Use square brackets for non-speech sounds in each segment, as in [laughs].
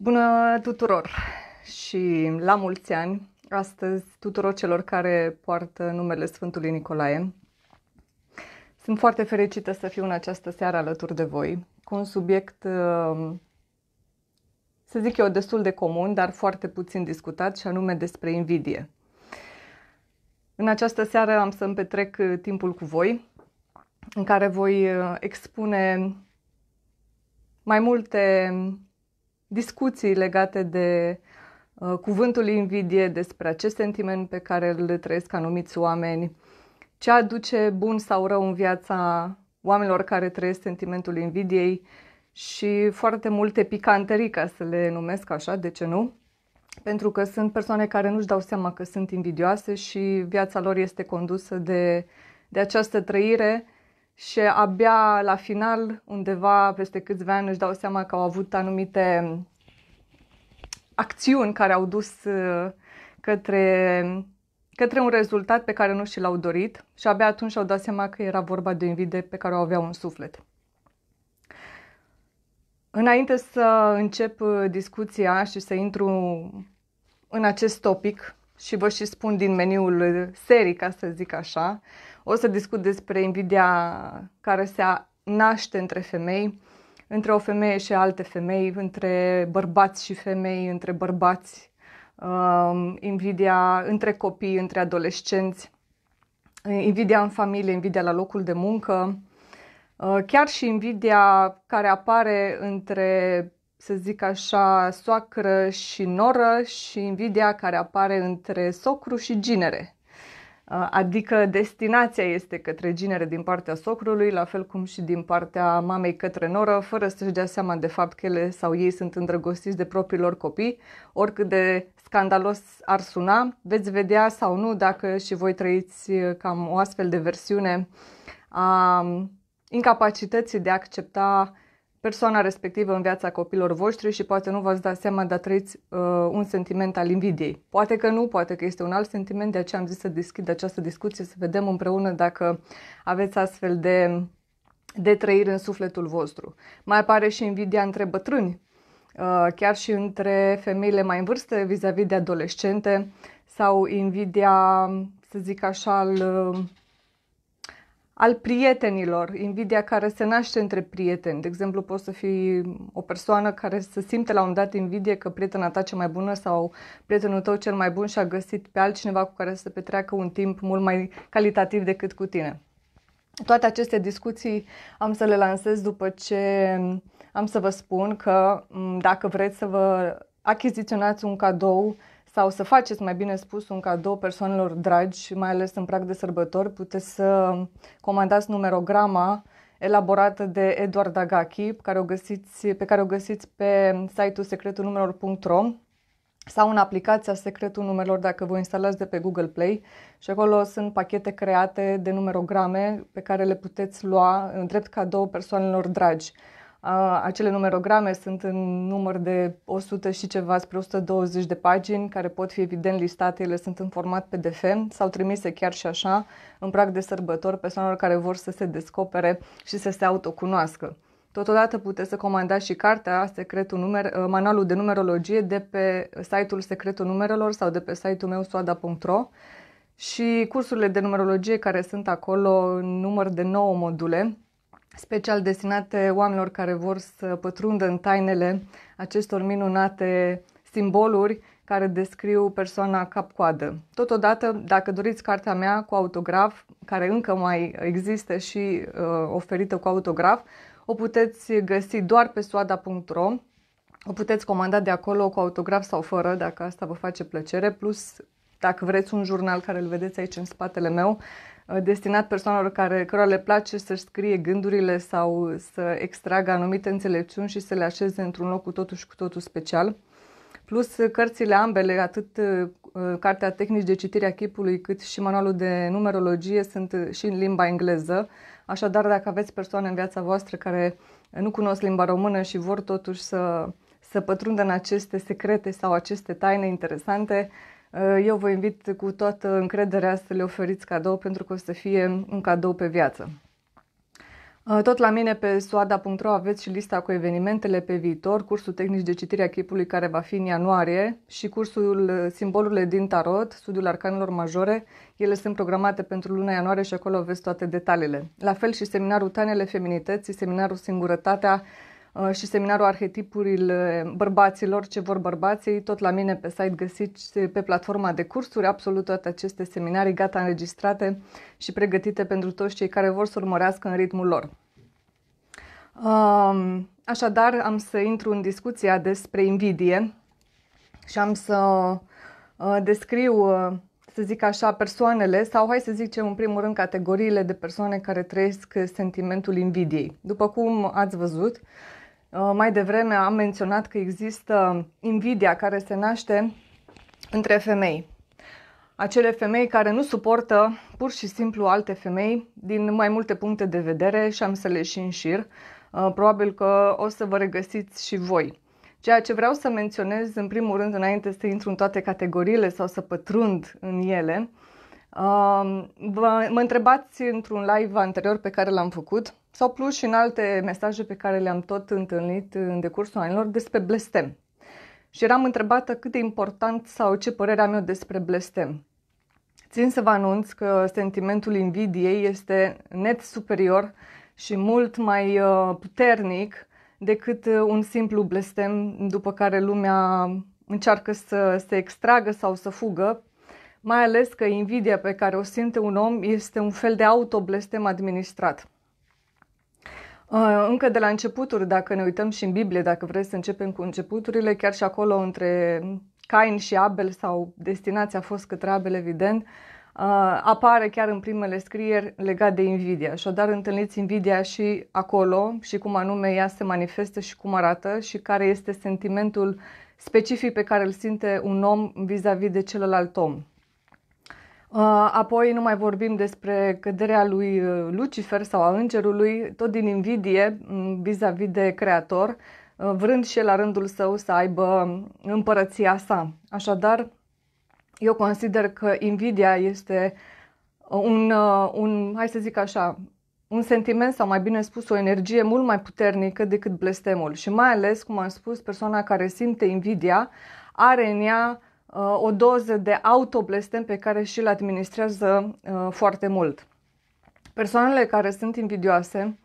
Bună tuturor și la mulți ani astăzi tuturor celor care poartă numele Sfântului Nicolae. Sunt foarte fericită să fiu în această seară alături de voi cu un subiect, uh, să zic eu, destul de comun, dar foarte puțin discutat și anume despre invidie. În această seară am să-mi petrec uh, timpul cu voi, în care voi uh, expune mai multe discuții legate de uh, cuvântul invidie, despre acest sentiment pe care îl trăiesc anumiți oameni, ce aduce bun sau rău în viața oamenilor care trăiesc sentimentul invidiei și foarte multe picanterii, ca să le numesc așa, de ce nu? Pentru că sunt persoane care nu-și dau seama că sunt invidioase și viața lor este condusă de, de această trăire și abia la final, undeva peste câțiva ani, își dau seama că au avut anumite acțiuni care au dus uh, către, către un rezultat pe care nu și l-au dorit și abia atunci au dat seama că era vorba de o invidie pe care o aveau în suflet. Înainte să încep uh, discuția și să intru în acest topic și vă și spun din meniul serii, ca să zic așa, o să discut despre invidia care se naște între femei, între o femeie și alte femei, între bărbați și femei, între bărbați, um, invidia între copii, între adolescenți, invidia în familie, invidia la locul de muncă, uh, chiar și invidia care apare între să zic așa, soacră și noră și invidia care apare între socru și ginere. Uh, adică destinația este către ginere din partea socrului, la fel cum și din partea mamei către noră, fără să-și dea seama de fapt că ele sau ei sunt îndrăgostiți de propriilor copii, oricât de scandalos ar suna, veți vedea sau nu dacă și voi trăiți uh, cam o astfel de versiune a um, incapacității de a accepta persoana respectivă în viața copilor voștri și poate nu v-ați dat seama, dar trăiți uh, un sentiment al invidiei. Poate că nu, poate că este un alt sentiment, de aceea am zis să deschid această discuție, să vedem împreună dacă aveți astfel de, de trăiri în sufletul vostru. Mai apare și invidia între bătrâni, uh, chiar și între femeile mai în vârstă vis-a-vis de adolescente sau invidia, să zic așa, al... Uh, al prietenilor, invidia care se naște între prieteni. De exemplu, poți să fii o persoană care se simte la un dat invidie că prietena ta cea mai bună sau prietenul tău cel mai bun și-a găsit pe altcineva cu care să petreacă un timp mult mai calitativ decât cu tine. Toate aceste discuții am să le lansez după ce am să vă spun că dacă vreți să vă achiziționați un cadou sau să faceți, mai bine spus, un cadou persoanelor dragi, mai ales în prag de sărbători, puteți să comandați numerograma elaborată de Eduard Agachi, pe care o găsiți pe, care o găsiți pe site-ul secretulnumerelor.ro sau în aplicația Secretul Numerelor dacă vă instalați de pe Google Play și acolo sunt pachete create de numerograme pe care le puteți lua în drept cadou persoanelor dragi. Acele numerograme sunt în număr de 100 și ceva spre 120 de pagini, care pot fi evident listate, ele sunt în format PDF sau trimise chiar și așa, în prag de sărbători, persoanelor care vor să se descopere și să se autocunoască. Totodată puteți să comandați și cartea Secretul Numer, Manualul de Numerologie de pe site-ul Secretul Numerelor sau de pe site-ul meu soada.ro și cursurile de numerologie care sunt acolo în număr de 9 module, special destinate oamenilor care vor să pătrundă în tainele acestor minunate simboluri care descriu persoana cap-coadă. Totodată, dacă doriți cartea mea cu autograf, care încă mai există și uh, oferită cu autograf, o puteți găsi doar pe suada.ro. O puteți comanda de acolo cu autograf sau fără, dacă asta vă face plăcere, plus dacă vreți un jurnal care îl vedeți aici în spatele meu, Uh, destinat persoanelor care, cărora le place să-și scrie gândurile sau să extragă anumite înțelepciuni și să le așeze într-un loc cu totul și cu totul special. Plus uh, cărțile ambele, atât uh, cartea tehnici de citire a chipului, cât și manualul de numerologie sunt și în limba engleză. Așadar, dacă aveți persoane în viața voastră care nu cunosc limba română și vor totuși să, să pătrundă în aceste secrete sau aceste taine interesante, Eh, eu vă invit cu toată încrederea să le oferiți cadou pentru că o să fie un cadou pe viață. Eh, tot la mine pe suada.ro aveți și lista cu evenimentele pe viitor, cursul tehnici de citire a chipului care va fi în ianuarie și cursul eh, Simbolurile din Tarot, studiul arcanelor majore. Ele sunt programate pentru luna ianuarie și acolo aveți toate detaliile. La fel și seminarul Tanele Feminității, seminarul Singurătatea, Uh, și seminarul Arhetipurile bărbaților, ce vor bărbații, tot la mine pe site găsiți uh, pe platforma de cursuri absolut toate aceste seminarii gata înregistrate și pregătite pentru toți cei care vor să urmărească în ritmul lor. Um, așadar, am să intru în discuția despre invidie și am să uh, descriu, să zic așa, persoanele sau, hai să zicem, în primul rând, categoriile de persoane care trăiesc sentimentul invidiei. După cum ați văzut, Uh, mai devreme am menționat că există invidia care se naște între femei. Acele femei care nu suportă pur și simplu alte femei din mai multe puncte de vedere și am să le și înșir. Uh, probabil că o să vă regăsiți și voi. Ceea ce vreau să menționez, în primul rând, înainte să intru în toate categoriile sau să pătrund în ele, uh, mă întrebați într-un live anterior pe care l-am făcut sau plus și în alte mesaje pe care le-am tot întâlnit în decursul anilor despre blestem. Și eram întrebată cât de important sau ce părere am eu despre blestem. Țin să vă anunț că sentimentul invidiei este net superior și mult mai uh, puternic decât uh, un simplu blestem după care lumea încearcă să se extragă sau să fugă, mai ales că invidia pe care o simte un om este un fel de autoblestem administrat. Uh, încă de la începuturi, dacă ne uităm și în Biblie, dacă vreți să începem cu începuturile, chiar și acolo între Cain și Abel sau destinația a fost către Abel, evident, uh, apare chiar în primele scrieri legat de invidia. Și odar întâlniți invidia și acolo și cum anume ea se manifestă și cum arată și care este sentimentul specific pe care îl simte un om vis-a-vis de celălalt om. Uh, apoi nu mai vorbim despre căderea lui uh, Lucifer sau a îngerului, tot din invidie mm, vis-a-vis de creator, uh, vrând și el la rândul său să aibă împărăția sa. Așadar, eu consider că invidia este un, un hai să zic așa, un sentiment sau mai bine spus o energie mult mai puternică decât blestemul și mai ales, cum am spus, persoana care simte invidia are în ea Uh, o doză de autoblestem pe care și-l administrează uh, foarte mult. Persoanele care sunt invidioase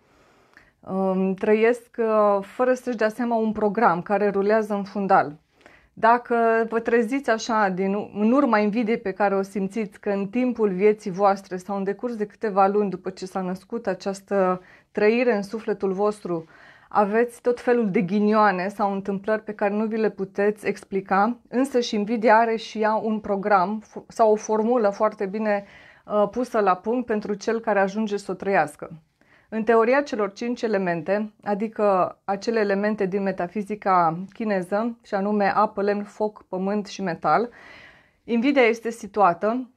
um, trăiesc uh, fără să-și dea seama un program care rulează în fundal. Dacă vă treziți așa din, în urma invidiei pe care o simțiți că în timpul vieții voastre sau în decurs de câteva luni după ce s-a născut această trăire în sufletul vostru, uh, aveți tot felul de ghinioane sau întâmplări pe care nu vi le puteți explica, însă și Nvidia are și ea un program sau o formulă foarte bine uh, pusă la punct pentru cel care ajunge să o trăiască. În teoria celor cinci elemente, adică acele elemente din metafizica chineză, și anume apă, lemn, foc, pământ și metal, Invidia este situată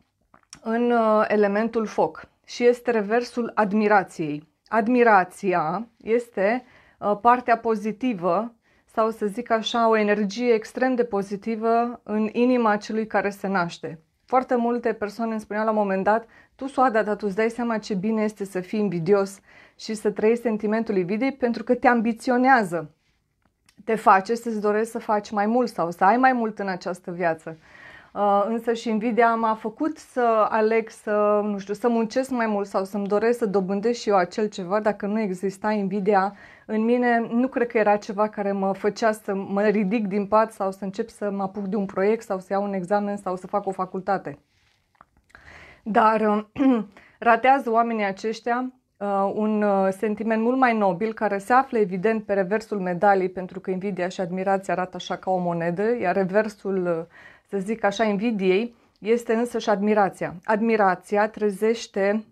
în uh, elementul foc și este reversul admirației. Admirația este Uh, partea pozitivă sau să zic așa, o energie extrem de pozitivă în inima celui care se naște. Foarte multe persoane îmi spuneau la un moment dat, tu, Soada, dar tu îți dai seama ce bine este să fii invidios și să trăiești sentimentul invidiei pentru că te ambiționează. Te face să-ți dorești să faci mai mult sau să ai mai mult în această viață. Uh, însă și invidia m-a făcut să aleg să, nu știu, să muncesc mai mult sau să-mi doresc să dobândesc și eu acel ceva. Dacă nu exista invidia în mine, nu cred că era ceva care mă făcea să mă ridic din pat sau să încep să mă apuc de un proiect sau să iau un examen sau să fac o facultate. Dar uh, [clears throat] ratează oamenii aceștia Uh, un uh, sentiment mult mai nobil care se află evident pe reversul medalii pentru că invidia și admirația arată așa ca o monedă, iar reversul uh, să zic așa, invidiei, este și admirația. Admirația trezește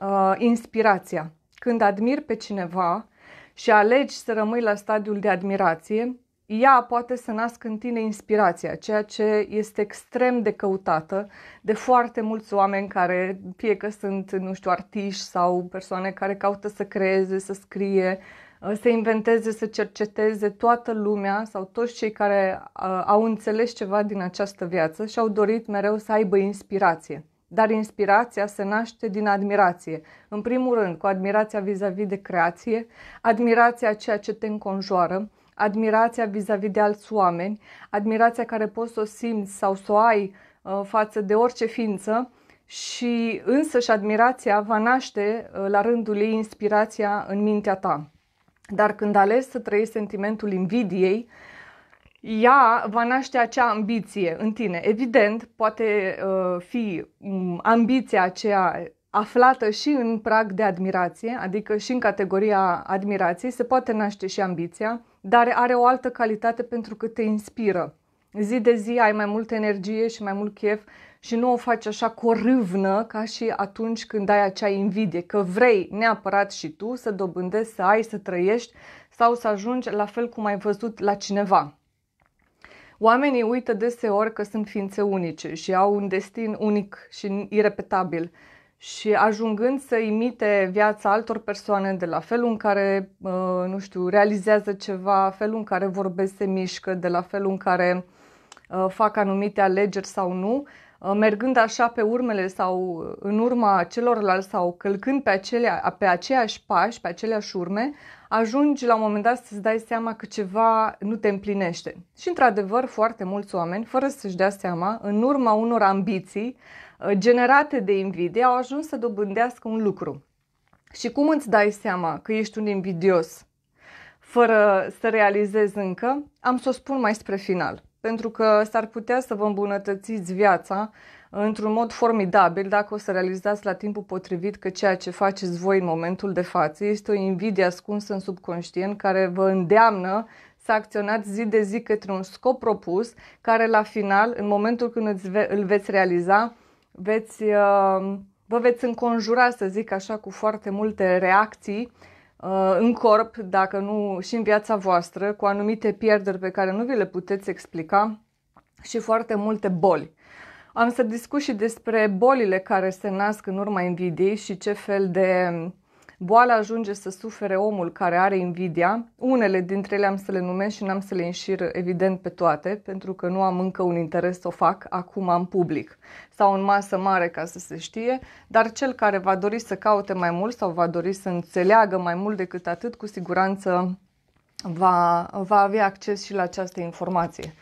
uh, inspirația. Când admiri pe cineva și alegi să rămâi la stadiul de admirație, ea poate să nască în tine inspirația, ceea ce este extrem de căutată de foarte mulți oameni care, fie că sunt, nu știu, artiști sau persoane care caută să creeze, să scrie, uh, Uh, să inventeze, să cerceteze toată lumea sau toți cei care uh, au înțeles ceva din această viață și au dorit mereu să aibă inspirație. Dar inspirația se naște din admirație. În primul rând, cu admirația vis-a-vis de creație, admirația ceea ce te înconjoară, admirația vis-a-vis de alți oameni, admirația care poți să o simți sau să o ai uh, față de orice ființă și însă, și admirația va naște la rândul ei inspirația în mintea ta. Dar când alegi să trăiești sentimentul invidiei, ea va naște acea ambiție în tine. Evident, poate uh, fi um, ambiția aceea aflată și în prag de admirație, adică și în categoria admirației, se poate naște și ambiția, dar are o altă calitate pentru că te inspiră. Zi de zi ai mai multă energie și mai mult chef și nu o faci așa cu o râvnă ca și atunci când ai acea invidie, că vrei neapărat și tu să dobândești, să ai, să trăiești sau să ajungi la fel cum ai văzut la cineva. Oamenii uită deseori că sunt ființe unice și au un destin unic și irepetabil și ajungând să imite viața altor persoane de la felul în care, nu știu, realizează ceva, felul în care vorbesc, se mișcă, de la felul în care fac anumite alegeri sau nu, Uh, mergând așa pe urmele sau uh, în urma celorlalți sau călcând pe, acelea, pe aceeași pași, pe aceleași urme, ajungi la un moment dat să-ți dai seama că ceva nu te împlinește. Și într-adevăr, foarte mulți oameni, fără să-și dea seama, în urma unor ambiții uh, generate de invidie, au ajuns să dobândească un lucru. Și cum îți dai seama că ești un invidios fără să realizezi încă, am să o spun mai spre final pentru că s-ar putea să vă îmbunătățiți viața într-un mod formidabil dacă o să realizați la timpul potrivit că ceea ce faceți voi în momentul de față este o invidie ascunsă în subconștient care vă îndeamnă să acționați zi de zi către un scop propus care la final, în momentul când îl veți realiza, veți, uh, vă veți înconjura, să zic așa, cu foarte multe reacții Uh, în corp, dacă nu și în viața voastră, cu anumite pierderi pe care nu vi le puteți explica și foarte multe boli. Am să discut și despre bolile care se nasc în urma invidiei și ce fel de Boala ajunge să sufere omul care are invidia. Unele dintre ele am să le numesc și n-am să le înșir evident pe toate, pentru că nu am încă un interes să o fac acum în public sau în masă mare ca să se știe, dar cel care va dori să caute mai mult sau va dori să înțeleagă mai mult decât atât, cu siguranță va, va avea acces și la această informație.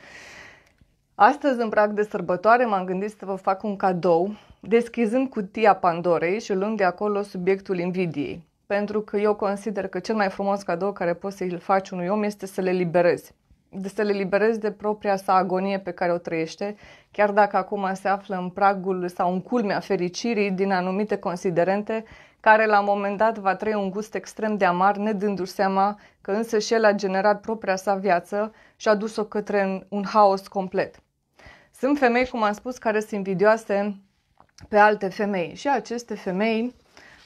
Astăzi, în prag de sărbătoare, m-am gândit să vă fac un cadou deschizând cutia Pandorei și luând de acolo subiectul invidiei. Pentru că eu consider că cel mai frumos cadou care poți să-l faci unui om este să le liberezi. De să le liberezi de propria sa agonie pe care o trăiește, chiar dacă acum se află în pragul sau în culmea fericirii din anumite considerente, care la un moment dat va trăi un gust extrem de amar, nedându-și seama că însă și el a generat propria sa viață și a dus-o către un haos complet. Sunt femei, cum am spus, care sunt invidioase pe alte femei. Și aceste femei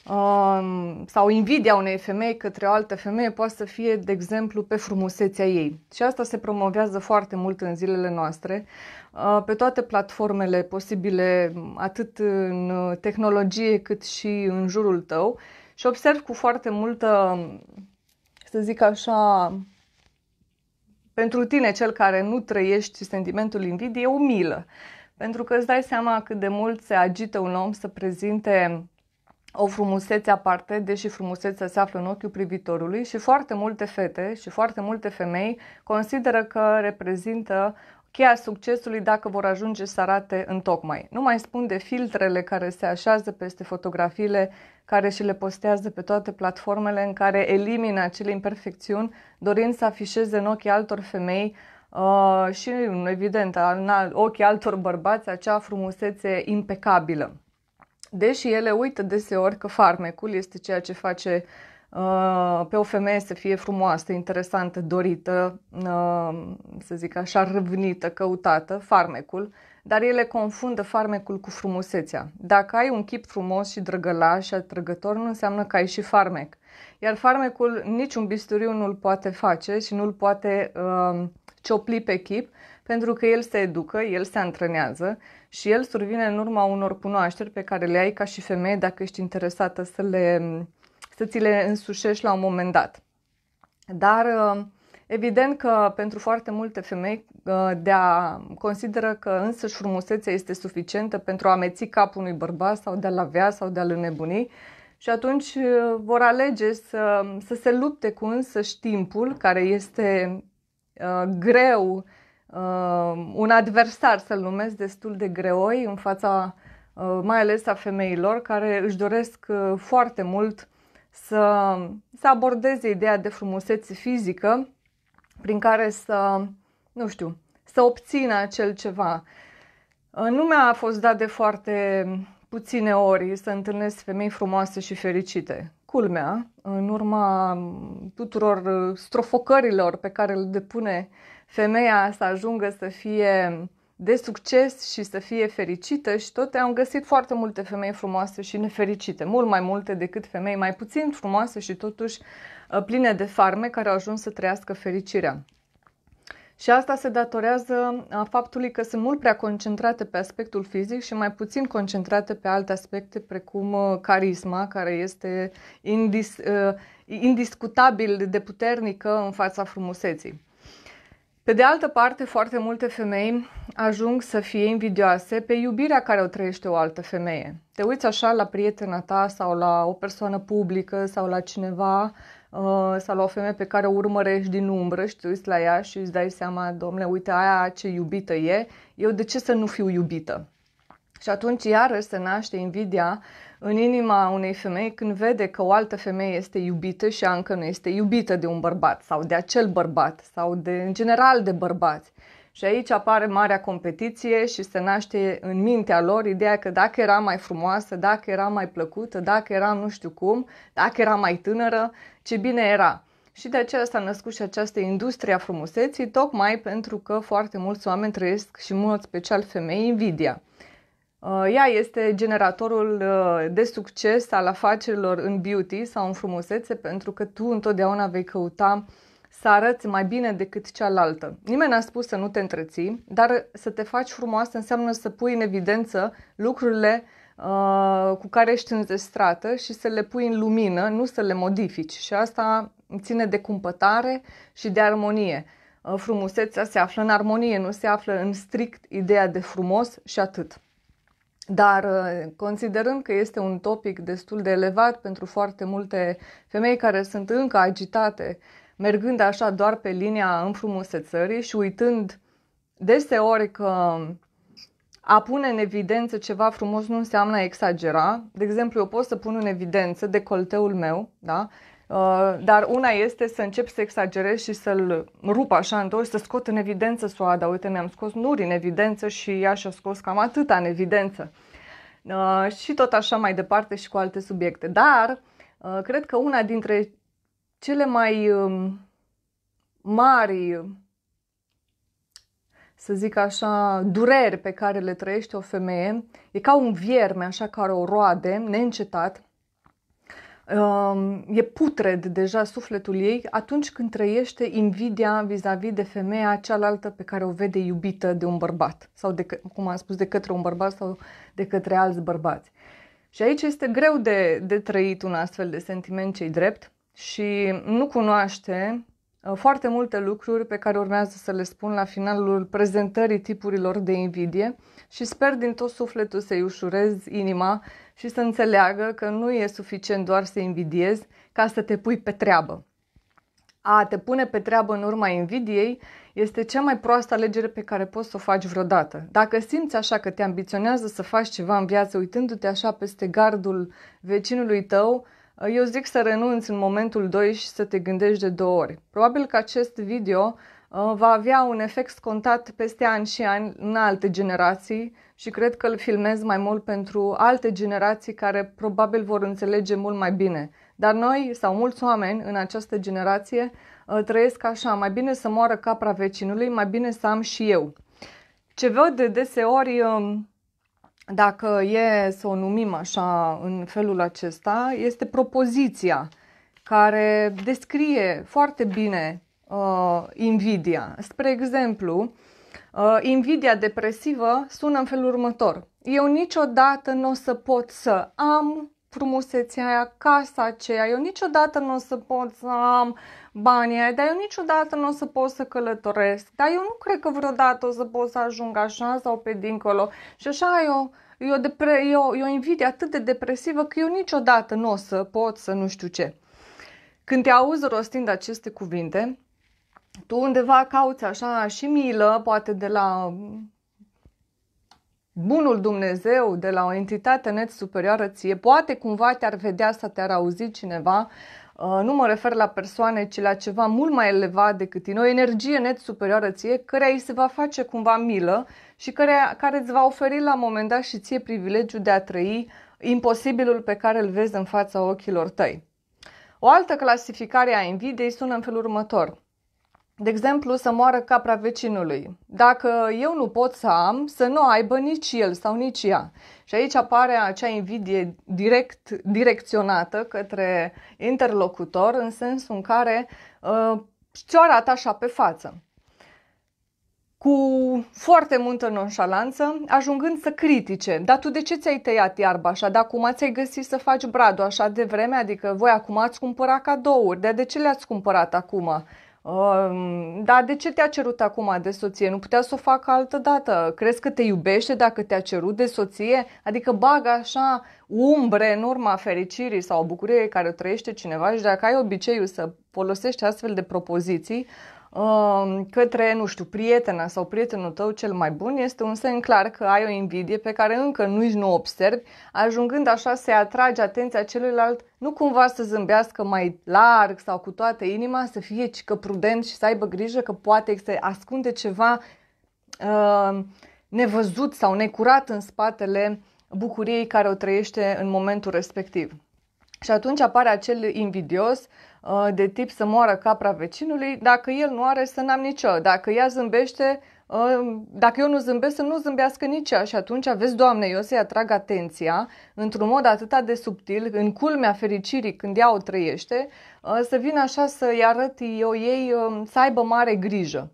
um, sau invidia unei femei către o altă femeie poate să fie, de exemplu, pe frumusețea ei. Și asta se promovează foarte mult în zilele noastre, uh, pe toate platformele posibile, atât în uh, tehnologie cât și în jurul tău. Și observ cu foarte multă, să zic așa, pentru tine, cel care nu trăiești sentimentul invidiei, o milă. Pentru că îți dai seama cât de mult se agită un om să prezinte o frumusețe aparte, deși frumusețea se află în ochiul privitorului și foarte multe fete și foarte multe femei consideră că reprezintă cheia succesului dacă vor ajunge să arate în tocmai. Nu mai spun de filtrele care se așează peste fotografiile care și le postează pe toate platformele în care elimină acele imperfecțiuni dorind să afișeze în ochii altor femei Uh, și, evident, în ochii altor bărbați, acea frumusețe impecabilă. Deși ele uită deseori că farmecul este ceea ce face uh, pe o femeie să fie frumoasă, interesantă, dorită, uh, să zic așa, răvnită, căutată, farmecul, dar ele confundă farmecul cu frumusețea. Dacă ai un chip frumos și drăgălaș și atrăgător, nu înseamnă că ai și farmec. Iar farmecul niciun bisturiu nu-l poate face și nu-l poate uh, ciopli pe chip, pentru că el se educă, el se antrenează și el survine în urma unor cunoașteri pe care le ai ca și femeie dacă ești interesată să, le, să ți le însușești la un moment dat. Dar uh, evident că pentru foarte multe femei uh, de a consideră că însăși frumusețea este suficientă pentru a meți capul unui bărbat sau de a-l avea sau de a-l înnebuni și atunci uh, vor alege să, să se lupte cu însăși timpul care este Uh, greu, uh, un adversar să-l numesc destul de greoi în fața uh, mai ales a femeilor care își doresc foarte mult să, să abordeze ideea de frumusețe fizică prin care să, nu știu, să obțină acel ceva. Nu mi-a fost dat de foarte puține ori să întâlnesc femei frumoase și fericite culmea, în urma tuturor uh, strofocărilor pe care le depune femeia să ajungă să fie de succes și să fie fericită și tot am găsit foarte multe femei frumoase și nefericite, mult mai multe decât femei mai puțin frumoase și totuși uh, pline de farme care au ajuns să trăiască fericirea. Și asta se datorează faptului că sunt mult prea concentrate pe aspectul fizic și mai puțin concentrate pe alte aspecte precum uh, carisma, care este indis, uh, indiscutabil de puternică în fața frumuseții. Pe de altă parte, foarte multe femei ajung să fie invidioase pe iubirea care o trăiește o altă femeie. Te uiți așa la prietena ta sau la o persoană publică sau la cineva Uh, sau la o femeie pe care o urmărești din umbră și te uiți la ea și îți dai seama, domne, uite aia ce iubită e, eu de ce să nu fiu iubită? Și atunci iarăși se naște invidia în inima unei femei când vede că o altă femeie este iubită și încă nu este iubită de un bărbat sau de acel bărbat sau de, în general de bărbați. Și aici apare marea competiție și se naște în mintea lor ideea că dacă era mai frumoasă, dacă era mai plăcută, dacă era nu știu cum, dacă era mai tânără, ce bine era. Și de aceea s-a născut și această industrie a frumuseții, tocmai pentru că foarte mulți oameni trăiesc și mult special femei invidia. Uh, ea este generatorul uh, de succes al afacerilor în beauty sau în frumusețe, pentru că tu întotdeauna vei căuta uh, să arăți mai bine decât cealaltă. Nimeni n-a spus să nu te întreții, dar să te faci frumoasă înseamnă să pui în evidență lucrurile uh, cu care ești înzestrată și să le pui în lumină, nu să le modifici. Și asta ține de cumpătare și de armonie. Uh, frumusețea se află în armonie, nu se află în strict ideea de frumos și atât. Dar uh, considerând că este un topic destul de elevat pentru foarte multe femei care sunt încă agitate uh, mergând așa doar pe linia împrumusețării și uitând deseori că a pune în evidență ceva frumos nu înseamnă a exagera. De exemplu, eu pot să pun în evidență decolteul meu, da? Uh, dar una este să încep să exagerez și să-l rup așa în două să scot în evidență soada. Uite, mi-am scos nuri în evidență și ea și-a scos cam atâta în evidență. Uh, și tot așa mai departe și cu alte subiecte. Dar uh, cred că una dintre cele mai um, mari, um, să zic așa, dureri pe care le trăiește o femeie, e ca un vierme așa care o roade neîncetat, um, e putred deja sufletul ei atunci când trăiește invidia vis-a-vis de femeia cealaltă pe care o vede iubită de un bărbat sau, de, cum am spus, de către un bărbat sau de către alți bărbați. Și aici este greu de, de trăit un astfel de sentiment cei drept, și nu cunoaște uh, foarte multe lucruri pe care urmează să le spun la finalul prezentării tipurilor de invidie și sper din tot sufletul să-i ușurez inima și să înțeleagă că nu e suficient doar să invidiezi ca să te pui pe treabă. A te pune pe treabă în urma invidiei este cea mai proastă alegere pe care poți să o faci vreodată. Dacă simți așa că te ambiționează să faci ceva în viață uitându-te așa peste gardul vecinului tău, eu zic să renunți în momentul 2 și să te gândești de două ori. Probabil că acest video uh, va avea un efect scontat peste ani și ani în alte generații și cred că îl filmez mai mult pentru alte generații care probabil vor înțelege mult mai bine. Dar noi sau mulți oameni în această generație uh, trăiesc așa, mai bine să moară capra vecinului, mai bine să am și eu. Ce văd de deseori um, dacă e să o numim așa în felul acesta, este propoziția care descrie foarte bine uh, invidia. Spre exemplu, uh, invidia depresivă sună în felul următor. Eu niciodată nu o să pot să am frumusețea aia, casa aceea, eu niciodată nu o să pot să am uh, banii ai, dar eu niciodată nu o să pot să călătoresc, dar eu nu cred că vreodată o să pot să ajung așa sau pe dincolo. Și așa eu e o, depre- e o, e o invidie atât de depresivă că eu niciodată nu o să pot să nu știu ce. Când te auzi rostind aceste cuvinte, tu undeva cauți așa și milă, poate de la um, bunul Dumnezeu, de la o entitate net superioară ție, poate cumva te-ar vedea să te-ar auzi cineva Uh, nu mă refer la persoane, ci la ceva mult mai elevat decât tine, o energie net superioară ție, care îi se va face cumva milă și care, care îți va oferi la un moment dat și ție privilegiul de a trăi imposibilul pe care îl vezi în fața ochilor tăi. O altă clasificare a invidiei sună în felul următor de exemplu, să moară capra vecinului. Dacă eu nu pot să am, să nu aibă nici el sau nici ea. Și aici apare acea invidie direct, direcționată către interlocutor, în sensul în care uh, ți-o arată așa pe față. Cu foarte multă nonșalanță, ajungând să critique. Dar tu de ce ți-ai tăiat iarba așa? Dar cum ați găsit să faci bradul așa de vreme? Adică voi acum ați cumpărat cadouri, dar de ce le-ați cumpărat acum? Um, dar de ce te-a cerut acum de soție? Nu putea să o facă altă dată? Crezi că te iubește dacă te-a cerut de soție? Adică bagă așa umbre în urma fericirii sau bucuriei care trăiește cineva și dacă ai obiceiul să folosești astfel de propoziții, Um, către, nu știu, prietena sau prietenul tău cel mai bun, este un semn clar că ai o invidie pe care încă nu nici nu observi, ajungând așa să-i atragi atenția celuilalt, nu cumva să zâmbească mai larg sau cu toată inima, să fie că prudent și să aibă grijă că poate se ascunde ceva uh, nevăzut sau necurat în spatele bucuriei care o trăiește în momentul respectiv. Și atunci apare acel invidios uh, Uh, de tip să moară capra vecinului, dacă el nu are să n-am nicio, dacă ea zâmbește, uh, dacă eu nu zâmbesc, să nu zâmbească nici ea și atunci, vezi, Doamne, eu să-i atrag atenția într-un mod atât de subtil, în culmea fericirii când ea o trăiește, uh, să vin așa să-i arăt eu ei să aibă mare grijă.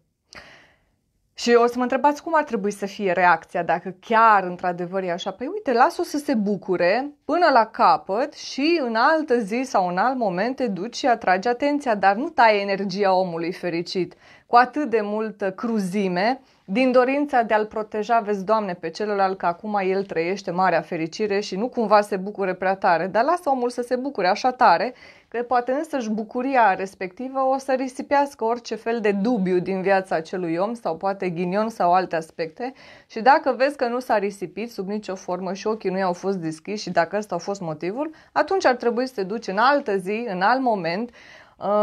Și o să mă întrebați cum ar trebui să fie reacția dacă chiar într-adevăr e așa. Păi uite, las-o să se bucure până la capăt și în altă zi sau în alt moment te duci și atragi atenția, dar nu taie energia omului fericit cu atât de multă uh, cruzime din dorința de a-l proteja, vezi, Doamne, pe celălalt că acum el trăiește marea fericire și nu cumva se bucure prea tare, dar lasă omul să se bucure așa tare că poate însăși bucuria respectivă o să risipească orice fel de dubiu din viața acelui om sau poate ghinion sau alte aspecte și dacă vezi că nu s-a risipit sub nicio formă și ochii nu i-au fost deschiși și dacă ăsta a fost motivul, atunci ar trebui să te duci în altă zi, în alt moment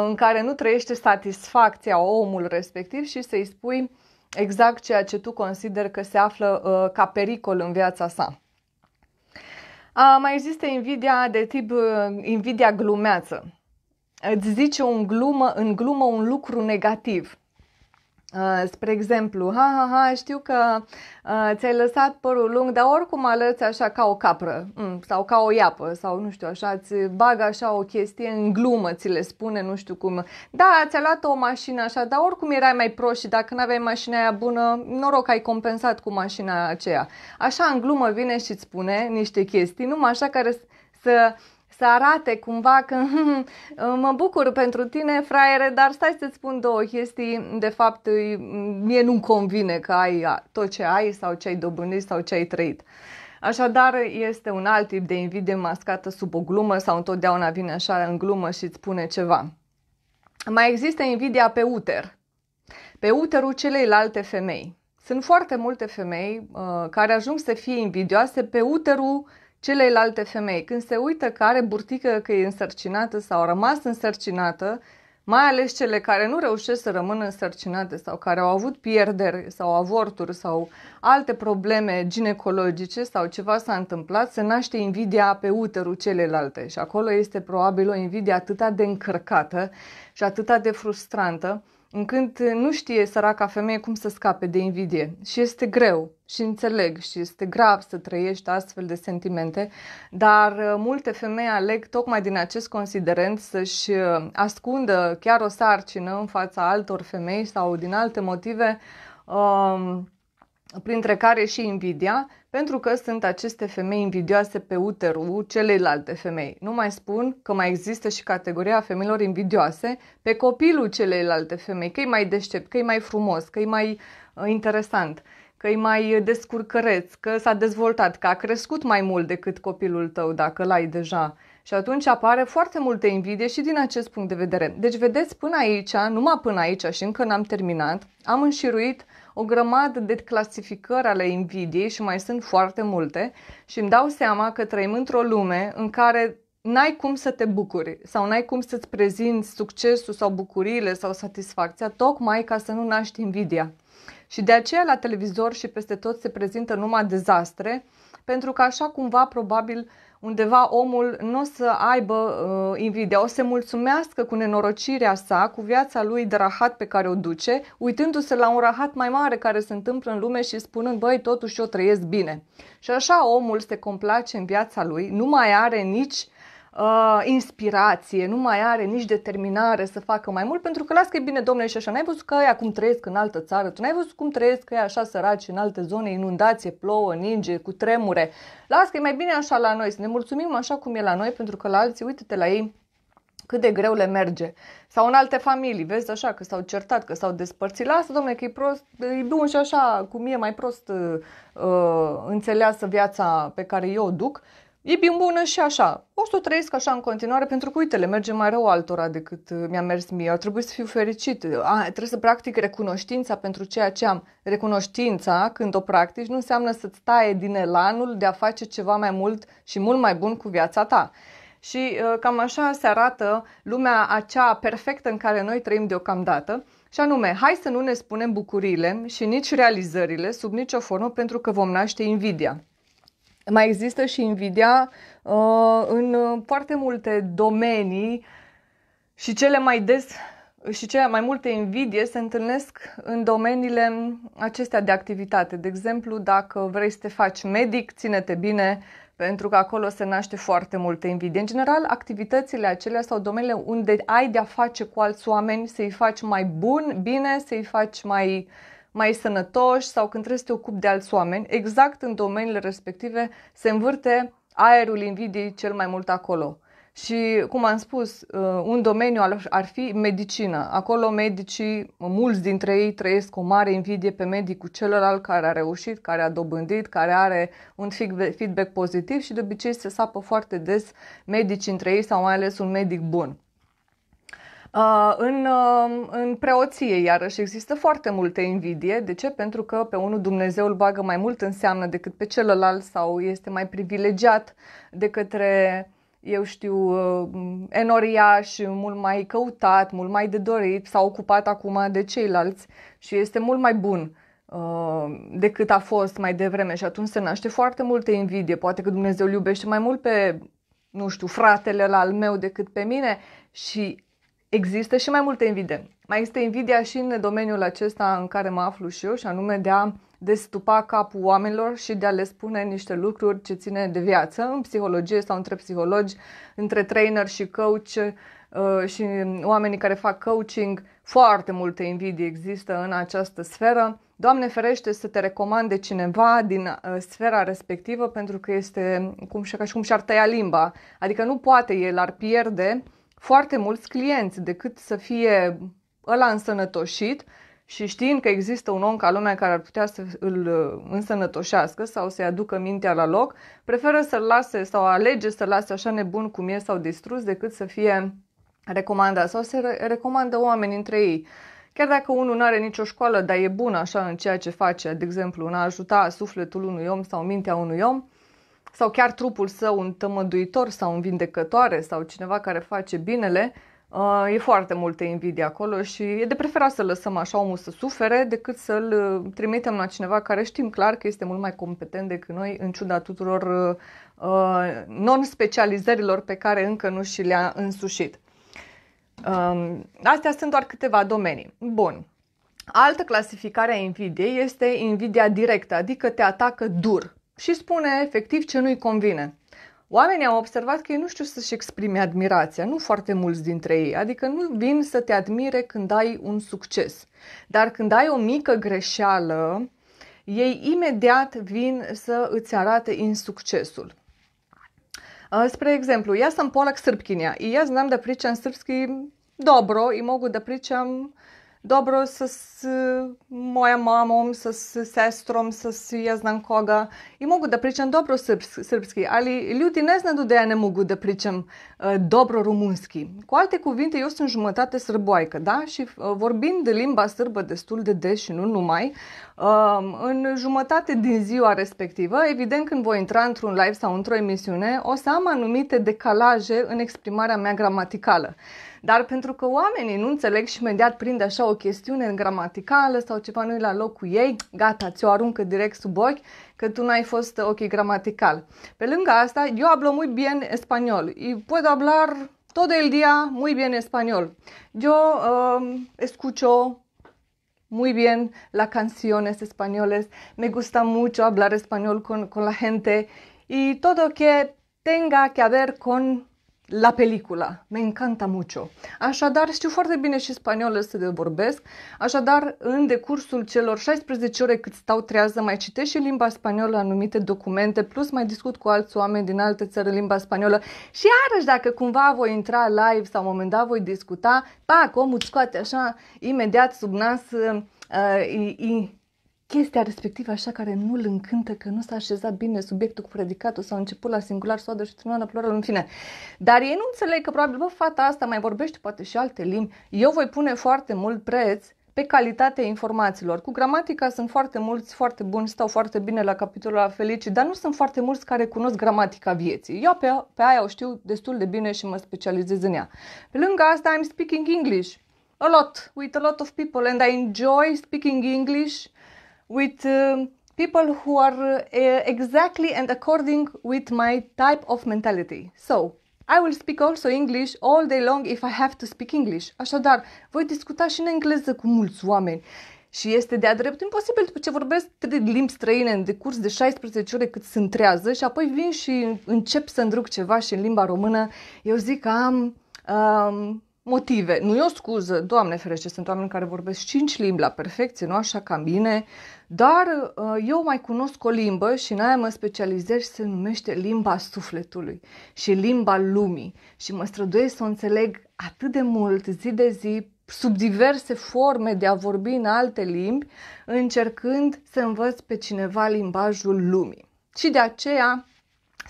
în care nu trăiește satisfacția omul respectiv și să-i spui exact ceea ce tu consider că se află uh, ca pericol în viața sa. A, mai există invidia de tip uh, invidia glumeață. Îți zice un glumă, în glumă un lucru negativ Uh, spre exemplu, ha, ha, ha, știu că uh, ți-ai lăsat părul lung, dar oricum alăți așa ca o capră mm, sau ca o iapă sau nu știu așa, îți bag așa o chestie în glumă, ți le spune, nu știu cum. Da, ți-a luat o mașină așa, dar oricum erai mai proști și dacă n-aveai mașina aia bună, noroc ai compensat cu mașina aceea. Așa în glumă vine și îți spune niște chestii, numai așa care să să arate cumva că [laughs] uh, mă bucur pentru tine, fraiere, dar stai să-ți spun două chestii. De fapt, mie nu-mi convine că ai tot ce ai sau ce ai dobândit sau ce ai trăit. Așadar, este un alt tip de invidie mascată sub o glumă sau întotdeauna vine așa în glumă și îți spune ceva. Mai există invidia pe uter, pe uterul celeilalte femei. Sunt foarte multe femei uh, care ajung să fie invidioase pe uterul celelalte femei. Când se uită care burtică că e însărcinată sau a rămas însărcinată, mai ales cele care nu reușesc să rămână însărcinate sau care au avut pierderi sau avorturi sau alte probleme ginecologice sau ceva s-a întâmplat, se naște invidia pe uterul celelalte și acolo este probabil o invidie atât de încărcată și atât de frustrantă încât uh, nu știe săraca femeie cum să scape de invidie. Și este greu și înțeleg și este grav să trăiești astfel de sentimente, dar uh, multe femei aleg tocmai din acest considerent să-și uh, ascundă chiar o sarcină în fața altor femei sau din alte motive, um, printre care și invidia, pentru că sunt aceste femei invidioase pe uterul celelalte femei. Nu mai spun că mai există și categoria femeilor invidioase pe copilul celelalte femei, că e mai deștept, că e mai frumos, că e mai uh, interesant, că e mai descurcăreț, că s-a dezvoltat, că a crescut mai mult decât copilul tău dacă l-ai deja. Și atunci apare foarte multă invidie și din acest punct de vedere. Deci vedeți, până aici, numai până aici și încă n-am terminat, am înșiruit uh, o grămadă de clasificări ale invidiei și mai sunt foarte multe și îmi dau seama că trăim într-o lume în care n-ai cum să te bucuri sau n-ai cum să-ți prezinți succesul sau bucuriile sau satisfacția tocmai ca să nu naști invidia. Și de aceea la televizor și peste tot se prezintă numai dezastre pentru că așa cumva probabil undeva omul nu o să aibă uh, invidia, o să se mulțumească cu nenorocirea sa, cu viața lui de rahat pe care o duce, uitându-se la un rahat mai mare care se întâmplă în lume și spunând, băi, totuși eu trăiesc bine. Și așa omul se complace în viața lui, nu mai are nici uh, inspirație, nu mai are nici determinare să facă mai mult, pentru că las că e bine, domnule, și așa. N-ai văzut că acum trăiesc în altă țară, tu n-ai văzut cum trăiesc că e așa săraci în alte zone, inundație, plouă, ninge, cu tremure. Las că e mai bine așa la noi, să ne mulțumim așa cum e la noi, pentru că la alții, uite-te la ei, cât de greu le merge. Sau în alte familii, vezi așa că s-au certat, că s-au despărțit. Lasă, domne, că e prost, e bun și așa, cum e mai prost uh, uh înțeleasă viața pe care eu o duc e bine bună și așa. O să o trăiesc așa în continuare pentru că, uite, le merge mai rău altora decât uh, mi-a mers mie. A trebuit să fiu fericit. A, trebuie să practic recunoștința pentru ceea ce am. Recunoștința, când o practici, nu înseamnă să-ți taie din elanul de a face ceva mai mult și mult mai bun cu viața ta. Și uh, cam așa se arată lumea acea perfectă în care noi trăim deocamdată. Și anume, hai să nu ne spunem bucuriile și nici realizările sub nicio formă pentru că vom naște invidia. Mai există și invidia uh, în uh, foarte multe domenii și cele mai des și cele mai multe invidie se întâlnesc în domeniile acestea de activitate. De exemplu, dacă vrei să te faci medic, ține-te bine pentru că acolo se naște foarte multe invidie. În general, activitățile acelea sau domeniile unde ai de-a face cu alți oameni, să-i faci mai bun, bine, să-i faci mai uh, mai sănătoși sau când trebuie să te ocupi de alți oameni, exact în domeniile respective se învârte aerul invidiei cel mai mult acolo. Și, cum am spus, uh, un domeniu ar fi medicină. Acolo medicii, mulți dintre ei trăiesc cu mare invidie pe medicul celălalt care a reușit, care a dobândit, care are un feedback pozitiv și de obicei se sapă foarte des medici între ei sau mai ales un medic bun. Uh, în, um, în preoție, iarăși, există foarte multă invidie. De ce? Pentru că pe unul Dumnezeu îl bagă mai mult în decât pe celălalt sau este mai privilegiat de către eu știu, uh, și mult mai căutat, mult mai de dorit, s-a ocupat acum de ceilalți și este mult mai bun uh, decât a fost mai devreme și atunci se naște foarte multă invidie. Poate că Dumnezeu iubește mai mult pe, nu știu, fratele la al meu decât pe mine și Există și mai multe invidie. Mai este invidia și în domeniul acesta în care mă aflu și eu, și anume de a destupa capul oamenilor și de a le spune niște lucruri ce ține de viață, în psihologie sau între psihologi, între trainer și coach uh, și oamenii care fac coaching. Foarte multe invidii există în această sferă. Doamne ferește să te recomande cineva din uh, sfera respectivă pentru că este cum și, ca și cum și-ar tăia limba. Adică nu poate, el ar pierde uh, foarte mulți clienți decât să fie ăla însănătoșit și știind că există un om ca lumea care ar putea să îl uh, însănătoșească sau să-i aducă mintea la loc, preferă să-l lase sau alege să-l lase așa nebun cum e sau distrus decât să fie recomandat sau se recomandă oameni între ei. Chiar dacă unul nu are nicio școală, dar e bun așa în ceea ce face, de exemplu, în a ajuta sufletul unui om sau mintea unui om, sau chiar trupul său un tămăduitor sau un vindecătoare sau cineva care face binele, uh, e foarte multă invidie acolo și e de preferat să lăsăm așa omul să sufere decât să-l uh, trimitem la cineva care știm clar că este mult mai competent decât noi în ciuda tuturor uh, non-specializărilor pe care încă nu și le-a însușit. Um, astea sunt doar câteva domenii. Bun. Altă clasificare a invidiei este invidia directă, adică te atacă dur și spune efectiv ce nu-i convine. Oamenii au observat că ei nu știu să-și exprime admirația, nu foarte mulți dintre ei, adică nu vin să te admire când ai un succes. Dar când ai o mică greșeală, ei imediat vin să îți arate insuccesul. Uh, spre exemplu, ja sam Polak Srpkinja i ja znam da pričam srpski dobro i mogu da pričam dobro s, s mojim mamom, s, s sestrom, s jaznam koga. I mogu da pričam dobro srps, srpski, ali ljudi ne znaju da ja ne mogu da pričam uh, Eh, dobro rumunski. Cu alte cuvinte, eu sunt jumătate sârboaică, da? Și eh, vorbind de limba sârbă destul de des și nu numai, eh, în jumătate din ziua respectivă, evident când voi intra într-un live sau într-o emisiune, o să am anumite decalaje în exprimarea mea gramaticală. Dar pentru că oamenii nu înțeleg și imediat prind așa o chestiune gramaticală sau ceva nu e la loc cu ei, gata, ți-o aruncă direct sub ochi, que tú no hay fost gramatical. Pero en hasta yo hablo muy bien español y puedo hablar todo el día muy bien español. Yo um, escucho muy bien las canciones españoles, me gusta mucho hablar español con, con la gente y todo que tenga que ver con la película. Me encanta mucho. Așadar, știu foarte bine și spaniolă să de vorbesc, așadar, în decursul celor 16 ore cât stau trează, mai citesc și limba spaniolă anumite documente, plus mai discut cu alți oameni din alte țări limba spaniolă și iarăși dacă cumva voi intra live sau un moment dat voi discuta, pac, omul scoate așa imediat sub nas uh, i, i, chestia respectivă așa care nu-l încântă, că nu s-a așezat bine subiectul cu predicatul sau a început la singular sau și terminat la plural în fine. Dar ei nu înțeleg că probabil, bă, fata asta mai vorbește poate și alte limbi. Eu voi pune foarte mult preț pe calitatea informațiilor. Cu gramatica sunt foarte mulți foarte buni, stau foarte bine la capitolul la felicii, dar nu sunt foarte mulți care cunosc gramatica vieții. Eu pe, pe aia o știu destul de bine și mă specializez în ea. Pe lângă asta, I'm speaking English a lot, with a lot of people and I enjoy speaking English with uh, people who are uh, exactly and according with my type of mentality. So, I will speak also English all day long if I have to speak English. Așadar, voi discuta și în engleză cu mulți oameni. Și este de-a drept imposibil după ce vorbesc limbi străine în decurs de 16 ore cât sunt trează și apoi vin și încep să îndruc ceva și în limba română. Eu zic că am um, motive. Nu e o scuză, Doamne ferește, sunt oameni care vorbesc cinci limbi la perfecție, nu așa ca mine, dar uh, eu mai cunosc o limbă și în aia mă specializez și se numește limba sufletului și limba lumii și mă străduiesc să o înțeleg atât de mult, zi de zi, sub diverse forme de a vorbi în alte limbi, încercând să învăț pe cineva limbajul lumii. Și de aceea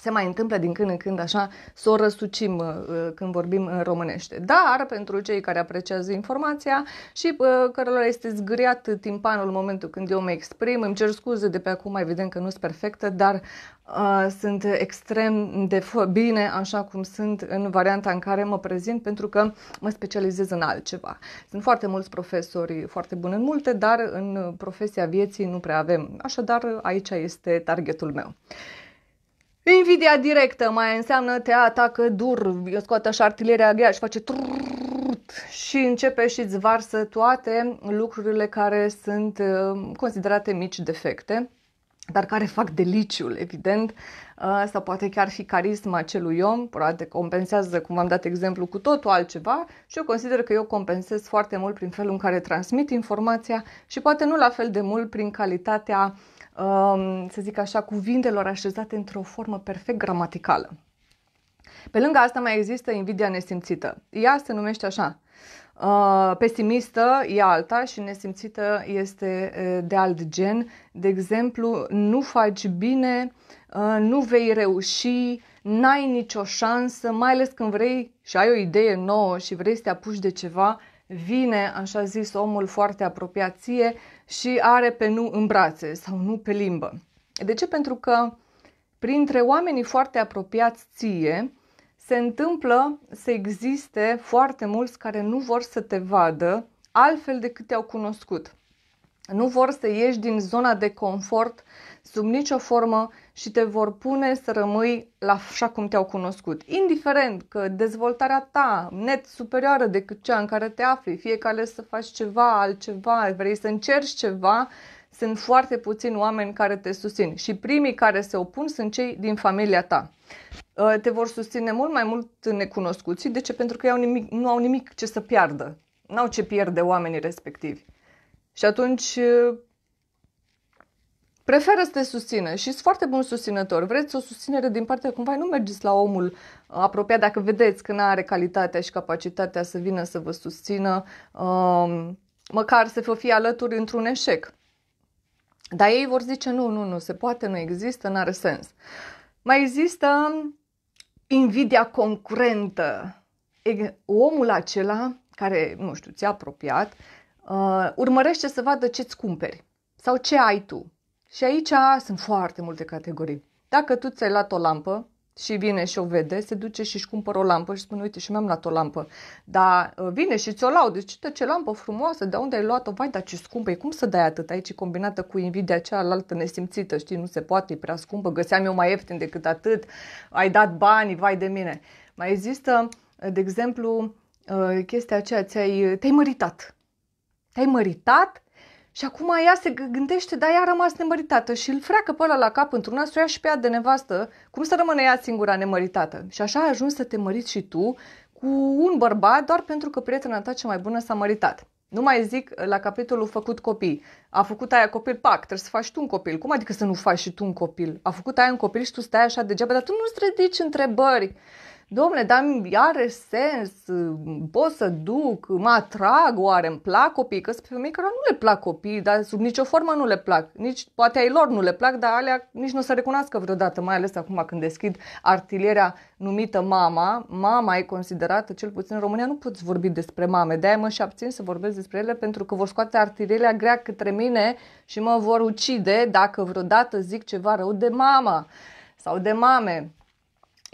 se mai întâmplă din când în când așa să o răsucim uh, când vorbim în românește. Dar pentru cei care apreciază informația și uh, cărora este zgâriat timpanul în momentul când eu mă exprim, îmi cer scuze de pe acum, evident că nu sunt perfectă, dar uh, sunt extrem de f- bine așa cum sunt în varianta în care mă prezint pentru că mă specializez în altceva. Sunt foarte mulți profesori foarte buni în multe, dar în profesia vieții nu prea avem. Așadar, aici este targetul meu. Invidia directă mai înseamnă te atacă dur, eu scoate așa artileria grea și face trrrt și începe și toate lucrurile care sunt uh, considerate mici dar care fac deliciul, evident, uh, chiar fi acelui om, cum am dat exemplu, cu totul altceva și eu consider că eu compensez foarte mult prin felul în care transmit informația și poate nu la fel de mult prin calitatea Um, să zic așa, cuvintelor așezate într-o formă perfect gramaticală. Pe lângă asta mai există invidia nesimțită. Ea se numește așa. Uh, pesimistă e alta și nesimțită este uh, de alt gen. De exemplu, nu faci bine, uh, nu vei reuși, n-ai nicio șansă, mai ales când vrei și ai o idee nouă și vrei să te apuci de ceva, vine, așa zis, omul foarte apropiat ție și are pe nu în brațe sau nu pe limbă. De ce? Pentru că printre oamenii foarte apropiați ție se întâmplă să existe foarte mulți care nu vor să te vadă altfel decât te-au cunoscut. Nu vor să ieși din zona de confort sub nicio formă și te vor pune să rămâi la așa cum te-au cunoscut. Indiferent că dezvoltarea ta net superioară decât cea în care te afli, fie că să faci ceva, altceva, vrei să încerci ceva, sunt foarte puțini oameni care te susțin și primii care se opun sunt cei din familia ta. Uh, te vor susține mult mai mult necunoscuții. De ce? Pentru că ei au nimic, nu au nimic ce să piardă. N-au ce pierde oamenii respectivi. Și atunci uh, preferă să te susțină și sunt foarte bun susținător. Vreți o susținere din partea cumva, nu mergeți la omul uh, apropiat dacă vedeți că nu are calitatea și capacitatea să vină să vă susțină, um, măcar să fie alături într-un eșec. Dar ei vor zice nu, nu, nu se poate, nu există, nu are sens. Mai există invidia concurentă. Omul acela care, nu știu, ți-a apropiat, uh, urmărește să vadă ce-ți cumperi sau ce ai tu și aici sunt foarte multe categorii. Dacă tu ți-ai luat o lampă și vine și o vede, se duce și își cumpără o lampă și spune, uite, și mi-am luat o lampă. Dar uh, vine și ți-o laude, uite, ce lampă frumoasă, de unde ai luat-o, vai, dar ce scumpă e, cum să dai atât? Aici e combinată cu invidia cealaltă nesimțită, știi, nu se poate, e prea scumpă, găseam eu mai ieftin decât atât, ai dat banii, vai de mine. Mai există, uh, de exemplu, uh, chestia aceea, ți-ai, te-ai măritat. Te-ai măritat și acum ea se gândește, dar ea a rămas nemăritată și îl freacă pe ăla la cap într-una să o ia și pe ea de nevastă. Cum să rămână ea singura nemăritată? Și așa a ajuns să te măriți și tu cu un bărbat doar pentru că prietena ta cea mai bună s-a măritat. Nu mai zic la capitolul făcut copii. A făcut aia copil, pac, trebuie să faci tu un copil. Cum adică să nu faci și tu un copil? A făcut aia un copil și tu stai așa degeaba, dar tu nu-ți ridici întrebări domnule, dar are sens, pot să duc, mă atrag oare, îmi plac copii, că sunt femei care nu le plac copii, dar sub nicio formă nu le plac, nici poate ai lor nu le plac, dar alea nici nu se recunoască vreodată, mai ales acum când deschid artilierea numită mama, mama e considerată, cel puțin în România, nu poți vorbi despre mame, de-aia mă și abțin să vorbesc despre ele pentru că vor scoate artilierea grea către mine și mă vor ucide dacă vreodată zic ceva rău de mama sau de mame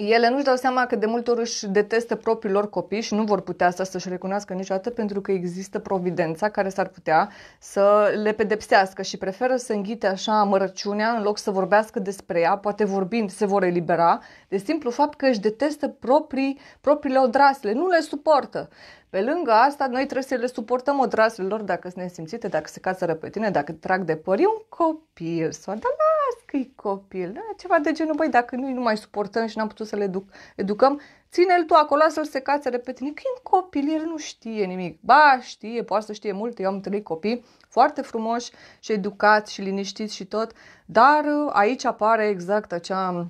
ele nu-și dau seama că de multe ori își detestă propriul lor copii și nu vor putea asta să-și recunoască niciodată pentru că există providența care s-ar putea să le pedepsească și preferă să înghite așa amărăciunea în loc să vorbească despre ea, poate vorbind se vor elibera, de simplu fapt că își detestă proprii, propriile odrasle, nu le suportă. Pe lângă asta, noi trebuie să le suportăm lor dacă sunt nesimțite, dacă se cazără pe tine, dacă trag de păr. E un copil sau, dar las că e copil, da? ceva de genul, băi, dacă noi nu mai suportăm și n-am putut să le educ, educăm, ține-l tu acolo, să-l se cațere pe tine, că e un copil, el nu știe nimic. Ba, știe, poate să știe multe, eu am întâlnit copii foarte frumoși și educați și liniștiți și tot, dar uh, aici apare exact acea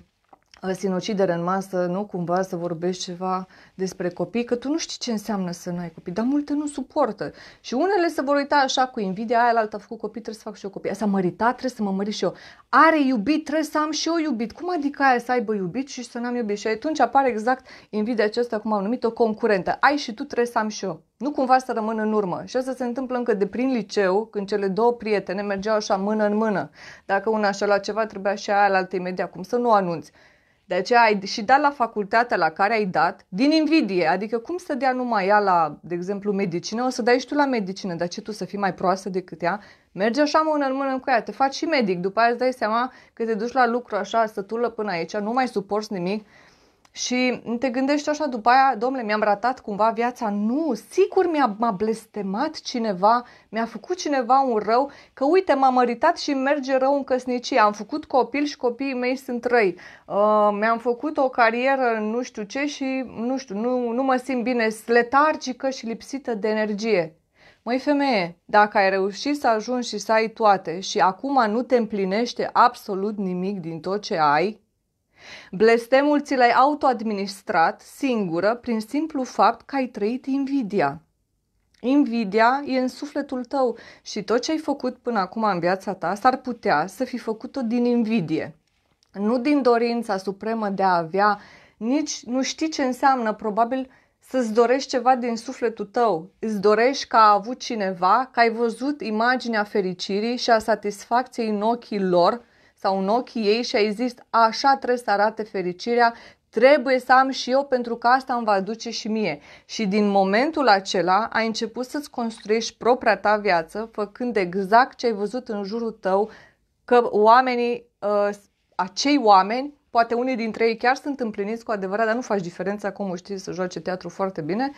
sinucidere în masă, nu cumva să vorbești ceva despre copii, că tu nu știi ce înseamnă să nu ai copii, dar multe nu suportă. Și unele se vor uita așa cu invidia, aia altă a făcut copii, trebuie să fac și eu copii. Aia s-a măritat, trebuie să mă mări și eu. Are iubit, trebuie să am și eu iubit. Cum adică aia să aibă iubit și să n-am iubit? Și atunci apare exact invidia aceasta, cum am numit-o, concurentă. Ai și tu, trebuie să am și eu. Nu cumva să rămân în urmă. Și asta se întâmplă încă de prin liceu, când cele două prietene mergeau așa mână în mână. Dacă una așa la ceva, trebuia și aia la altă imediat. Cum să nu anunți? De aceea ai și dat la facultatea la care ai dat din invidie. Adică cum să dea numai ea la, de exemplu, medicină, o să dai și tu la medicină, dar ce tu să fii mai proastă decât ea? Mergi așa mână în mână cu ea, te faci și medic, după aia îți dai seama că te duci la lucru așa, stătulă până aici, nu mai suporți nimic și te gândești așa după aia, domnule, mi-am ratat cumva viața? Nu, sigur mi-a, m-a blestemat cineva, mi-a făcut cineva un rău, că uite, m-am măritat și merge rău în căsnicie, am făcut copil și copiii mei sunt răi, uh, mi-am făcut o carieră nu știu ce și nu știu, nu, nu mă simt bine, letargică și lipsită de energie. Măi femeie, dacă ai reușit să ajungi și să ai toate și acum nu te împlinește absolut nimic din tot ce ai, Blestemul ți l-ai autoadministrat singură prin simplu fapt că ai trăit invidia. Invidia e în sufletul tău și tot ce ai făcut până acum în viața ta s-ar putea să fi făcut-o din invidie, nu din dorința supremă de a avea, nici nu știi ce înseamnă, probabil să-ți dorești ceva din sufletul tău. Îți dorești că a avut cineva, că ai văzut imaginea fericirii și a satisfacției în ochii lor sau în ochii ei și ai zis așa trebuie să arate fericirea, trebuie să am și eu pentru că asta îmi va duce și mie. Și din momentul acela ai început să-ți construiești propria ta viață făcând exact ce ai văzut în jurul tău că oamenii, uh, acei oameni, poate unii dintre ei chiar sunt împliniți cu adevărat, dar nu faci diferența acum, știi să joace teatru foarte bine,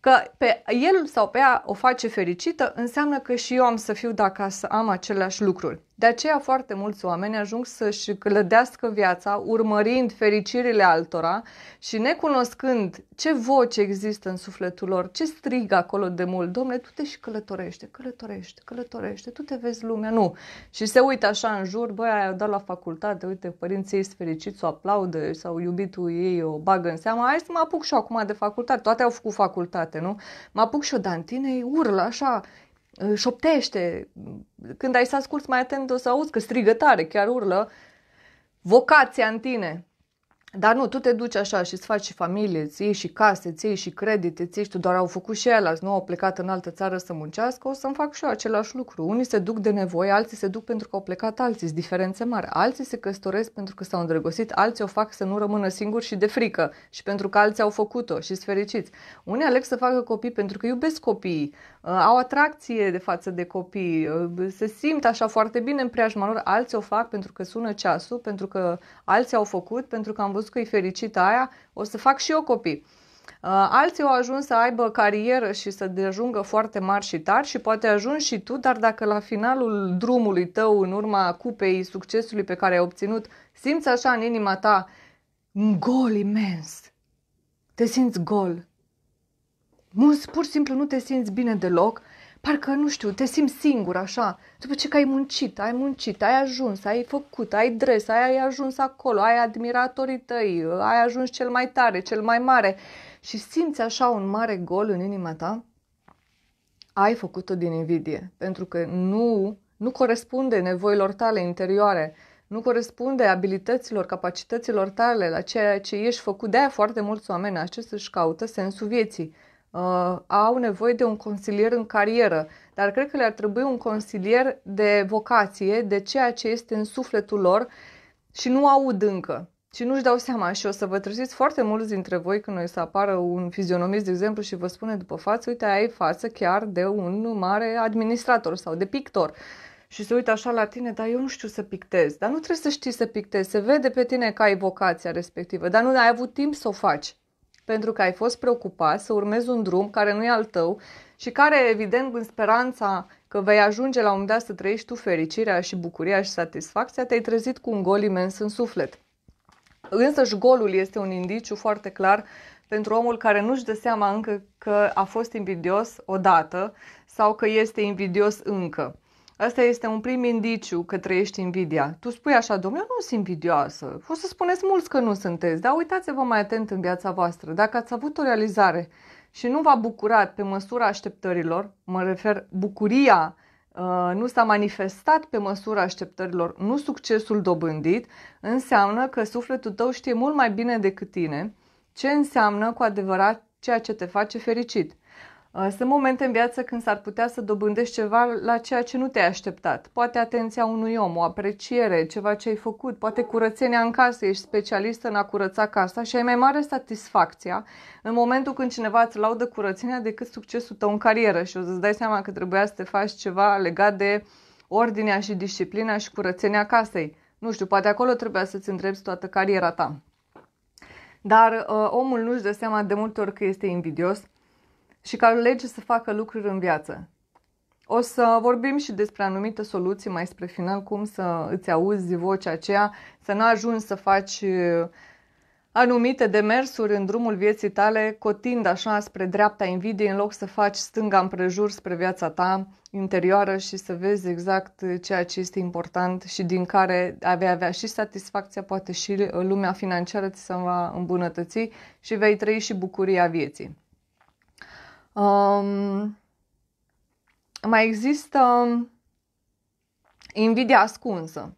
că pe el sau pe ea o face fericită, înseamnă că și eu am să fiu dacă să am aceleași lucruri. De aceea foarte mulți oameni ajung să-și clădească viața urmărind fericirile altora și necunoscând ce voce există în sufletul lor, ce strigă acolo de mult. Domnule, tu te și călătorește, călătorește, călătorește, tu te vezi lumea, nu. Și se uită așa în jur, băi, ai dat la facultate, uite, părinții ei sunt fericiți, o aplaudă sau iubitul ei o bagă în seamă, hai să mă apuc și eu acum de facultate, toate au făcut facultate, nu? Mă apuc și eu, dar în tine urlă așa, șoptește, când ai să asculți mai atent o să auzi că strigă tare, chiar urlă, vocația în tine. Dar nu, tu te duci așa și îți faci și familie, îți iei și case, îți iei și credite, îți iei și tu, doar au făcut și elați, nu au plecat în altă țară să muncească, o să-mi fac și eu același lucru. Unii se duc de nevoie, alții se duc pentru că au plecat alții, sunt diferențe mari. Alții se căsătoresc pentru că s-au îndrăgostit, alții o fac să nu rămână singuri și de frică și pentru că alții au făcut-o și sunt fericiți. Unii aleg să facă copii pentru că iubesc copiii, uh, au atracție de față de copii, uh, se simt așa foarte bine în preajma lor, alții o fac pentru că sună ceasul, pentru că alții au făcut, pentru că am văzut că e fericită aia, o să fac și eu copii. Uh, alții au ajuns să aibă carieră și să dejungă foarte mari și tari și poate ajungi și tu, dar dacă la finalul drumului tău, în urma cupei succesului pe care ai obținut, simți așa în inima ta un gol imens, te simți gol, mulți pur și simplu nu te simți bine deloc parcă, nu știu, te simți singur așa, după ce că ai muncit, ai muncit, ai ajuns, ai făcut, ai dres, ai ajuns acolo, ai admiratorii tăi, ai ajuns cel mai tare, cel mai mare și simți așa un mare gol în inima ta, ai făcut-o din invidie, pentru că nu, nu corespunde nevoilor tale interioare, nu corespunde abilităților, capacităților tale la ceea ce ești făcut. De-aia foarte mulți oameni acest își caută sensul vieții uh, au nevoie de un consilier în carieră, dar cred că le-ar trebui un consilier de vocație, de ceea ce este în sufletul lor și nu aud încă și nu-și dau seama și o să vă treziți foarte mulți dintre voi când noi să apară un fizionomist, de exemplu, și vă spune după față, uite, ai față chiar de un mare administrator sau de pictor. Și se uită așa la tine, dar eu nu știu să pictez, dar nu trebuie să știi să pictezi, se vede pe tine că ai vocația respectivă, dar nu ai avut timp să o faci pentru că ai fost preocupat să urmezi un drum care nu e al tău și care, evident, în speranța că vei ajunge la un moment dat să trăiești tu fericirea și bucuria și satisfacția, te-ai trezit cu un gol imens în suflet. Însă și golul este un indiciu foarte clar pentru omul care nu-și dă seama încă că a fost invidios odată sau că este invidios încă. Asta este un prim indiciu că trăiești invidia. Tu spui așa, domnule, eu nu sunt invidioasă. O să spuneți mulți că nu sunteți, dar uitați-vă mai atent în viața voastră. Dacă ați avut o realizare și nu v-a bucurat pe măsura așteptărilor, mă refer bucuria uh, nu s-a manifestat pe măsura așteptărilor, nu succesul dobândit, înseamnă că sufletul tău știe mult mai bine decât tine ce înseamnă cu adevărat ceea ce te face fericit. Uh, sunt momente în viață când s-ar putea să dobândești ceva la ceea ce nu te-ai așteptat. Poate atenția unui om, o apreciere, ceva ce ai făcut, poate curățenia în casă, ești specialist în a curăța casa și ai mai mare satisfacția în momentul când cineva îți laudă curățenia decât succesul tău în carieră și o să-ți dai seama că trebuia să te faci ceva legat de ordinea și disciplina și curățenia casei. Nu știu, poate acolo trebuia să-ți întrebi toată cariera ta. Dar uh, omul nu-și dă seama de multe ori că este invidios, și care lege să facă lucruri în viață. O să vorbim și despre anumite soluții mai spre final, cum să îți auzi vocea aceea, să nu ajungi să faci uh, anumite demersuri în drumul vieții tale, cotind așa spre dreapta invidiei, în loc să faci stânga împrejur spre viața ta interioară și să vezi exact ceea ce este important și din care vei avea și satisfacția, poate și lumea financiară ți se va îmbunătăți și vei trăi și bucuria vieții. Um, mai există invidia ascunsă.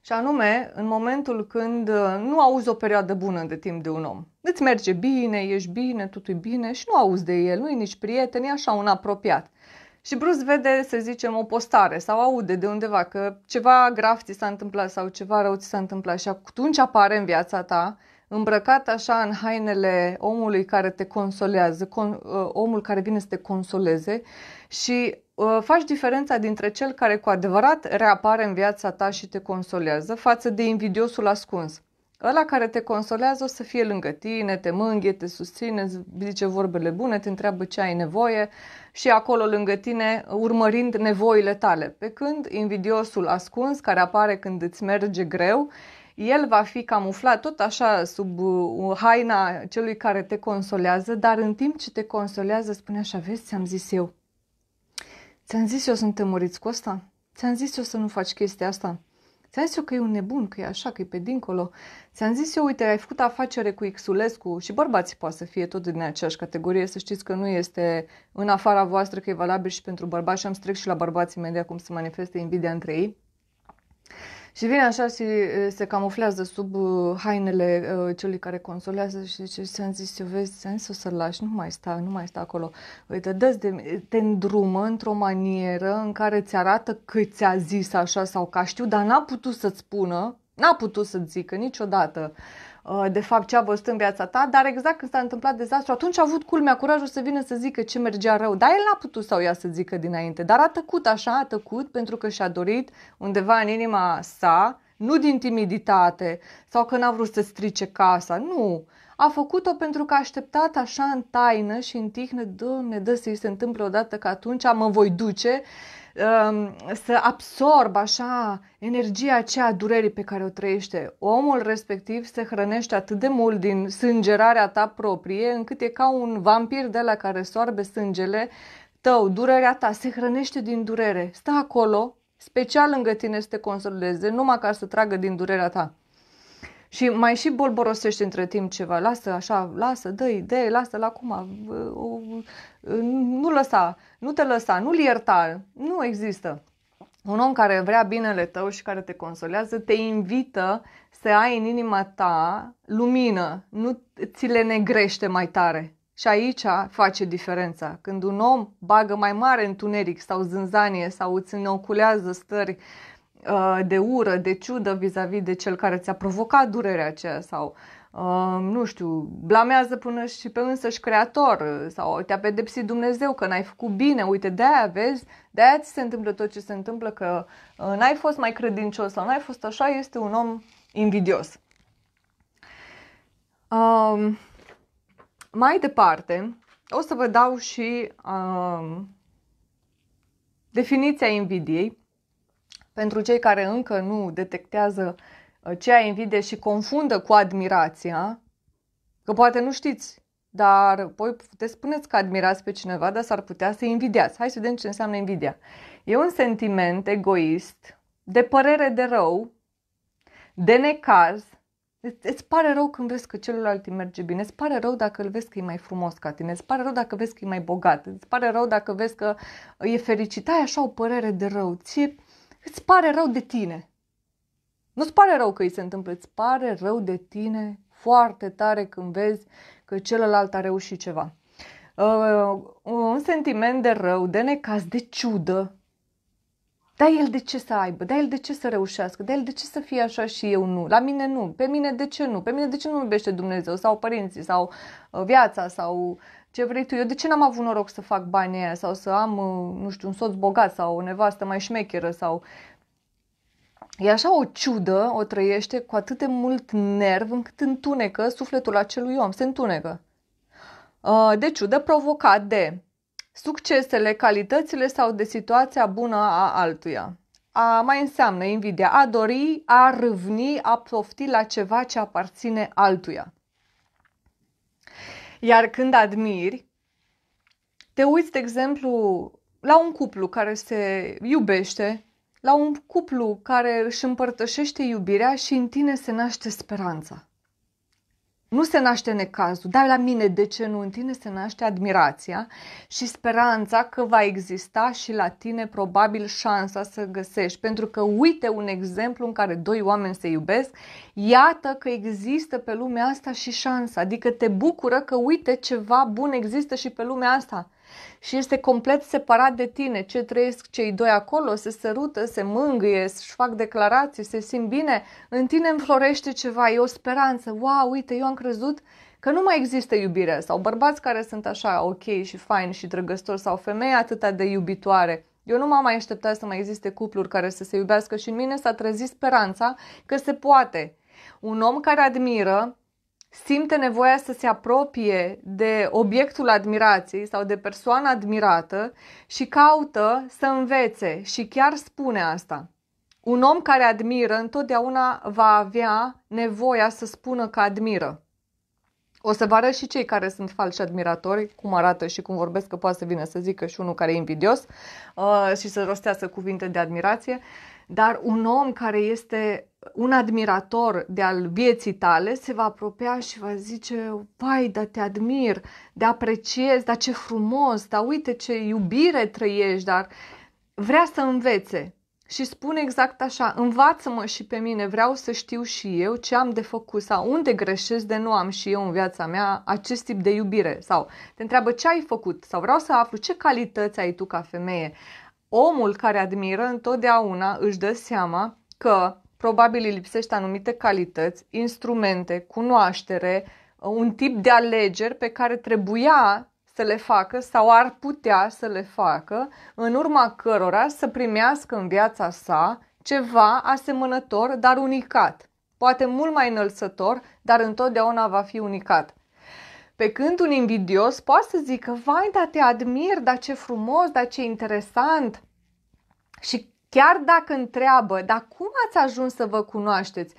Și anume, în momentul când uh, nu auzi o perioadă bună de timp de un om. Îți merge bine, ești bine, totul e bine și nu auzi de el, nu i nici prieten, e așa un apropiat. Și Bruce vede, să zicem, o postare sau aude de undeva că ceva grav ți s-a întâmplat sau ceva rău ți s-a întâmplat și atunci apare în viața ta îmbrăcat așa în hainele omului care te consolează, con, uh, omul care vine să te consoleze și uh, faci diferența dintre cel care cu adevărat reapare în viața ta și te consolează față de invidiosul ascuns. Ăla care te consolează o să fie lângă tine, te mânghe, te susține, zice vorbele bune, te întreabă ce ai nevoie și acolo lângă tine urmărind nevoile tale. Pe când invidiosul ascuns care apare când îți merge greu el va fi camuflat tot așa sub uh, haina celui care te consolează, dar în timp ce te consolează spune așa, vezi, ți-am zis eu. Ți-am zis eu să nu te măriți cu asta? Ți-am zis eu să nu faci chestia asta? Ți-am zis eu că e un nebun, că e așa, că e pe dincolo. Ți-am zis eu, uite, ai făcut afacere cu Xulescu și bărbații poate să fie tot din aceeași categorie, să știți că nu este în afara voastră că e valabil și pentru bărbați și am strec și la bărbați imediat cum se manifeste invidia între ei. Și vine așa și se camuflează sub hainele celui care consolează și zice, ți-am zis, eu vezi, ți o să-l lași, nu mai sta, nu mai sta acolo. Uite, dă de, te îndrumă într-o manieră în care ți arată că ți-a zis așa sau ca știu, dar n-a putut să-ți spună, n-a putut să-ți zică niciodată. Uh, Uh, de fapt ce a văzut în viața ta, dar exact când s-a întâmplat dezastru, atunci a avut culmea curajul să vină să zică ce mergea rău, dar el n-a putut sau ea să zică dinainte, dar a tăcut așa, a tăcut pentru că și-a dorit undeva în inima sa, nu din timiditate sau că n-a vrut să strice casa, nu, a făcut-o pentru că a așteptat așa în taină și în tihnă, Doamne, dă să-i se întâmple odată că atunci mă voi duce Um, să absorb așa energia aceea a durerii pe care o trăiește. Omul respectiv se hrănește atât de mult din sângerarea ta proprie, încât e ca un vampir de la care soarbe sângele tău, durerea ta, se hrănește din durere. Stă acolo, special lângă tine să te consolideze, numai ca să tragă din durerea ta. Și mai și bolborosește între timp ceva. Lasă așa, lasă, dă idee, lasă-l acum. Nu lăsa, nu te lăsa, nu-l ierta. Nu există. Un om care vrea binele tău și care te consolează te invită să ai în inima ta lumină, nu ți le negrește mai tare. Și aici face diferența. Când un om bagă mai mare întuneric sau zânzanie sau îți înoculează stări uh, Uh, de ură, de ciudă vis-a-vis de cel care ți-a provocat durerea aceea sau uh, nu știu, blamează până și pe însăși creator sau te-a pedepsit Dumnezeu că n-ai făcut bine, uite, de-aia vezi, de-aia ți se întâmplă tot ce se întâmplă, că uh, n-ai fost mai credincios sau n-ai fost așa, este un om invidios. Um, mai departe, o să vă dau și um, definiția invidiei pentru cei care încă nu detectează uh, cea invidie și confundă cu admirația, că poate nu știți, dar voi puteți spuneți că admirați pe cineva, dar s-ar putea să invidiați. Hai să vedem ce înseamnă invidia. E un sentiment egoist, de părere de rău, de necaz. Îți pare rău când vezi că celălalt îi merge bine, îți pare rău dacă îl vezi că e mai frumos ca tine, îți pare rău dacă vezi că e mai bogat, îți pare rău dacă vezi că uh, e fericit. Ai așa o părere de rău. Ție îți pare rău de tine. Nu-ți pare rău că îi se întâmplă, îți pare rău de tine foarte tare când vezi că celălalt a reușit ceva. Uh, un sentiment de rău, de necaz, de ciudă. Da el de ce să aibă, da el de ce să reușească, da el de ce să fie așa și eu nu. La mine nu, pe mine de ce nu, pe mine de ce nu iubește Dumnezeu sau părinții sau uh, viața sau uh, ce vrei tu. Eu de ce n-am avut noroc să fac banii aia sau să am, uh, nu știu, un soț bogat sau o nevastă mai șmecheră sau... E așa o ciudă, o trăiește cu atât de mult nerv încât întunecă sufletul acelui om, se întunecă. Uh, de ciudă provocat de succesele, calitățile sau de situația bună a altuia. A mai înseamnă invidia, a dori, a râvni, a pofti la ceva ce aparține altuia. Iar când admiri, te uiți, de exemplu, la un cuplu care se iubește, la un cuplu care își împărtășește iubirea și în tine se naște speranța. Nu se naște necazul, dar la mine de ce nu în tine se naște admirația și speranța că va exista și la tine probabil șansa să găsești. Pentru că uite un exemplu în care doi oameni se iubesc, iată că există pe lumea asta și șansa, adică te bucură că uite ceva bun există și pe lumea asta și este complet separat de tine. Ce trăiesc cei doi acolo, se sărută, se mângâie, își fac declarații, se simt bine, în tine înflorește ceva, e o speranță. Wow, uite, eu am crezut că nu mai există iubire sau bărbați care sunt așa ok și fain și drăgăstor sau femei atâta de iubitoare. Eu nu m-am mai așteptat să mai existe cupluri care să se iubească și în mine s-a trezit speranța că se poate. Un om care admiră simte nevoia să se apropie de obiectul admirației sau de persoana admirată și caută să învețe și chiar spune asta. Un om care admiră întotdeauna va avea nevoia să spună că admiră. O să vă arăt și cei care sunt falși admiratori, cum arată și cum vorbesc, că poate să vină să zică și unul care e invidios uh, și să rostească cuvinte de admirație. Dar un om care este un admirator de-al vieții tale se va apropia și va zice, vai, dar te admir, de apreciez, dar ce frumos, dar uite ce iubire trăiești, dar vrea să învețe. Și spune exact așa, învață-mă și pe mine, vreau să știu și eu ce am de făcut sau unde greșesc de nu am și eu în viața mea acest tip de iubire. Sau te întreabă ce ai făcut sau vreau să aflu ce calități ai tu ca femeie. Omul care admiră întotdeauna își dă seama că probabil îi lipsește anumite calități, instrumente, cunoaștere, uh, un tip de alegeri pe care trebuia să le facă sau ar putea să le facă, în urma cărora să primească în viața sa ceva asemănător, dar unicat. Poate mult mai înălțător, dar întotdeauna va fi unicat. Pe când un invidios poate să zică, vai, dar te admir, dar ce frumos, dar ce interesant. Și Chiar dacă întreabă, dar cum ați ajuns să vă cunoașteți?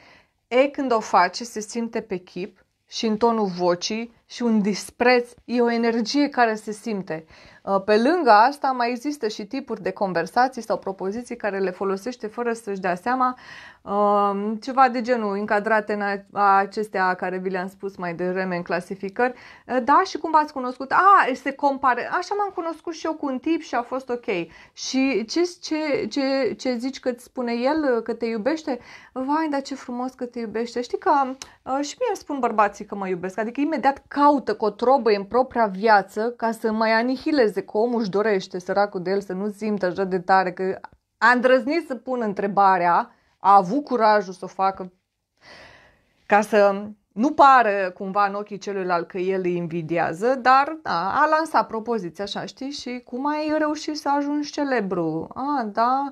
E, când o face, se simte pe chip și în tonul vocii și un dispreț, e o energie care se simte. Uh, pe lângă asta mai există și tipuri de conversații sau propoziții care le folosește fără să-și dea seama uh, ceva de genul încadrate în acestea care vi le-am spus mai devreme în clasificări. Uh, da, și cum v-ați cunoscut? A, se compare. Așa m-am cunoscut și eu cu un tip și a fost ok. Și ce, ce, ce, ce zici că îți spune el că te iubește? Vai, dar ce frumos că te iubește. Știi că și mie îmi spun bărbații că mă iubesc. Adică imediat caută cotrobă în propria viață ca să mai anihileze vezi că omul își dorește, săracul de el, să nu simtă așa de tare, că a îndrăznit să pună întrebarea, a avut curajul să o facă ca să nu pară cumva în ochii celuilalt că el îi invidiază, dar da, a lansat propoziția așa, știi? Și cum ai reușit să ajungi celebru? A, da,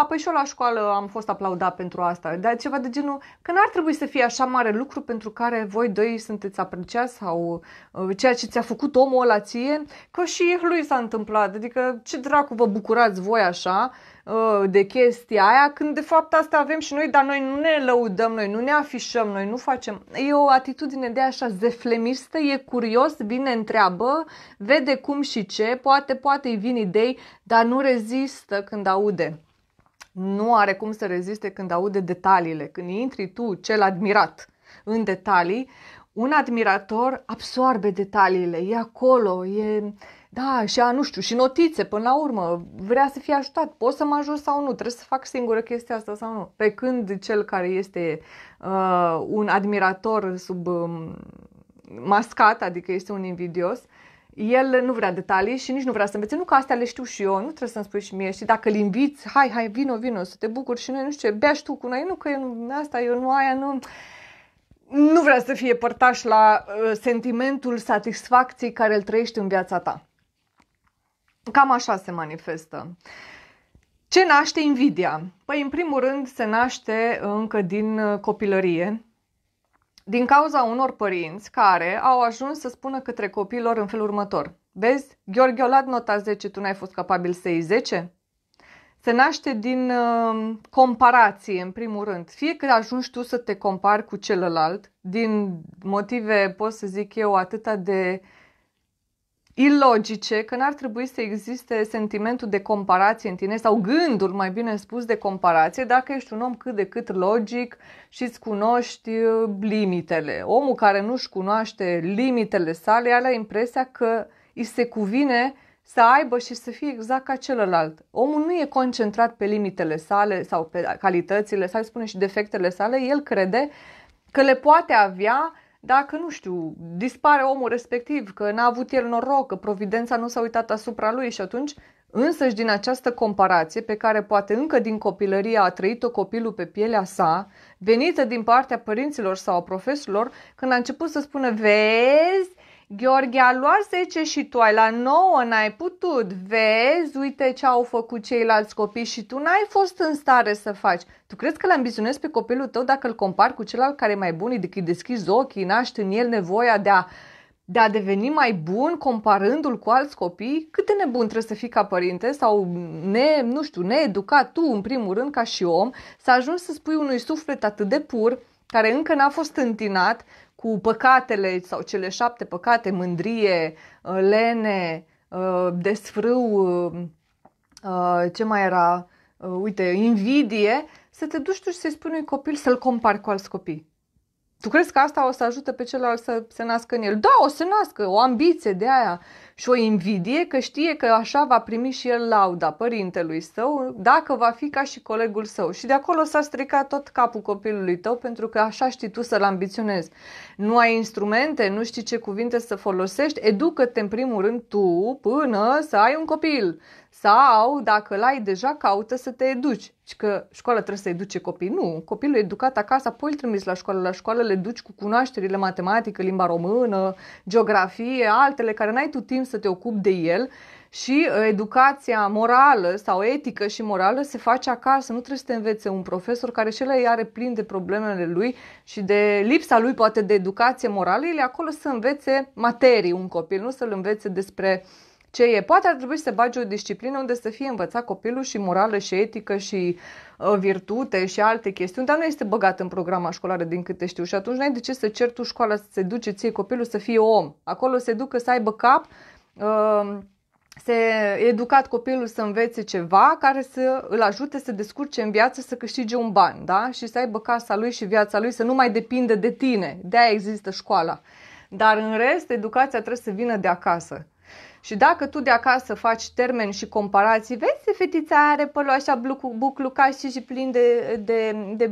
a, păi și eu la școală am fost aplaudat pentru asta, dar ceva de genul că n-ar trebui să fie așa mare lucru pentru care voi doi sunteți apreciați sau uh, ceea ce ți-a făcut omul ăla ție, că și lui s-a întâmplat, adică ce dracu vă bucurați voi așa uh, de chestia aia, când de fapt asta avem și noi, dar noi nu ne lăudăm, noi nu ne afișăm, noi nu facem. E o atitudine de așa zeflemistă, e curios, vine, întreabă, vede cum și ce, poate, poate îi vin idei, dar nu rezistă când aude nu are cum să reziste când aude detaliile. Când intri tu, cel admirat, în detalii, un admirator absorbe detaliile, e acolo, e, da, și a, nu știu, și notițe până la urmă, vrea să fie ajutat, poți să mă ajut sau nu, trebuie să fac singură chestia asta sau nu. Pe când cel care este uh, un admirator sub um, mascat, adică este un invidios, el nu vrea detalii și nici nu vrea să învețe. Nu că astea le știu și eu, nu trebuie să-mi spui și mie. Și dacă inviți, hai, hai, vino, vino, să te bucuri și noi, nu știu ce, bea și tu cu noi, nu că eu nu, asta, eu nu aia, nu... Nu vrea să fie părtaș la uh, sentimentul satisfacției care îl trăiești în viața ta. Cam așa se manifestă. Ce naște invidia? Păi, în primul rând, se naște uh, încă din uh, copilărie din cauza unor părinți care au ajuns să spună către copiilor în felul următor. Vezi, Gheorghe, Gheorgheolat nota 10, tu n-ai fost capabil să iei 10? Se naște din uh, comparație, în primul rând. Fie că ajungi tu să te compari cu celălalt, din motive, pot să zic eu, atâta de uh, ilogice, că n-ar trebui să existe sentimentul de comparație în tine sau gândul, mai bine spus, de comparație dacă ești un om cât de cât logic și îți cunoști uh, limitele. Omul care nu-și cunoaște limitele sale are impresia că îi se cuvine să aibă și să fie exact ca celălalt. Omul nu e concentrat pe limitele sale sau pe calitățile sale, spune și defectele sale, el crede că le poate avea dacă, nu știu, dispare omul respectiv, că n-a avut el noroc, că providența nu s-a uitat asupra lui și atunci însăși din această comparație pe care poate încă din copilărie a trăit-o copilul pe pielea sa, venită din partea părinților sau a profesorilor, când a început să spună, vezi, Gheorghe a luat 10 și tu ai la 9, n-ai putut. Vezi, uite ce au făcut ceilalți copii și tu n-ai fost în stare să faci. Tu crezi că l-ambiționezi pe copilul tău dacă îl compari cu celălalt care e mai bun, îi deschizi ochii, naști în el nevoia de a, de a deveni mai bun comparându-l cu alți copii? Cât de nebun trebuie să fii ca părinte sau ne, nu știu, needucat tu în primul rând ca și om să ajungi să spui unui suflet atât de pur care încă n-a fost întinat cu păcatele sau cele șapte păcate, mândrie, uh, lene, uh, desfrâu, uh, ce mai era, uite, invidie, să te duci tu și să-i spui unui copil să-l compari cu alți copii. Tu crezi că asta o să ajute pe celălalt să se nască în el? Da, o să nască o ambiție de aia și o invidie că știe că așa va primi și el lauda părintelui său dacă va fi ca și colegul său. Și de acolo s-a stricat tot capul copilului tău pentru că așa știi tu să-l ambiționezi. Nu ai instrumente, nu știi ce cuvinte să folosești, educă-te în primul rând tu până să ai un copil. Sau, dacă l-ai deja, caută să te educi. Și că școala trebuie să educe copii. Nu, copilul educat acasă, apoi îl trimiți la școală. La școală le duci cu cunoașterile matematică, limba română, geografie, altele care n-ai tu timp timp să te ocupi de el și uh, educația morală sau etică și morală se face acasă, nu trebuie să te învețe un profesor care și el are plin de problemele lui și de lipsa lui poate de educație morală, el e acolo să învețe materii un copil, nu să-l învețe despre ce e. Poate ar trebui să bagi o disciplină unde să fie învățat copilul și morală și etică și uh, virtute și alte chestiuni, dar nu este băgat în programa școlară din câte știu și atunci nu ai de ce să ceri tu școala să se duce ție copilul să fie om. Acolo se ducă să aibă cap Ehm, se educat copilul să învețe ceva care să îl ajute să descurce în viață, să câștige un ban, da? Și să aibă casa lui și viața lui, să nu mai depinde de tine. De aia există școala. Dar în rest, educația trebuie să vină de acasă. Și dacă tu de acasă faci termeni și comparații, vezi, fetița are părul așa buclucaș și plin de, de, de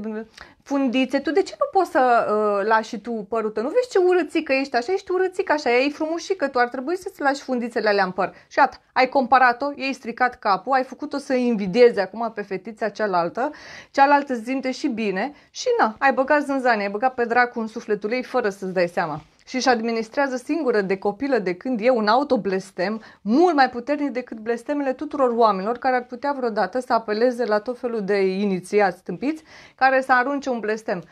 fundițe, tu de ce nu poți să uh, lași și tu părul tău? Nu vezi ce urățică ești așa? Ești urățică așa, e frumușică, tu ar trebui să-ți lași fundițele alea în păr. Și at, ai comparat-o, ei stricat capul, ai făcut-o să invidieze acum pe fetița cealaltă, cealaltă zimte și bine și na, ai băgat zânzane, ai băgat pe dracu în sufletul ei fără să-ți dai seama și își administrează singură de copilă de când e un autoblestem mult mai puternic decât blestemele tuturor oamenilor care ar putea vreodată să apeleze la tot felul de inițiați stâmpiți care să arunce un blestem.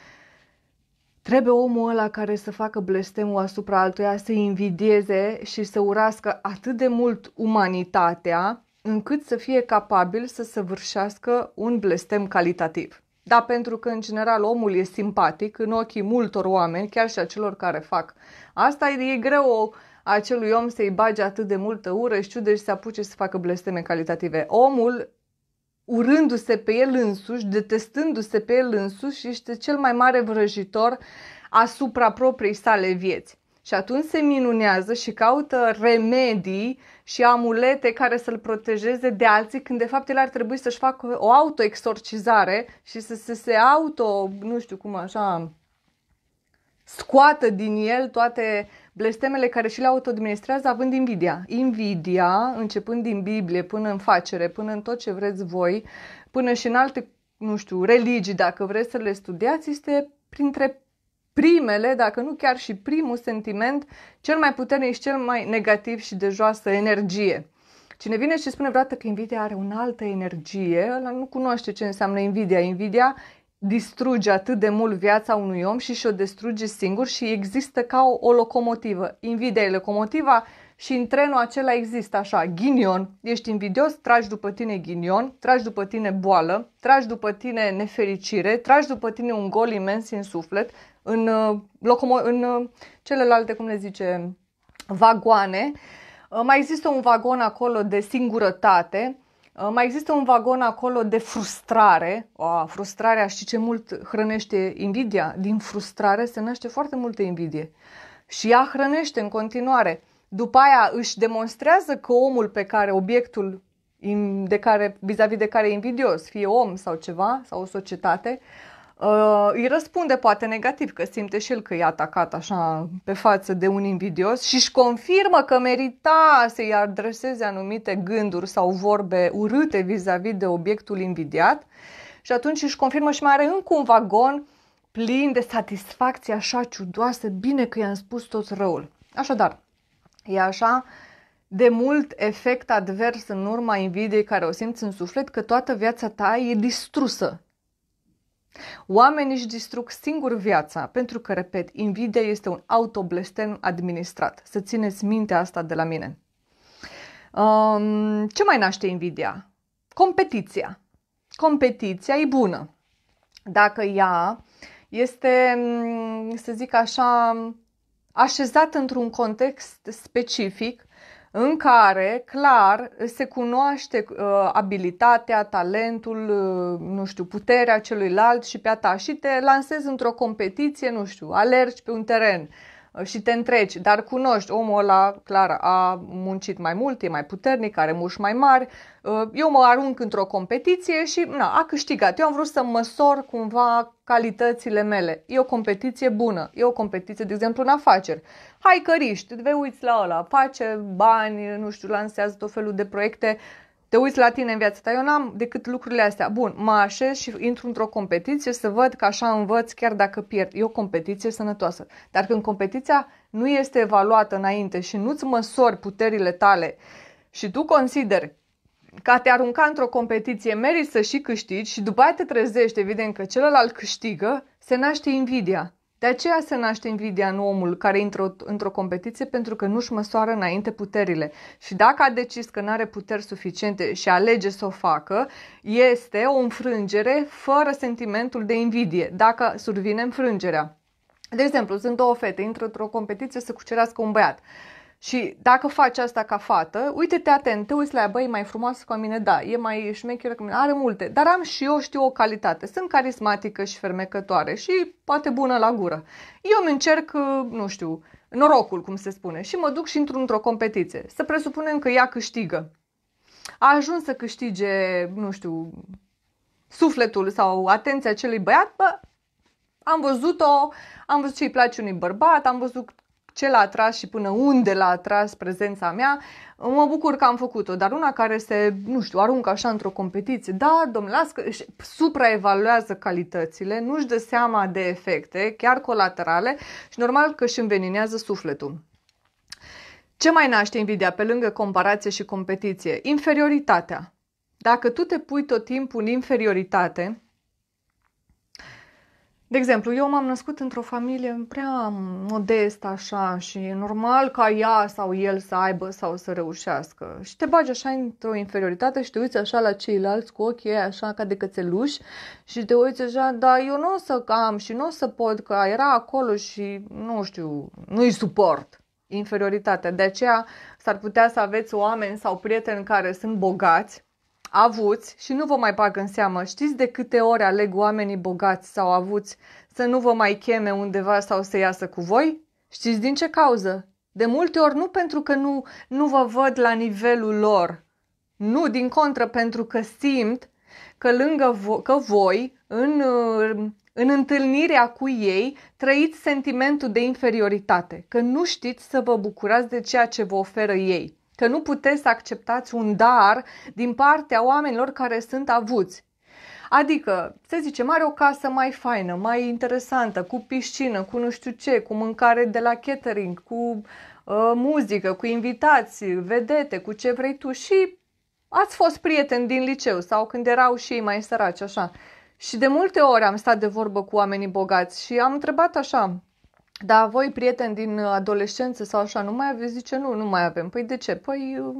Trebuie omul ăla care să facă blestemul asupra altuia să invidieze și să urască atât de mult umanitatea încât să fie capabil să săvârșească un blestem calitativ dar pentru că, în general, omul e simpatic în ochii multor oameni, chiar și a celor care fac. Asta e, e greu acelui om să-i bage atât de multă ură și ciudă și să apuce să facă blesteme calitative. Omul urându-se pe el însuși, detestându-se pe el însuși, este cel mai mare vrăjitor asupra propriei sale vieți. Și atunci se minunează și caută remedii și amulete care să-l protejeze de alții, când de fapt el ar trebui să-și facă o autoexorcizare și să, să se auto, nu știu cum așa, scoată din el toate blestemele care și le autoadministrează având invidia. Invidia, începând din Biblie până în facere, până în tot ce vreți voi, până și în alte, nu știu, religii, dacă vreți să le studiați, este printre primele, dacă nu chiar și primul sentiment, cel mai puternic și cel mai negativ și de joasă energie. Cine vine și spune vreodată că invidia are o altă energie, ăla nu cunoaște ce înseamnă invidia. Invidia distruge atât de mult viața unui om și și-o distruge singur și există ca o, o locomotivă. Invidia e locomotiva și în trenul acela există așa, ghinion, ești invidios, tragi după tine ghinion, tragi după tine boală, tragi după tine nefericire, tragi după tine un gol imens în suflet, în, uh, locomo- în uh, celelalte, cum le zice, vagoane. Uh, mai există un vagon acolo de singurătate, mai există un vagon acolo de frustrare. O, frustrarea, știi ce mult hrănește invidia? Din frustrare se naște foarte multă invidie. Și ea hrănește în continuare. După aia își demonstrează că omul pe care obiectul de care, vis-a-vis de care e invidios, fie om sau ceva, sau o societate, uh, uh, îi răspunde poate negativ că simte și el că e atacat așa pe față de un invidios și își confirmă că merita să-i adreseze anumite gânduri sau vorbe urâte vis-a-vis de obiectul invidiat și atunci își confirmă și mai are încă un vagon plin de satisfacție așa ciudoasă, bine că i-am spus tot răul. Așadar, e așa de mult efect advers în urma invidiei care o simți în suflet că toată viața ta e distrusă Oamenii își distrug singur viața, pentru că, repet, invidia este un autoblestem administrat. Să țineți minte asta de la mine. Um, ce mai naște invidia? Competiția. Competiția e bună. Dacă ea este, mm, să zic așa, așezată într-un context specific în care clar se cunoaște uh, abilitatea, talentul, uh, nu știu, puterea celuilalt și pe a ta și te lansezi într-o competiție, nu știu, alergi pe un teren, uh, Uh, și te întreci, dar cunoști omul ăla, clar, a muncit mai mult, e mai puternic, are muși mai mari, uh, eu mă arunc într-o competiție și na, a câștigat. Eu am vrut să măsor cumva calitățile mele. E o competiție bună, e o competiție, de exemplu, în afaceri. Hai căriști, te vei uiți la ăla, face bani, nu știu, lansează tot felul de proiecte, te uiți la tine în viața ta, eu n-am decât lucrurile astea. Bun, mă așez și intru într-o competiție să văd că așa învăț chiar dacă pierd. E o competiție sănătoasă. Dar când competiția nu este evaluată înainte și nu-ți măsori puterile tale și tu consideri ca te arunca într-o competiție, meriți să și câștigi și după aia te trezești, evident că celălalt câștigă, se naște invidia. De aceea se naște invidia în omul care intră într-o, competiție pentru că nu-și măsoară înainte puterile. Și dacă a decis că nu are puteri suficiente și alege să o facă, este o înfrângere fără sentimentul de invidie, dacă survine înfrângerea. De exemplu, sunt două fete, intră într-o competiție să cucerească un băiat. Și dacă faci asta ca fată, uite-te atent, te uiți la ea, băi, e mai frumoasă ca mine, da, e mai șmecheră ca mine, are multe, dar am și eu, știu, o calitate. Sunt carismatică și fermecătoare și poate bună la gură. Eu îmi încerc, nu știu, norocul, cum se spune, și mă duc și intru într-o competiție. Să presupunem că ea câștigă. A ajuns să câștige, nu știu, sufletul sau atenția acelui băiat, bă, am văzut-o, am văzut ce îi place unui bărbat, am văzut ce l-a atras și până unde l-a atras prezența mea, mă bucur că am făcut-o, dar una care se, nu știu, aruncă așa într-o competiție, da, domnule, las că își supraevaluează calitățile, nu-și dă seama de efecte, chiar colaterale și normal că își înveninează sufletul. Ce mai naște invidia pe lângă comparație și competiție? Inferioritatea. Dacă tu te pui tot timpul în inferioritate, de exemplu, eu m-am născut într-o familie prea modestă așa și normal ca ea sau el să aibă sau să reușească. Și te bagi așa într-o inferioritate și te uiți așa la ceilalți cu ochii așa ca de cățeluși și te uiți așa, da, eu nu o să am și nu o să pot, că era acolo și nu știu, nu-i suport inferioritatea. De aceea s-ar putea să aveți oameni sau prieteni care sunt bogați, avuți și nu vă mai bag în seamă. Știți de câte ori aleg oamenii bogați sau avuți să nu vă mai cheme undeva sau să iasă cu voi? Știți din ce cauză? De multe ori nu pentru că nu, nu vă văd la nivelul lor. Nu, din contră, pentru că simt că lângă vo- că voi, în, în întâlnirea cu ei, trăiți sentimentul de inferioritate, că nu știți să vă bucurați de ceea ce vă oferă ei că nu puteți să acceptați un dar din partea oamenilor care sunt avuți. Adică, să zicem, are o casă mai faină, mai interesantă, cu piscină, cu nu știu ce, cu mâncare de la catering, cu uh, muzică, cu invitații, vedete, cu ce vrei tu și ați fost prieteni din liceu sau când erau și ei mai săraci, așa. Și de multe ori am stat de vorbă cu oamenii bogați și am întrebat așa, dar voi, prieteni din adolescență sau așa, nu mai aveți? Zice, nu, nu mai avem. Păi de ce? Păi uh,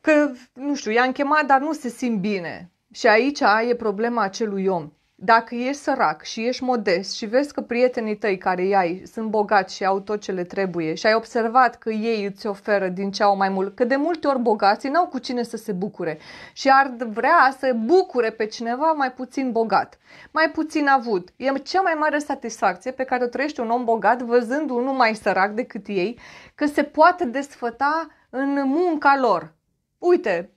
că, nu știu, i-am chemat, dar nu se simt bine. Și aici e problema acelui om. Dacă ești sărac și ești modest și vezi că prietenii tăi care îi ai sunt bogați și au tot ce le trebuie și ai observat că ei îți oferă din ce au mai mult, că de multe ori bogații n-au cu cine să se bucure și ar vrea să bucure pe cineva mai puțin bogat, mai puțin avut. E cea mai mare satisfacție pe care o trăiește un om bogat văzând unul mai sărac decât ei, că se poate desfăta în munca lor. Uite,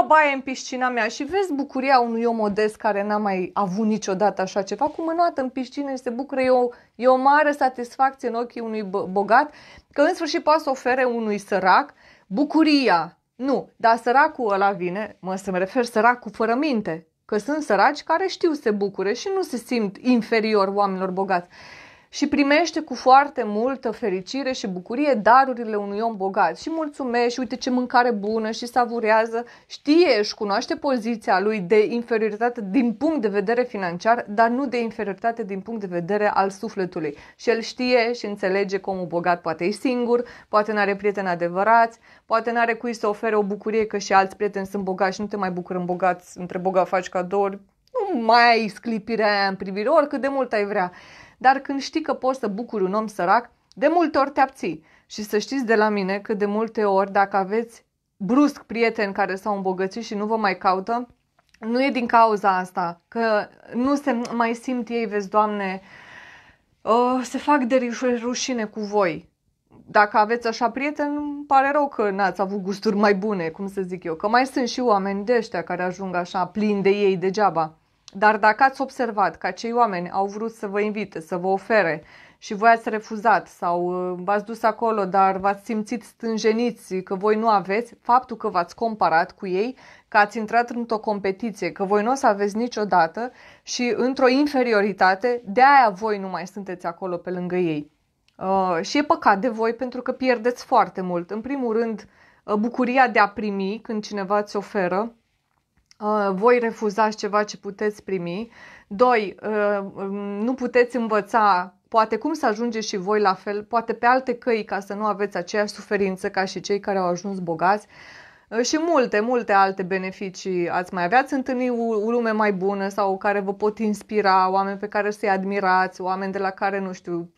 fă baie în piscina mea și vezi bucuria unui om modest care n-a mai avut niciodată așa ceva, cum înoată în piscină și se bucură, e o, e o mare satisfacție în ochii unui bogat, că în sfârșit poate să ofere unui sărac bucuria. Nu, dar săracul ăla vine, mă să mă refer săracul fără minte, că sunt săraci care știu să se bucure și nu se simt inferior oamenilor bogați și primește cu foarte multă fericire și bucurie darurile unui om bogat și mulțumește, uite ce mâncare bună și savurează, știe și cunoaște poziția lui de inferioritate din punct de vedere financiar, dar nu de inferioritate din punct de vedere al sufletului. Și el știe și înțelege că omul bogat poate e singur, poate nu are prieteni adevărați, poate nu are cui să ofere o bucurie că și alți prieteni sunt bogați și nu te mai bucurăm bogați, între bogat faci cadouri, nu mai ai sclipirea aia în privire, oricât de mult ai vrea dar când știi că poți să bucuri un om sărac, de multe ori te abții. Și să știți de la mine că de multe ori, dacă aveți brusc prieteni care s-au îmbogățit și nu vă mai caută, nu e din cauza asta, că nu se mai simt ei, vezi, Doamne, uh, se fac de rușine cu voi. Dacă aveți așa prieteni, îmi pare rău că n-ați avut gusturi mai bune, cum să zic eu, că mai sunt și oameni de ăștia care ajung așa plini de ei degeaba. Dar dacă ați observat că acei oameni au vrut să vă invite, să vă ofere și voi ați refuzat sau uh, v-ați dus acolo, dar v-ați simțit stânjeniți că voi nu aveți, faptul că v-ați comparat cu ei, că ați intrat într-o competiție, că voi nu o să aveți niciodată și într-o inferioritate, de aia voi nu mai sunteți acolo pe lângă ei. Uh, și e păcat de voi pentru că pierdeți foarte mult. În primul rând, uh, bucuria de a primi când cineva îți oferă, Uh, voi refuzați ceva ce puteți primi. Doi, uh, um, nu puteți învăța poate cum să ajungeți și voi la fel, poate pe alte căi ca să nu aveți aceeași suferință ca și cei care au ajuns bogați uh, și multe, multe alte beneficii ați mai avea. Ați întâlni o lume mai bună sau care vă pot inspira, oameni pe care să-i admirați, oameni de la care, nu știu,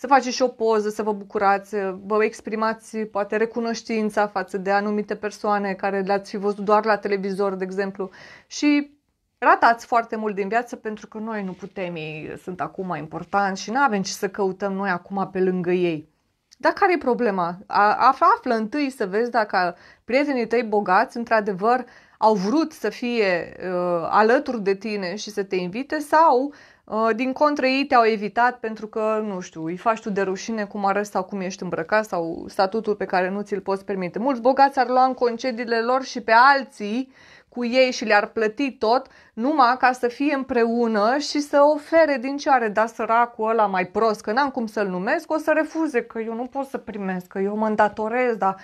să faceți și o poză, să vă bucurați, vă exprimați poate recunoștința față de anumite persoane care le-ați fi văzut doar la televizor, de exemplu, și ratați foarte mult din viață pentru că noi nu putem, ei sunt acum importanți și nu avem ce să căutăm noi acum pe lângă ei. Dar care e problema? Află, află întâi să vezi dacă prietenii tăi bogați, într-adevăr, au vrut să fie uh, alături de tine și să te invite sau Uh, din contră, ei te-au evitat pentru că, nu știu, îi faci tu de rușine cum arăți sau cum ești îmbrăcat sau statutul pe care nu ți-l poți permite. Mulți bogați ar lua în concediile lor și pe alții cu ei și le-ar plăti tot numai ca să fie împreună și să ofere din ce are, da săracul ăla mai prost, că n-am cum să-l numesc, o să refuze, că eu nu pot să primesc, că eu mă îndatorez, dar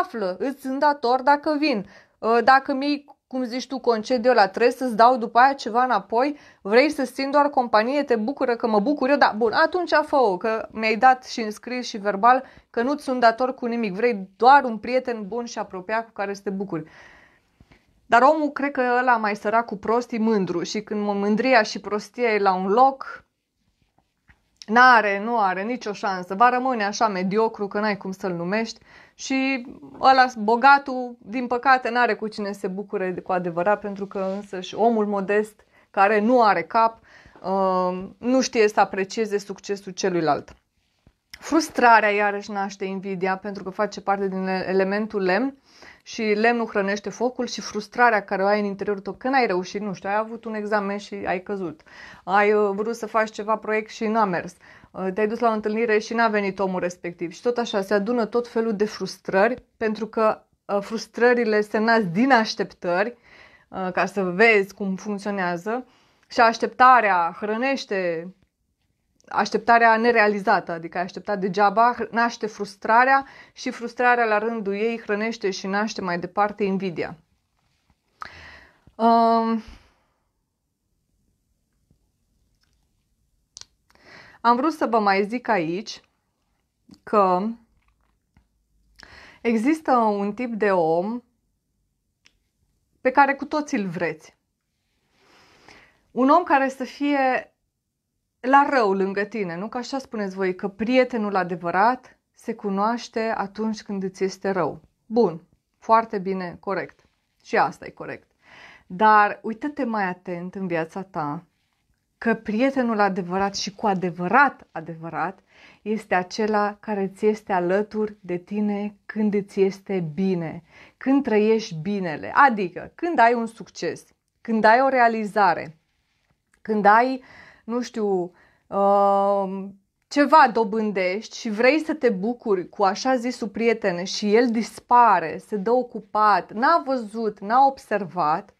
află, îți îndator dacă vin. Uh, dacă mi cum zici tu, concediu la trebuie să-ți dau după aia ceva înapoi, vrei să țin doar companie, te bucură că mă bucur eu, da, bun, atunci fă că mi-ai dat și în scris și verbal că nu-ți sunt dator cu nimic, vrei doar un prieten bun și apropiat cu care să te bucuri. Dar omul cred că ăla mai săra cu prostii mândru și când mândria și prostia e la un loc, n-are, nu are nicio șansă, va rămâne așa mediocru că n-ai cum să-l numești și ăla bogatul, din păcate, n-are cu cine se bucure cu adevărat, pentru că și omul modest, care nu are cap, uh, nu știe să aprecieze succesul celuilalt. Frustrarea iarăși naște invidia pentru că face parte din elementul lemn și lemnul hrănește focul și frustrarea care o ai în interiorul tău când ai reușit, nu știu, ai avut un examen și ai căzut, ai uh, vrut să faci ceva proiect și n-a mers, Eh, te-ai dus la o întâlnire și n-a venit omul respectiv. Și tot așa, se adună tot felul de frustrări, pentru că eh, frustrările se nasc din așteptări, eh, ca să vezi cum funcționează, și așteptarea hrănește așteptarea nerealizată, adică ai așteptat degeaba, naște frustrarea și frustrarea la rândul ei hrănește și naște mai departe invidia. Ehm, Am vrut să vă mai zic aici că există un tip de om pe care cu toții îl vreți. Un om care să fie la rău lângă tine, nu? Că așa spuneți voi, că prietenul adevărat se cunoaște atunci când îți este rău. Bun, foarte bine, corect. Și asta e corect. Dar uită-te mai atent în viața ta că prietenul adevărat și cu adevărat adevărat este acela care ți este alături de tine când îți este bine, când trăiești binele, adică când ai un succes, când ai o realizare, când ai, nu știu, uh, ceva dobândești și vrei să te bucuri cu așa zisul prieten și el dispare, se dă ocupat, n-a văzut, n-a observat,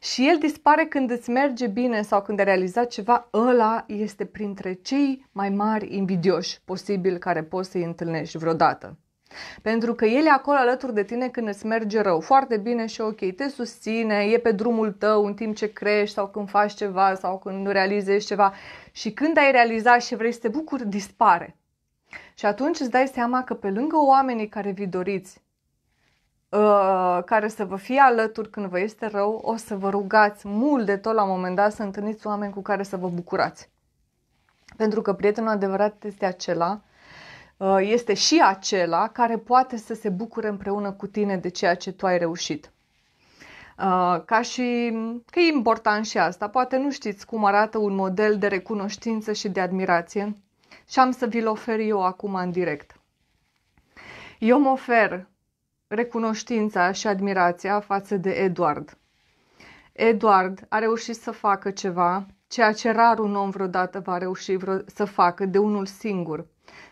și el dispare când îți merge bine sau când ai realizat ceva, ăla este printre cei mai mari invidioși posibil care poți să-i întâlnești vreodată. Pentru că el e acolo alături de tine când îți merge rău, foarte bine și ok, te susține, e pe drumul tău în timp ce crești sau când faci ceva sau când realizezi ceva și când ai realizat și vrei să te bucuri, dispare. Și atunci îți dai seama că pe lângă oamenii care vi doriți, Uh, care să vă fie alături când vă este rău, o să vă rugați mult de tot la un moment dat să întâlniți oameni cu care să vă bucurați. Pentru că prietenul adevărat este acela, uh, este și acela care poate să se bucure împreună cu tine de ceea ce tu ai reușit. Uh, ca și că e important și asta, poate nu știți cum arată un model de recunoștință și de admirație și am să vi-l ofer eu acum în direct. Eu mă ofer recunoștința și admirația față de Eduard. Eduard a reușit să facă ceva, ceea ce rar un om vreodată va reuși vreo- să facă de unul singur.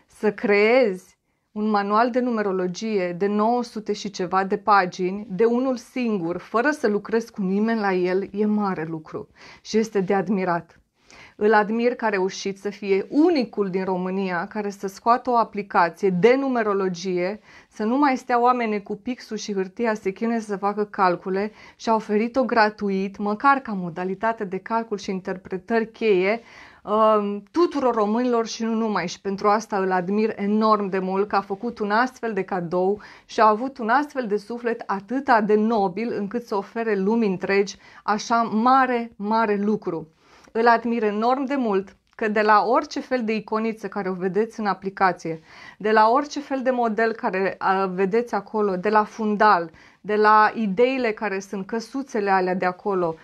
Să creezi un manual de numerologie de 900 și ceva de pagini, de unul singur, fără să lucrezi cu nimeni la el, e mare lucru și este de admirat. Îl admir că a reușit să fie unicul din România care să scoată o aplicație de numerologie, să nu mai stea oameni cu pixul și hârtia se chine să facă calcule și a oferit-o gratuit, măcar ca modalitate de calcul și interpretări cheie um, tuturor românilor și nu numai și pentru asta îl admir enorm de mult că a făcut un astfel de cadou și a avut un astfel de suflet atâta de nobil încât să ofere lumii întregi așa mare, mare lucru. Îl admir enorm de mult că de la orice fel de iconiță care o vedeți în aplicație, de la orice fel de model care vedeți acolo, de la fundal, de la ideile care sunt căsuțele alea de acolo,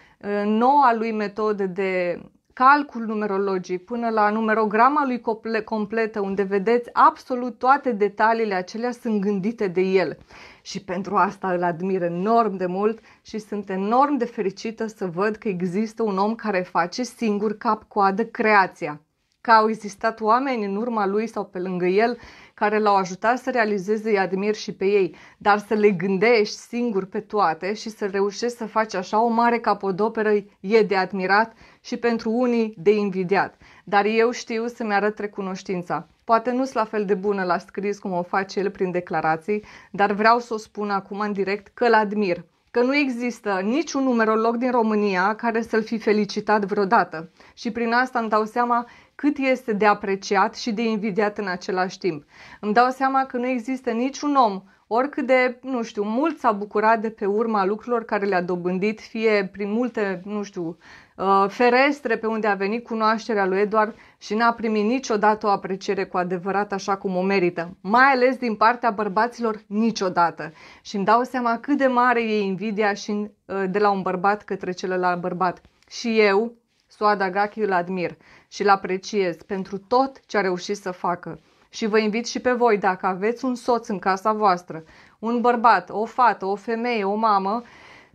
noua lui metodă de calcul numerologic până la numerograma lui completă, unde vedeți absolut toate detaliile acelea sunt gândite de el. Și pentru asta îl admir enorm de mult și sunt enorm de fericită să văd că există un om care face singur cap-coadă creația. Că au existat oameni în urma lui sau pe lângă el care l-au ajutat să realizeze, îi admir și pe ei, dar să le gândești singur pe toate și să reușești să faci așa o mare capodoperă e de admirat și pentru unii de invidiat, dar eu știu să-mi arăt recunoștința. Poate nu sunt la fel de bună la scris cum o face el prin declarații, dar vreau să o spun acum în direct că l admir că nu există niciun numerolog din România care să-l fi felicitat vreodată și prin asta îmi dau seama cât este de apreciat și de invidiat în același timp. Îmi dau seama că nu există niciun om oricât de, nu știu, mult s-a bucurat de pe urma lucrurilor care le-a dobândit, fie prin multe, nu știu, uh, ferestre pe unde a venit cunoașterea lui Eduard și n-a primit niciodată o apreciere cu adevărat așa cum o merită, mai ales din partea bărbaților niciodată. Și îmi dau seama cât de mare e invidia și uh, de la un bărbat către celălalt bărbat. Și eu, Suada Gachi, îl admir și îl apreciez pentru tot ce a reușit să facă. Și vă invit și pe voi, dacă aveți un soț în casa voastră, un bărbat, o fată, o femeie, o mamă,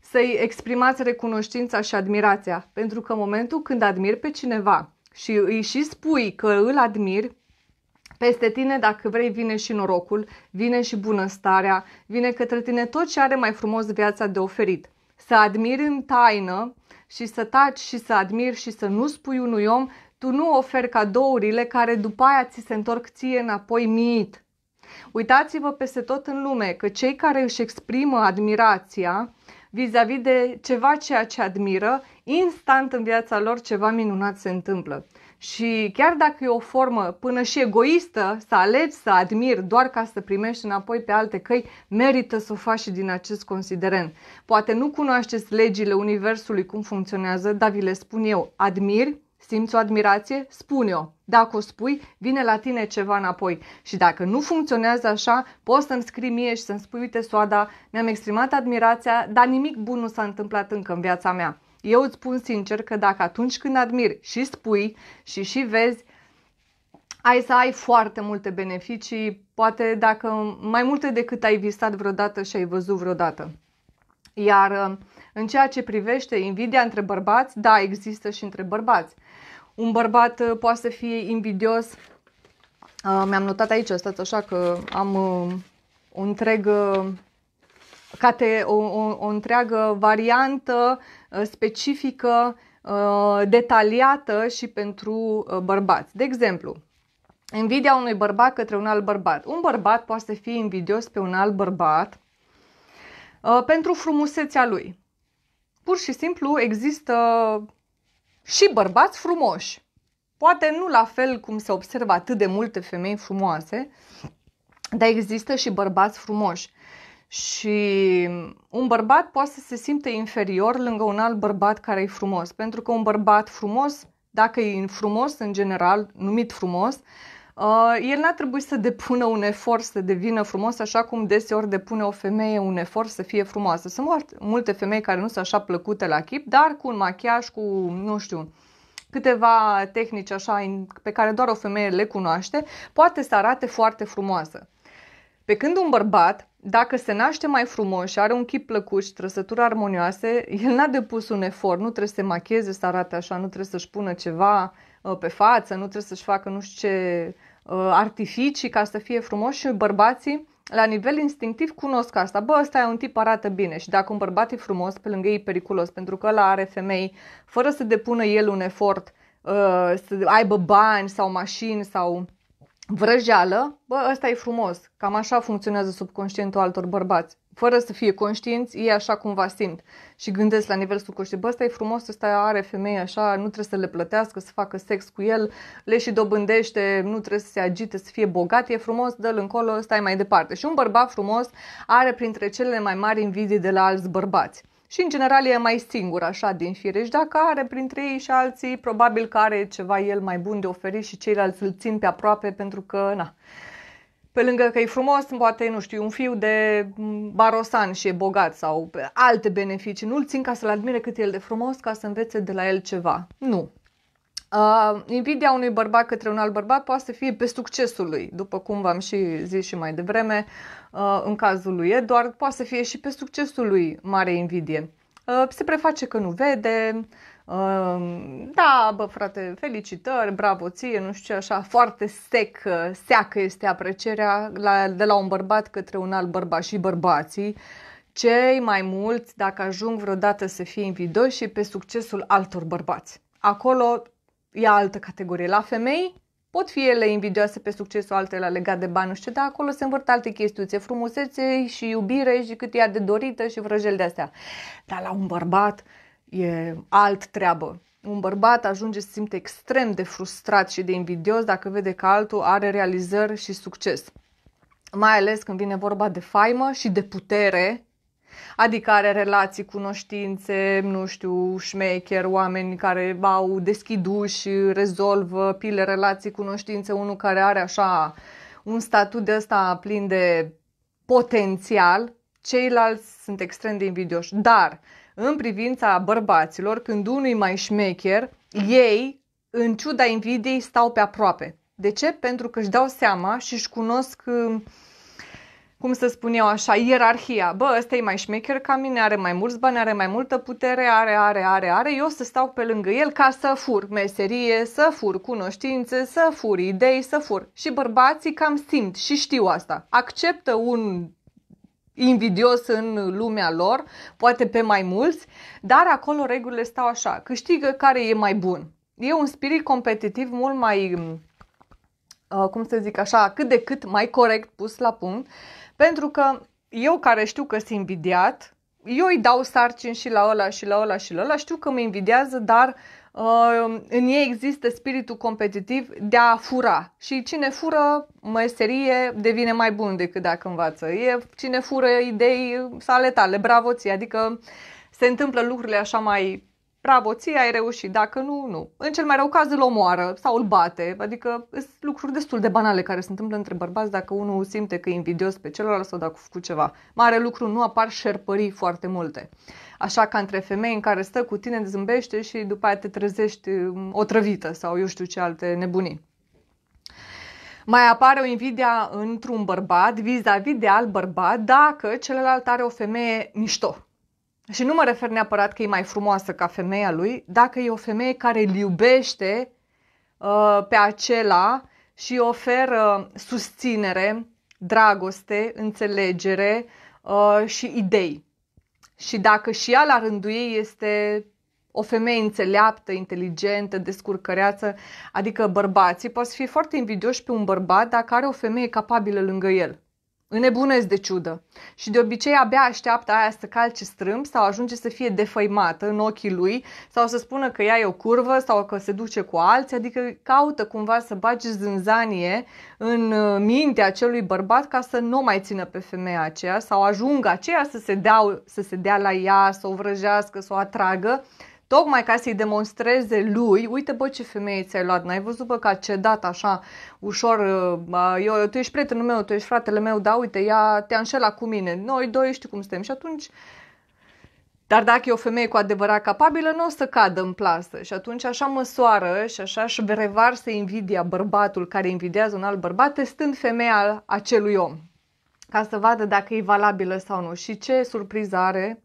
să-i exprimați recunoștința și admirația. Pentru că în momentul când admiri pe cineva și îi și spui că îl admiri, peste tine, dacă vrei, vine și norocul, vine și bunăstarea, vine către tine tot ce are mai frumos viața de oferit. Să admiri în taină și să taci și să admiri și să nu spui unui om tu nu oferi cadourile care după aia ți se întorc ție înapoi miit. Uitați-vă peste tot în lume că cei care își exprimă admirația vis-a-vis de ceva ceea ce admiră, instant în viața lor ceva minunat se întâmplă. Și chiar dacă e o formă până și egoistă să alegi să admiri doar ca să primești înapoi pe alte căi, merită să o faci și din acest considerent. Poate nu cunoașteți legile Universului cum funcționează, dar vi le spun eu, admiri, simți o admirație, spune-o. Dacă o spui, vine la tine ceva înapoi. Și dacă nu funcționează așa, poți să-mi scrii mie și să-mi spui, uite, Soada, mi-am exprimat admirația, dar nimic bun nu s-a întâmplat încă în viața mea. Eu îți spun sincer că dacă atunci când admiri și spui și și vezi, ai să ai foarte multe beneficii, poate dacă mai multe decât ai visat vreodată și ai văzut vreodată. Iar în ceea ce privește invidia între bărbați, da, există și între bărbați un bărbat uh, poate să fie invidios. Uh, mi-am notat aici, stați așa că am uh, o întreagă, cate, o, o, o întreagă variantă specifică, detaliată și pentru bărbați. De exemplu, invidia unui bărbat către un alt bărbat. Un bărbat poate să fie invidios pe un alt bărbat pentru frumusețea lui. Pur și simplu există și bărbați frumoși. Poate nu la fel cum se observă atât de multe femei frumoase, dar există și bărbați frumoși. Și un bărbat poate să se simte inferior lângă un alt bărbat care e frumos, pentru că un bărbat frumos, dacă e frumos în general, numit frumos, Uh, el n-a trebuit să depună un efort să devină frumos, așa cum deseori depune o femeie un efort să fie frumoasă. Sunt multe femei care nu sunt așa plăcute la chip, dar cu un machiaj, cu, nu știu, câteva tehnici așa pe care doar o femeie le cunoaște, poate să arate foarte frumoasă. Pe când un bărbat, dacă se naște mai frumos și are un chip plăcut și trăsături armonioase, el n-a depus un efort, nu trebuie să se macheze să arate așa, nu trebuie să-și pună ceva uh, pe față, nu trebuie să-și facă nu știu ce Uh, artificii ca să fie frumos și bărbații la nivel instinctiv cunosc asta. Bă, ăsta e un tip arată bine și dacă un bărbat e frumos, pe lângă ei e periculos, pentru că ăla are femei, fără să depună el un efort uh, să aibă bani sau mașini sau vrăjeală, bă, ăsta e frumos. Cam așa funcționează subconștientul altor bărbați fără să fie conștienți, ei așa cumva simt și gândesc la nivel subconștient, bă, ăsta e frumos, ăsta are femeie așa, nu trebuie să le plătească, să facă sex cu el, le și dobândește, nu trebuie să se agite, să fie bogat, e frumos, dă-l încolo, stai mai departe. Și un bărbat frumos are printre cele mai mari invidii de la alți bărbați. Și în general e mai singur așa din fire și dacă are printre ei și alții, probabil că are ceva el mai bun de oferit și ceilalți îl țin pe aproape pentru că, na, pe lângă că e frumos, poate, nu știu, un fiu de barosan și e bogat sau alte beneficii. Nu-l țin ca să-l admire cât e el de frumos, ca să învețe de la el ceva. Nu. Uh, invidia unui bărbat către un alt bărbat poate să fie pe succesul lui, după cum v-am și zis și mai devreme, uh, în cazul lui Eduard, poate să fie și pe succesul lui mare invidie. Uh, se preface că nu vede, uh, da, bă frate, felicitări, bravo ție, nu știu ce, așa, foarte sec, uh, seacă este aprecierea la, de la un bărbat către un alt bărbat și bărbații. Cei mai mulți, dacă ajung vreodată să fie invidoși și pe succesul altor bărbați. Acolo e altă categorie. La femei pot fi ele invidioase pe succesul altele legat de bani, nu știu, dar acolo se învârt alte chestiuțe, frumusețe și iubire și cât ea de dorită și vrăjel de astea. Dar la un bărbat, uh, e alt treabă. Un bărbat ajunge să simte extrem de frustrat și de invidios dacă vede că altul are realizări și succes. Mai ales când vine vorba de faimă și de putere, adică are relații, cunoștințe, nu știu, șmecher, oameni care au deschiduși, rezolvă, pile, relații, cunoștințe, unul care are așa un statut de ăsta plin de potențial, ceilalți sunt extrem de invidioși. Dar în privința bărbaților, când unul e mai șmecher, ei, în ciuda invidiei, stau pe aproape. De ce? Pentru că își dau seama și își cunosc, uh, cum să spun eu așa, ierarhia. Bă, ăsta e mai șmecher ca mine, are mai mulți bani, are mai multă putere, are, are, are, are. Eu să stau pe lângă el ca să fur meserie, să fur cunoștințe, să fur idei, să fur. Și bărbații cam simt și știu asta. Acceptă un invidios în lumea lor, poate pe mai mulți, dar acolo regulile stau așa, câștigă care e mai bun. E un spirit competitiv mult mai, mm, uh, cum să zic așa, cât de cât mai corect pus la punct, pentru că eu care știu că sunt invidiat, eu îi dau sarcini și la ăla și la ăla și la ăla, știu că mă invidiază, dar uh, Uh, în ei există spiritul competitiv de a fura. Și cine fură meserie devine mai bun decât dacă învață. E cine fură idei sale tale, bravoții. Adică se întâmplă lucrurile așa mai bravo ție, ai reușit, dacă nu, nu. În cel mai rău caz îl omoară sau îl bate, adică sunt lucruri destul de banale care se întâmplă între bărbați dacă unul simte că e invidios pe celălalt sau dacă a făcut ceva. Mare lucru, nu apar șerpării foarte multe așa ca între femei în care stă cu tine, zâmbește și după aia te trezești mm, otrăvită sau eu știu ce alte nebunii. Mai apare o invidia într-un bărbat vis-a-vis de alt bărbat dacă celălalt are o femeie mișto. Și nu mă refer neapărat că e mai frumoasă ca femeia lui, dacă e o femeie care îl iubește uh, pe acela și oferă susținere, dragoste, înțelegere uh, și idei. Și dacă și ea la rândul ei este o femeie înțeleaptă, inteligentă, descurcăreață, adică bărbații pot fi foarte invidioși pe un bărbat dacă are o femeie capabilă lângă el înnebunesc de ciudă și de obicei abia așteaptă aia să calce strâmb sau ajunge să fie defăimată în ochii lui sau să spună că ea e o curvă sau că se duce cu alții, adică caută cumva să bage zânzanie în uh, mintea acelui bărbat ca să nu mai țină pe femeia aceea sau ajungă aceea să se dea, să se dea la ea, să o vrăjească, să o atragă Tocmai ca să-i demonstreze lui, uite bă ce femeie ți-ai luat, n-ai văzut bă că a cedat așa ușor, uh, eu, tu ești prietenul meu, tu ești fratele meu, da uite, ea te înșelat cu mine, noi doi știi cum suntem și atunci dar dacă e o femeie cu adevărat capabilă, nu o să cadă în plasă. Și atunci așa măsoară și așa își revarsă invidia bărbatul care invidează un alt bărbat, testând femeia acelui om ca să vadă dacă e valabilă sau nu. Și ce surpriză are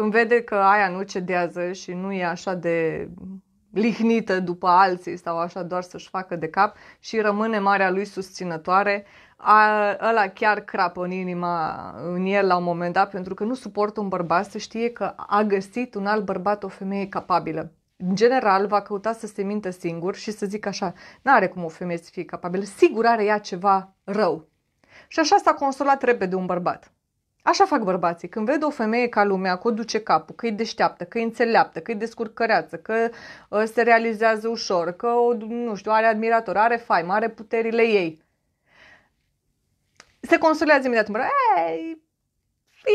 când vede că aia nu cedează și nu e așa de lihnită după alții sau așa doar să-și facă de cap și rămâne marea lui susținătoare, a, ăla chiar crapă în inima în el la un moment dat pentru că nu suportă un bărbat să știe că a găsit un alt bărbat o femeie capabilă. În general, va căuta să se mintă singur și să zic așa, nu are cum o femeie să fie capabilă, sigur are ea ceva rău. Și așa s-a consolat repede un bărbat. Așa fac bărbații. Când vede o femeie ca lumea, că o duce capul, că e deșteaptă, că e înțeleaptă, că e descurcăreață, că ă, se realizează ușor, că, o, nu știu, are admirator, are faimă, are puterile ei, se consolează imediat. Ei,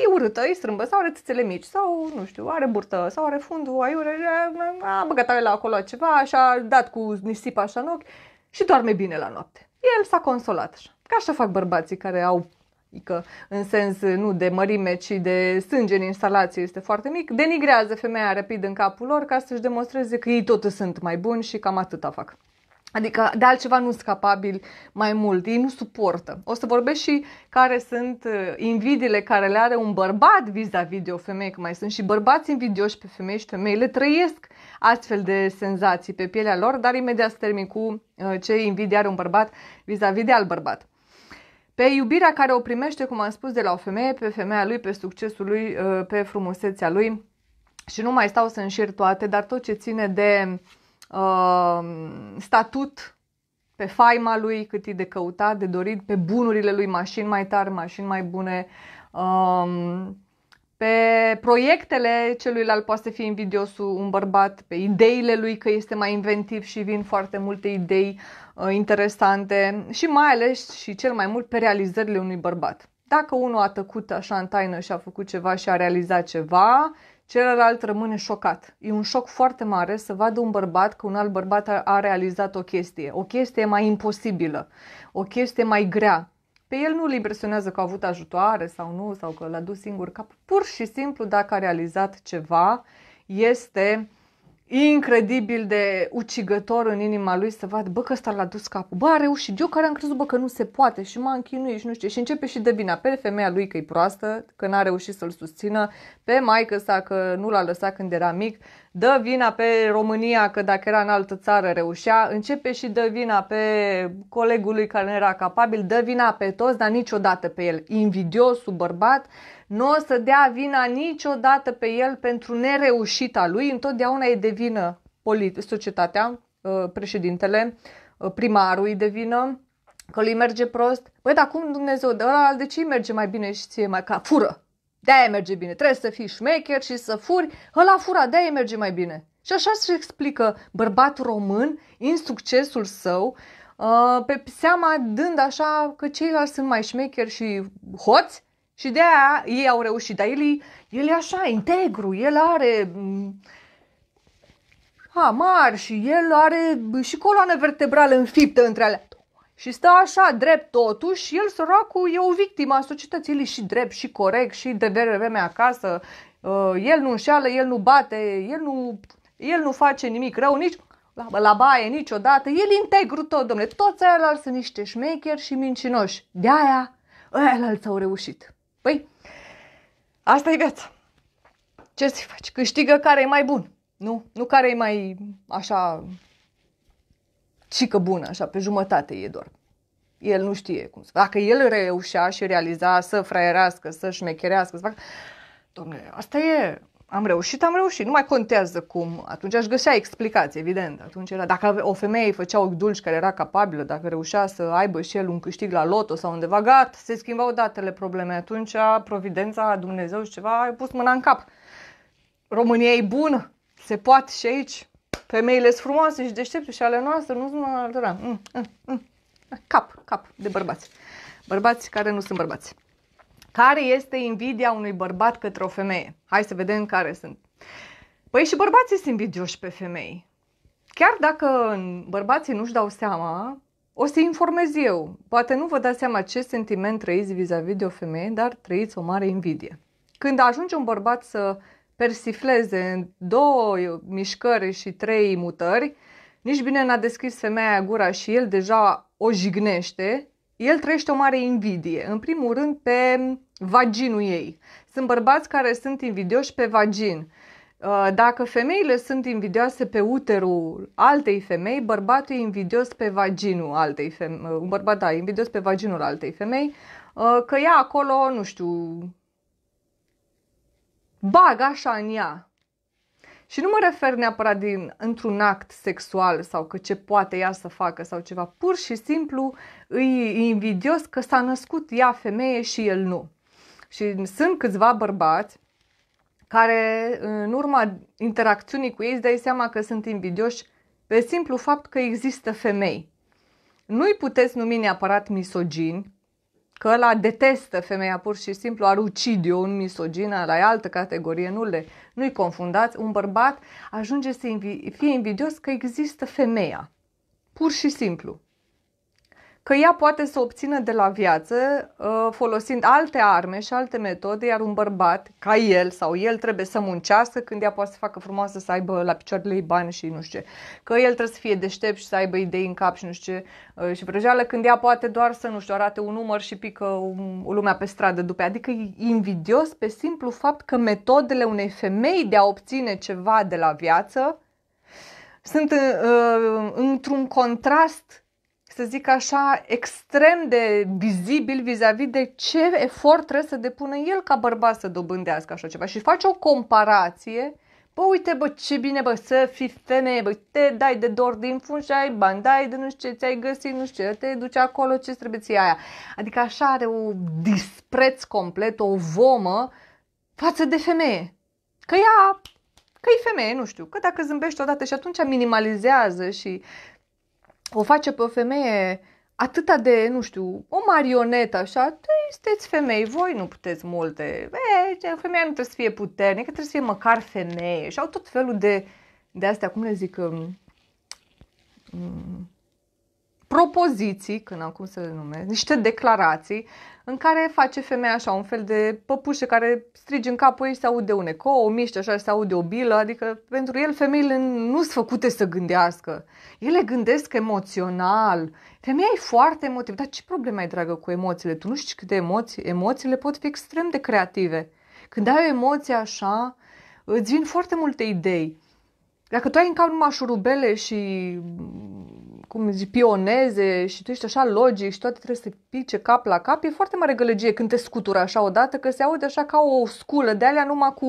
e urâtă, e strâmbă, sau are țâțele mici, sau, nu știu, are burtă, sau are fundul, aiure, a băgat la acolo ceva, și-a dat cu nisip așa în ochi și doarme bine la noapte. El s-a consolat așa. Ca așa fac bărbații care au mică, în sens nu de mărime, ci de sânge în instalație este foarte mic, denigrează femeia rapid în capul lor ca să-și demonstreze că ei tot sunt mai buni și cam atâta fac. Adică de altceva nu sunt capabili mai mult, ei nu suportă. O să vorbesc și care sunt uh, invidiile care le are un bărbat vis-a-vis de o femeie, că mai sunt și bărbați invidioși pe femei și femeile trăiesc astfel de senzații pe pielea lor, dar imediat să termin cu uh, ce invidie are un bărbat vis-a-vis de alt bărbat. Pe iubirea care o primește, cum am spus, de la o femeie, pe femeia lui, pe succesul lui, ă, pe frumusețea lui. Și nu mai stau să înșir toate, dar tot ce ține de uh, statut, pe faima lui, cât e de căutat, de dorit, pe bunurile lui, mașini mai tari, mașini mai bune, uh, pe proiectele celuilalt poate fi invidiosul un bărbat, pe ideile lui că este mai inventiv și vin foarte multe idei, Uh, interesante și mai ales și cel mai mult pe realizările unui bărbat. Dacă unul a tăcut așa în taină și a făcut ceva și a realizat ceva, celălalt rămâne șocat. E un șoc foarte mare să vadă un bărbat că un alt bărbat a realizat o chestie, o chestie mai imposibilă, o chestie mai grea. Pe el nu îl impresionează că a avut ajutoare sau nu, sau că l-a dus singur cap. Pur și simplu, dacă a realizat ceva, este incredibil de ucigător în inima lui să vadă, bă, că ăsta l-a dus capul. Bă, a reușit. Eu care am crezut, bă, că nu se poate și m-a închinuit și nu știu. Și începe și de vina pe femeia lui că e proastă, că n-a reușit să-l susțină, pe maică sa că nu l-a lăsat când era mic, dă vina pe România că dacă era în altă țară reușea, începe și dă vina pe colegului care nu era capabil, dă vina pe toți, dar niciodată pe el. Invidiosul bărbat nu o să dea vina niciodată pe el pentru nereușita lui, întotdeauna e de vină polit- societatea, uh, președintele, uh, primarul e de vină, că lui merge prost. Băi, dar cum Dumnezeu, de ăla de ce merge mai bine și ție mai ca fură? de-aia merge bine, trebuie să fii șmecher și să furi, ăla fura, de-aia merge mai bine. Și așa se explică bărbat român în succesul său, uh, pe seama dând așa că ceilalți sunt mai șmecheri și hoți și de aia ei au reușit, dar el, el e așa integru, el are ha, mm, mari și el are și coloană vertebrală înfiptă între alea. Și stă așa, drept totuși, el săracul e o victimă a societății, el e și drept, și corect, și de vreme acasă, uh, el nu înșeală, el nu bate, el nu, el nu face nimic rău, nici la, la baie niciodată, el integru tot, domnule, toți ăia sunt niște șmecheri și mincinoși, de-aia ăia au reușit. Păi, asta e viața. Ce să faci? Câștigă care e mai bun, nu? Nu care e mai așa cică bună, așa, pe jumătate e doar. El nu știe cum să Dacă el reușea și realiza să fraierească, să șmecherească, să facă... Domnule, asta e, am reușit, am reușit, nu mai contează cum. Atunci aș găsea explicații, evident. Atunci era, dacă o femeie făcea o dulci care era capabilă, dacă reușea să aibă și el un câștig la loto sau undeva, gat, se schimbau datele probleme. Atunci providența, Dumnezeu și ceva, a pus mâna în cap. România e bună, se poate și aici. Femeile sunt frumoase și deștepte și ale noastre nu sunt altora. Mm, mm, mm. Cap, cap de bărbați. Bărbați care nu sunt bărbați. Care este invidia unui bărbat către o femeie? Hai să vedem care sunt. Păi și bărbații sunt invidioși pe femei. Chiar dacă bărbații nu-și dau seama, o să informez eu. Poate nu vă dați seama ce sentiment trăiți vis-a-vis de o femeie, dar trăiți o mare invidie. Când ajunge un bărbat să persifleze în două mișcări și trei mutări, nici bine n-a deschis femeia gura și el deja o jignește, el trăiește o mare invidie. În primul rând pe vaginul ei. Sunt bărbați care sunt invidioși pe vagin. Uh, dacă femeile sunt invidioase pe uterul altei femei, bărbatul e invidios pe vaginul altei femei. Un uh, Bărbat, da, invidios pe vaginul altei femei, uh, că ea acolo, nu știu, bag așa în ea. Și nu mă refer neapărat din, într-un act sexual sau că ce poate ea să facă sau ceva. Pur și simplu îi invidios că s-a născut ea femeie și el nu. Și sunt câțiva bărbați care în urma interacțiunii cu ei îți dai seama că sunt invidioși pe simplu fapt că există femei. Nu-i puteți numi neapărat misogini, că ăla detestă femeia pur și simplu, ar ucide-o, un misogin, la altă categorie, nu le, nu-i confundați, un bărbat ajunge să fie invidios că există femeia, pur și simplu că ea poate să obțină de la viață uh, folosind alte arme și alte metode, iar un bărbat ca el sau el trebuie să muncească când ea poate să facă frumoasă, să aibă la picioarele ei bani și nu știu ce, că el trebuie să fie deștept și să aibă idei în cap și nu știu ce uh, și vrăjeală, când ea poate doar să, nu știu, arate un număr și pică o lumea pe stradă după ea. Adică e invidios pe simplu fapt că metodele unei femei de a obține ceva de la viață sunt uh, într-un contrast să zic așa, extrem de vizibil vis-a-vis de ce efort trebuie să depună el ca bărbat să dobândească așa ceva. Și face o comparație, bă, uite, bă, ce bine, bă, să fii femeie, bă, te dai de dor din fund și ai bani, dai de nu știu ce, ți-ai găsit, nu știu ce, te duci acolo, ce trebuie ție aia. Adică așa are un dispreț complet, o vomă față de femeie. Că ea că e femeie, nu știu, că dacă zâmbești odată și atunci minimalizează și o face pe o femeie atâta de, nu știu, o marionetă așa, sunteți femei, voi nu puteți multe, e, femeia nu trebuie să fie puternică, trebuie să fie măcar femeie și au tot felul de, de astea, cum le zic, um, mm, propoziții, când acum să le numesc, niște declarații în care face femeia așa un fel de păpușe care strige în capul ei și se aude un eco, o miște așa și se aude o bilă, adică pentru el femeile nu sunt făcute să gândească. Ele gândesc emoțional. Femeia e foarte emotivă, dar ce probleme ai, dragă, cu emoțiile? Tu nu știi câte emoții? Emoțiile pot fi extrem de creative. Când ai o emoție așa, îți vin foarte multe idei. Dacă tu ai în cap numai șurubele și cum zici, pioneze și tu ești așa logic și toate trebuie să pice cap la cap, e foarte mare gălăgie când te scutură așa odată, că se aude așa ca o sculă de alea numai cu,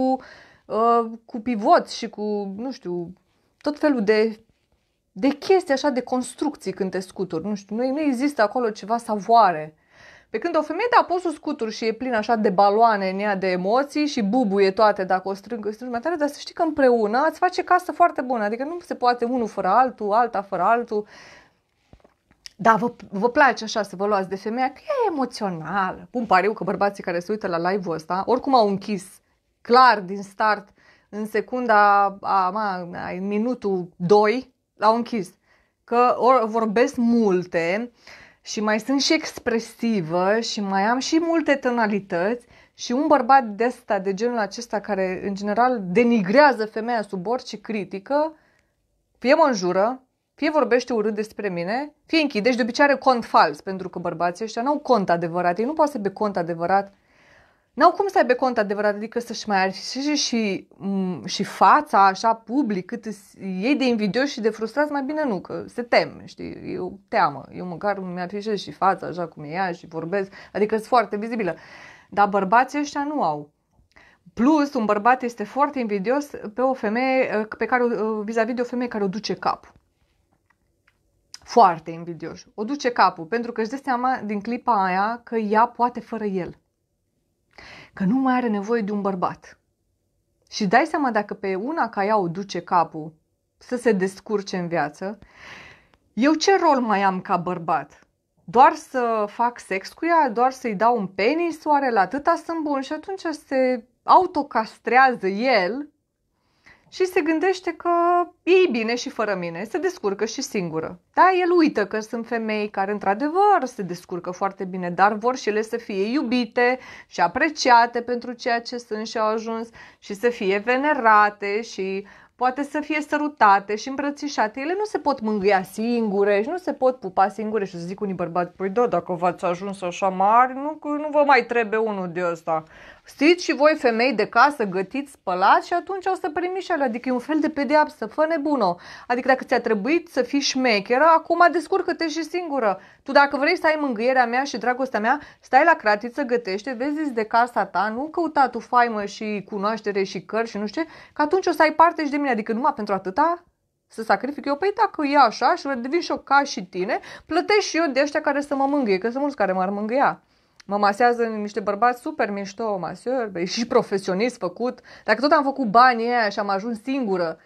uh, cu pivoți și cu, nu știu, tot felul de, de chestii așa de construcții când te scuturi. Nu știu, nu, nu există acolo ceva savoare. Pe când o femeie de-a pus scuturi și e plină așa de baloane în ea de emoții și bubuie toate dacă o strâng, o strâng mai tare, dar să știi că împreună îți face casă foarte bună. Adică nu se poate unul fără altul, alta fără altul. Da, vă, vă place așa să vă luați de femeia, că e emoțională. pare pariu că bărbații care se uită la live-ul ăsta, oricum au închis clar din start, în secunda, a, a, în minutul 2, l-au închis. Că or, vorbesc multe, uh, și mai sunt și expresivă și mai am și multe tonalități și un bărbat de ăsta, de genul acesta, care în general denigrează femeia sub orice critică, fie mă înjură, fie vorbește urât despre mine, fie închide deci de obicei are cont fals, pentru că bărbații ăștia nu au cont adevărat. Ei nu poate să be cont adevărat n-au cum să aibă cont adevărat, adică să-și mai arăte și, mm, și fața așa public, cât ei de invidioși și de frustrați, mai bine nu, că se tem, știi, eu teamă, eu măcar mi afișez și fața așa cum e ea și vorbesc, adică sunt foarte vizibilă. Dar bărbații ăștia nu au. Plus, un bărbat este foarte invidios pe o femeie, pe care, vis-a-vis de o femeie care o duce cap. foarte invidios. O duce capul, pentru că își dă seama din clipa aia că ea poate fără el că nu mai are nevoie de un bărbat. Și dai seama dacă pe una ca ea o duce capul să se descurce în viață, eu ce rol mai am ca bărbat? Doar să fac sex cu ea? Doar să-i dau un penis? Oare la atâta sunt bun? Și atunci se autocastrează el și se gândește că e bine și fără mine, se descurcă și singură. Da, el uită că sunt femei care într-adevăr se descurcă foarte bine, dar vor și ele să fie iubite și apreciate pentru ceea ce sunt și au ajuns și să fie venerate și poate să fie sărutate și îmbrățișate. Ele nu se pot mângâia singure și nu se pot pupa singure și să zic unii bărbați, păi da, dacă v-ați ajuns așa mari, nu, nu vă mai trebuie unul de ăsta. Știți și voi femei de casă, gătiți, spălați și atunci o să primiți alea. Adică e un fel de pedeapsă, fă nebună. Adică dacă ți-a trebuit să fii șmecheră, acum descurcă-te și singură. Tu dacă vrei să ai mângâierea mea și dragostea mea, stai la cratiță, gătește, vezi de casa ta, nu căuta tu faimă și cunoaștere și cărți și nu știu ce, că atunci o să ai parte și de mine. Adică numai pentru atâta să sacrific eu, păi dacă e așa și devin și eu ca și tine, plătești și eu de ăștia care să mă mângâie, că sunt mulți care m-ar mângâia mă masează niște bărbați super mișto, bă, [laughs] și profesionist făcut. Dacă tot am făcut banii aia și am ajuns singură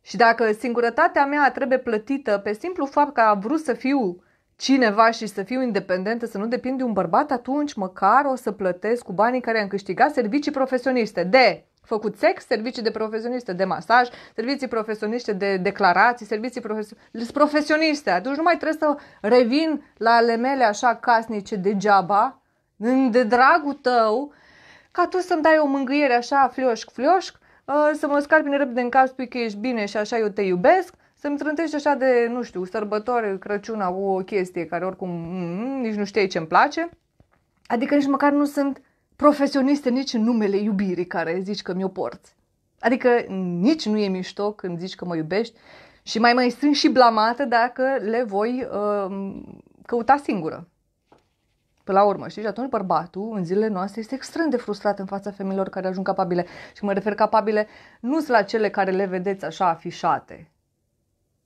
și dacă singurătatea mea trebuie plătită pe simplu fapt că a vrut să fiu cineva și să fiu independentă, să nu depind de un bărbat, atunci măcar o să plătesc cu banii care am câștigat servicii profesioniste de făcut sex, servicii de profesioniste de masaj, servicii profesioniste de declarații, servicii profesioniste, profesioniste. Atunci nu mai trebuie să revin la ale mele așa casnice degeaba, de dragul tău, ca tu să-mi dai o mângâiere așa, flioșc, flioșc, uh, să mă scarpi în repede în cap, spui că ești bine și așa eu te iubesc, să-mi trântești așa de, nu știu, sărbătoare, Crăciun, o chestie care oricum mm, nici nu știi ce-mi place. Adică nici măcar nu sunt profesioniste nici în numele iubirii care zici că mi-o porți. Adică nici nu e mișto când zici că mă iubești și mai mai sunt și blamată dacă le voi uh, căuta singură pe la urmă, știi? Și atunci bărbatul, în zilele noastre, este extrem de frustrat în fața femeilor care ajung capabile. Și mă refer capabile nu la cele care le vedeți așa afișate,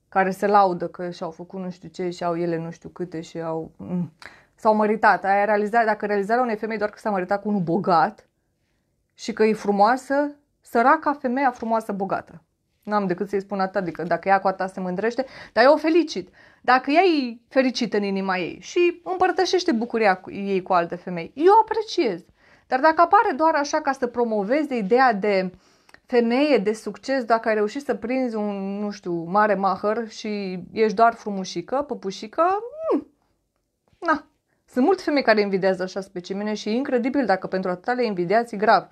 care se laudă că și-au făcut nu știu ce și au ele nu știu câte și au... Mm, s-au măritat. Aia realizarea, dacă realizarea unei femei doar că s-a măritat cu unul bogat și că e frumoasă, săraca femeia frumoasă bogată. N-am decât să-i spun atât, adică dacă ea cu atât se mândrește, dar eu o felicit. Dacă ea e fericită în inima ei și împărtășește bucuria ei cu alte femei, eu apreciez. Dar dacă apare doar așa ca să promoveze ideea de femeie de succes, dacă ai reușit să prinzi un, nu știu, mare mahăr și ești doar frumușică, păpușică, mh, mm, na. Sunt multe femei care invidează așa specimene și e incredibil dacă pentru atâta le invidiați, grav.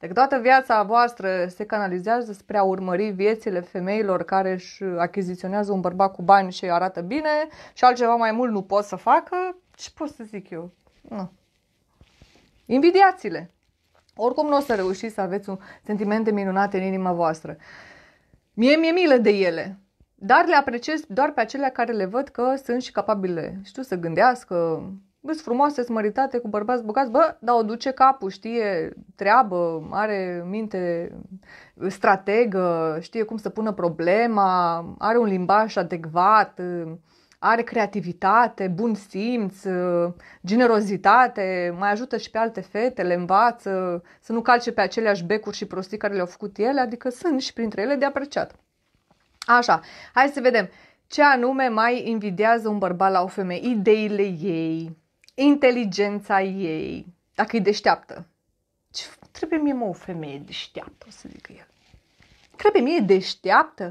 Dacă deci toată viața voastră se canalizează spre a urmări viețile femeilor care își achiziționează un bărbat cu bani și arată bine și altceva mai mult nu pot să facă, ce pot să zic eu? Nu. Invidiațiile. Oricum nu o să reușiți să aveți un sentimente minunate în inima voastră. Mie mi-e milă de ele, dar le apreciez doar pe acelea care le văd că sunt și capabile, știu, să gândească, Băi, frumoase, smăritate, cu bărbați bogați, bă, dar o duce capul, știe treabă, are minte strategă, știe cum să pună problema, are un limbaj adecvat, are creativitate, bun simț, generozitate, mai ajută și pe alte fete, le învață să nu calce pe aceleași becuri și prostii care le-au făcut ele, adică sunt și printre ele de apreciat. Așa, hai să vedem ce anume mai invidiază un bărbat la o femeie, ideile ei, inteligența ei, dacă e deșteaptă. Ce trebuie mie, mă, o femeie deșteaptă, o să zic el. Trebuie mie deșteaptă?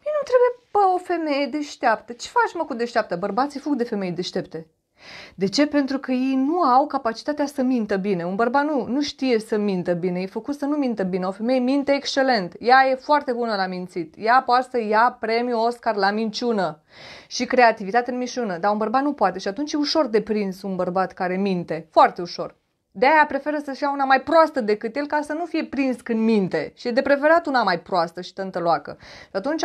Mie nu trebuie, bă, o femeie deșteaptă. Ce faci, mă, cu deșteaptă? Bărbații fug de femei deștepte. De ce? Pentru că ei nu au capacitatea să mintă bine. Un bărbat nu, nu știe să mintă bine, e făcut să nu mintă bine. O femeie minte excelent, ea e foarte bună la mințit, ea poate să ia premiul Oscar la minciună și creativitate în mișună, dar un bărbat nu poate și atunci e ușor de prins un bărbat care minte, foarte ușor. De-aia preferă să-și ia una mai proastă decât el ca să nu fie prins când minte. Și e de preferat una mai proastă și tântăloacă. Și atunci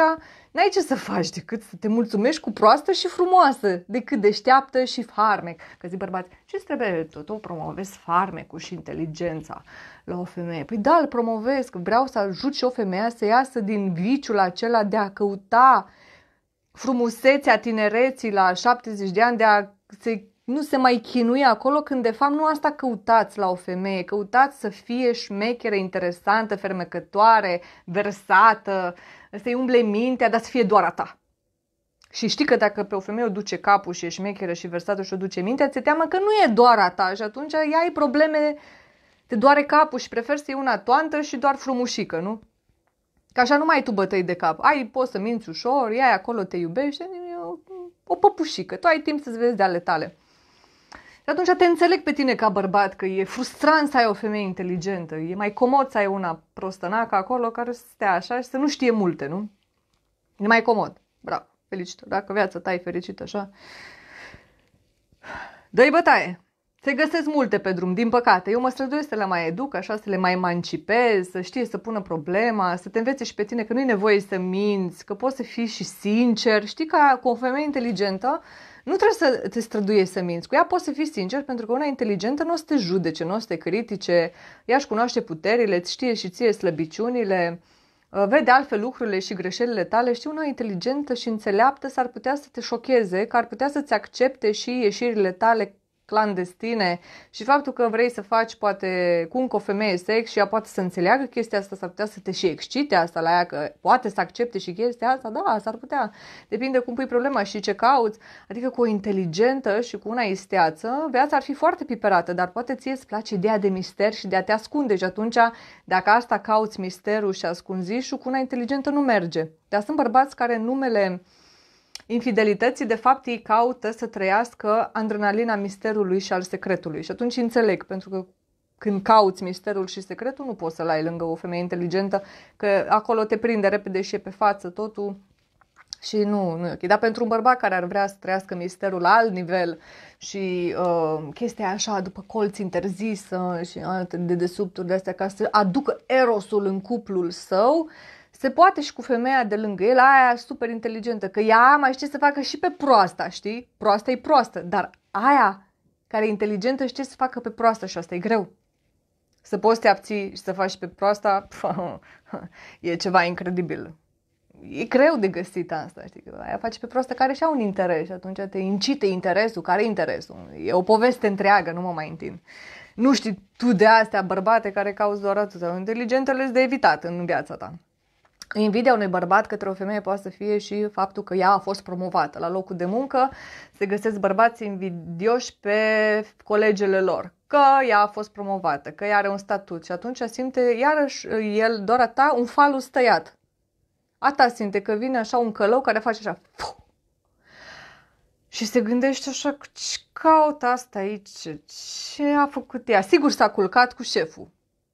n-ai ce să faci decât să te mulțumești cu proastă și frumoasă, decât deșteaptă și farmec. Că zic bărbați, ce trebuie tot? O promovezi farmecul și inteligența la o femeie. Păi da, îl promovez, că vreau să ajut și o femeie să iasă din viciul acela de a căuta frumusețea tinereții la 70 de ani, de a se nu se mai chinuie acolo când de fapt nu asta căutați la o femeie, căutați să fie șmechere, interesantă, fermecătoare, versată, să-i umble mintea, dar să fie doar a ta. Și știi că dacă pe o femeie o duce capul și e șmecheră și versată și o duce mintea, ți-e teamă că nu e doar a ta și atunci ea ai probleme, te doare capul și preferi să iei una toantă și doar frumușică, nu? Ca așa nu mai ai tu bătăi de cap. Ai, poți să minți ușor, ea acolo te iubește, o păpușică. Tu ai timp să-ți vezi de ale tale atunci te înțeleg pe tine ca bărbat că e frustrant să ai o femeie inteligentă, e mai comod să ai una prostănacă acolo care să stea așa și să nu știe multe, nu? E mai comod. Bravo, felicitări. Dacă viața ta e fericită așa, dă bătaie. Se găsesc multe pe drum, din păcate. Eu mă străduiesc să le mai educ, așa, să le mai emancipez, să știe să pună problema, să te învețe și pe tine că nu e nevoie să minți, că poți să fii și sincer. Știi că cu o femeie inteligentă nu trebuie să te străduiești să minți cu ea, poți să fii sincer pentru că una inteligentă nu o să te judece, nu o să te critique, ea își cunoaște puterile, îți știe și ție slăbiciunile, uh, vede altfel lucrurile și greșelile tale și una inteligentă și înțeleaptă s-ar putea să te șocheze, că ar putea să-ți accepte și ieșirile tale clandestine și faptul că vrei să faci poate cu încă o femeie sex și ea poate să înțeleagă chestia asta, s-ar putea să te și excite asta la ea, că poate să accepte și chestia asta, da, s-ar putea. Depinde cum pui problema și ce cauți. Adică cu o inteligentă și cu una isteață, viața ar fi foarte piperată, dar poate ție îți place ideea de mister și de a te ascunde și atunci dacă asta cauți misterul și ascunzișul, cu una inteligentă nu merge. Dar sunt bărbați care numele infidelității, de fapt, ei caută să trăiască adrenalina misterului și al secretului. Și atunci înțeleg, pentru că când cauți misterul și secretul, nu poți să-l ai lângă o femeie inteligentă, că acolo te prinde repede și e pe față totul și nu, nu e ok. Dar pentru un bărbat care ar vrea să trăiască misterul la alt nivel și uh, chestia așa după colț interzisă și alte de desubturi de astea ca să aducă erosul în cuplul său, uh, se poate și cu femeia de lângă el, aia super inteligentă, că ea mai știe să facă și pe proasta, știi? Proasta e proastă, dar aia care e inteligentă știe să facă pe proastă și asta e greu. Să poți să te abții și să faci pe proasta, pf, [laughs] e ceva incredibil. E greu de găsit asta, știi? Că aia face pe proastă care și-a un interes și atunci te incite interesul. Care e interesul? E o poveste întreagă, nu mă mai întind. Nu știi tu de astea bărbate care cauți doar atâta. Inteligentele sunt de evitat în viața ta. Invidia unui bărbat către o femeie poate să fie și faptul că ea a fost promovată. La locul de muncă se găsesc bărbați invidioși pe colegele lor, că ea a fost promovată, că ea are un statut și atunci simte iarăși el, doar a ta, un falus tăiat. A ta simte că vine așa un călău care face așa Fuh! și se gândește așa, ce caută asta aici, ce a făcut ea? Sigur s-a culcat cu șeful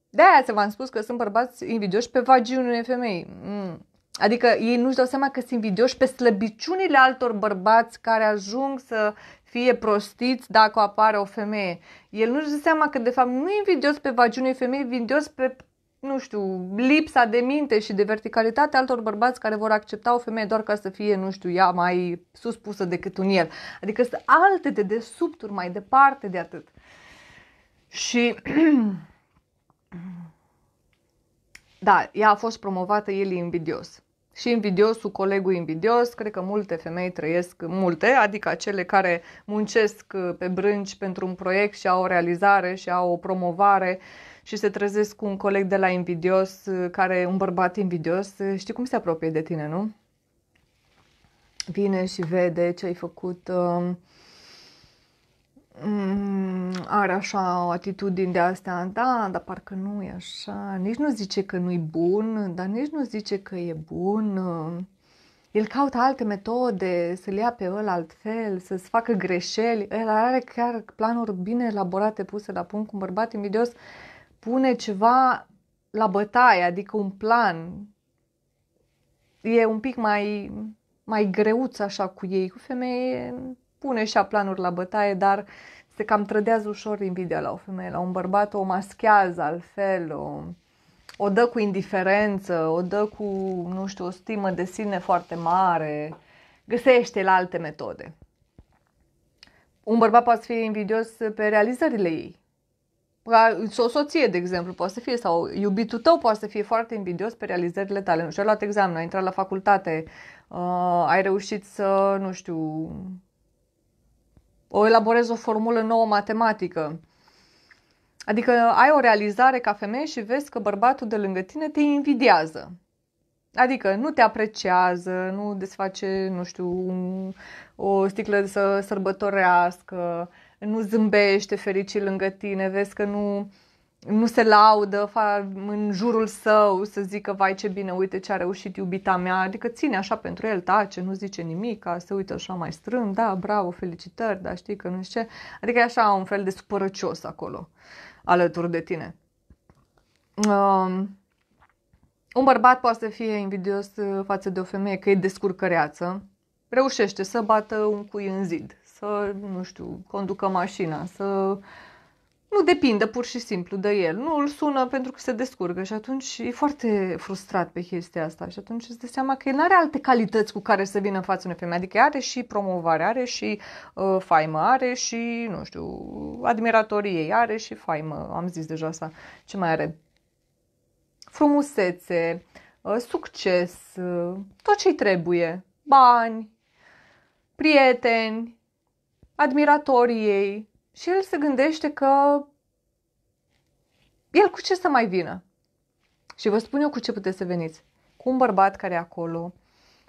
de-aia să v-am spus că sunt bărbați invidioși pe vaginul unei femei. Mm. Adică ei nu-și dau seama că sunt invidioși pe slăbiciunile altor bărbați care ajung să fie prostiți dacă apare o femeie. El nu-și dă seama că de fapt nu e invidios pe vaginul femei, e invidios pe nu știu, lipsa de minte și de verticalitate altor bărbați care vor accepta o femeie doar ca să fie, nu știu, ea mai suspusă decât un el. Adică sunt alte de desubturi mai departe de atât. Și [clears throat] Da, ea a fost promovată, el e invidios. Și invidiosul, colegul invidios, cred că multe femei trăiesc, multe, adică cele care muncesc uh, pe brânci pentru un proiect și au o realizare și au o promovare și se trezesc cu un coleg de la invidios, uh, care un bărbat invidios, uh, știi cum se apropie de tine, nu? Vine și vede ce ai făcut, uh, Mm, are așa o atitudine de astea, da, dar parcă nu e așa, nici nu zice că nu-i bun, dar nici nu zice că e bun. El caută alte metode, să-l ia pe ăla altfel, să-ți facă greșeli. El are chiar planuri bine elaborate puse la punct. Un bărbat invidios pune ceva la bătaie, adică un plan. E un pic mai, mai greuț așa cu ei, cu femeie pune și a planuri la bătaie, dar se cam trădează ușor invidia la o femeie, la un bărbat o maschează altfel, o, o dă cu indiferență, o dă cu, nu știu, o stimă de sine foarte mare, găsește la alte metode. Un bărbat poate fi invidios pe realizările ei. O soție, de exemplu, poate să fie, sau iubitul tău poate să fie foarte invidios pe realizările tale. Nu știu, ai luat examen, ai intrat la facultate, uh, ai reușit să, nu știu, o elaborezi o formulă nouă matematică. Adică ai o realizare ca femeie și vezi că bărbatul de lângă tine te invidiază. Adică nu te apreciază, nu desface, nu știu, un, o sticlă să sărbătorească, nu zâmbește fericit lângă tine, vezi că nu nu se laudă în jurul său să zică, vai ce bine, uite ce a reușit iubita mea, adică ține așa pentru el, tace, nu zice nimic, se uită așa mai strâng, da, bravo, felicitări, da, știi că nu știu ce, adică e așa un fel de supărăcios acolo, alături de tine. Um, un bărbat poate să fie invidios uh, față de o femeie că e descurcăreață, reușește să bată un cui în zid, să, nu știu, conducă mașina, să uh, nu depinde pur și simplu de el. Nu îl sună pentru că se descurcă și atunci e foarte frustrat pe chestia asta și atunci îți dă seama că el nu are alte calități cu care să vină în fața unei femei. Adică are și promovare, are și uh, faimă, are și, nu știu, admiratorii ei, are și faimă, am zis deja asta. Ce mai are? Frumusețe, uh, succes, uh, tot ce-i trebuie, bani, prieteni, admiratorii ei, și el se gândește că el cu ce să mai vină? Și vă spun eu cu ce puteți să veniți. Cu un bărbat care e acolo,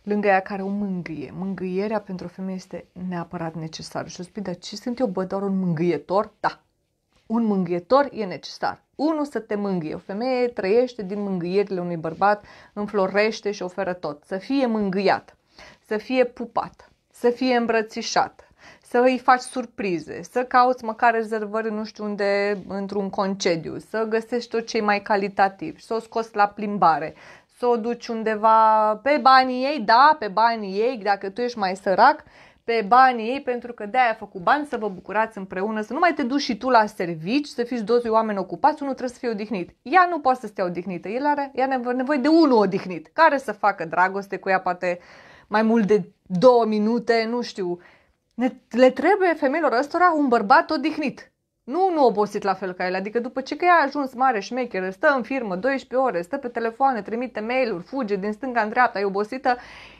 lângă ea care o mângâie. Mângâierea pentru o femeie este neapărat necesară. Și o spui, dar ce sunt eu, bă, doar un mângâietor? Da, un mângâietor e necesar. Unul să te mângâie. O femeie trăiește din mângâierile unui bărbat, înflorește și oferă tot. Să fie mângâiat, să fie pupat, să fie îmbrățișat, să îi faci surprize, să cauți măcar rezervări nu știu unde într-un concediu, să găsești tot ce mai calitativ, să o scoți la plimbare, să o duci undeva pe banii ei, da, pe banii ei, dacă tu ești mai sărac, pe banii ei, pentru că de-aia a făcut bani, să vă bucurați împreună, să nu mai te duci și tu la servici, să fiți doi oameni ocupați, unul trebuie să fie odihnit. Ea nu poate să stea odihnită, el are ea nevoie de unul odihnit, care să facă dragoste cu ea, poate mai mult de două minute, nu știu, ne, le trebuie femeilor ăstora un bărbat odihnit. Nu, nu obosit la fel ca el, adică după ce că ea a ajuns mare șmecher, stă în firmă 12 ore, stă pe telefoane, trimite mail-uri, fuge din stânga în dreapta, e obosită,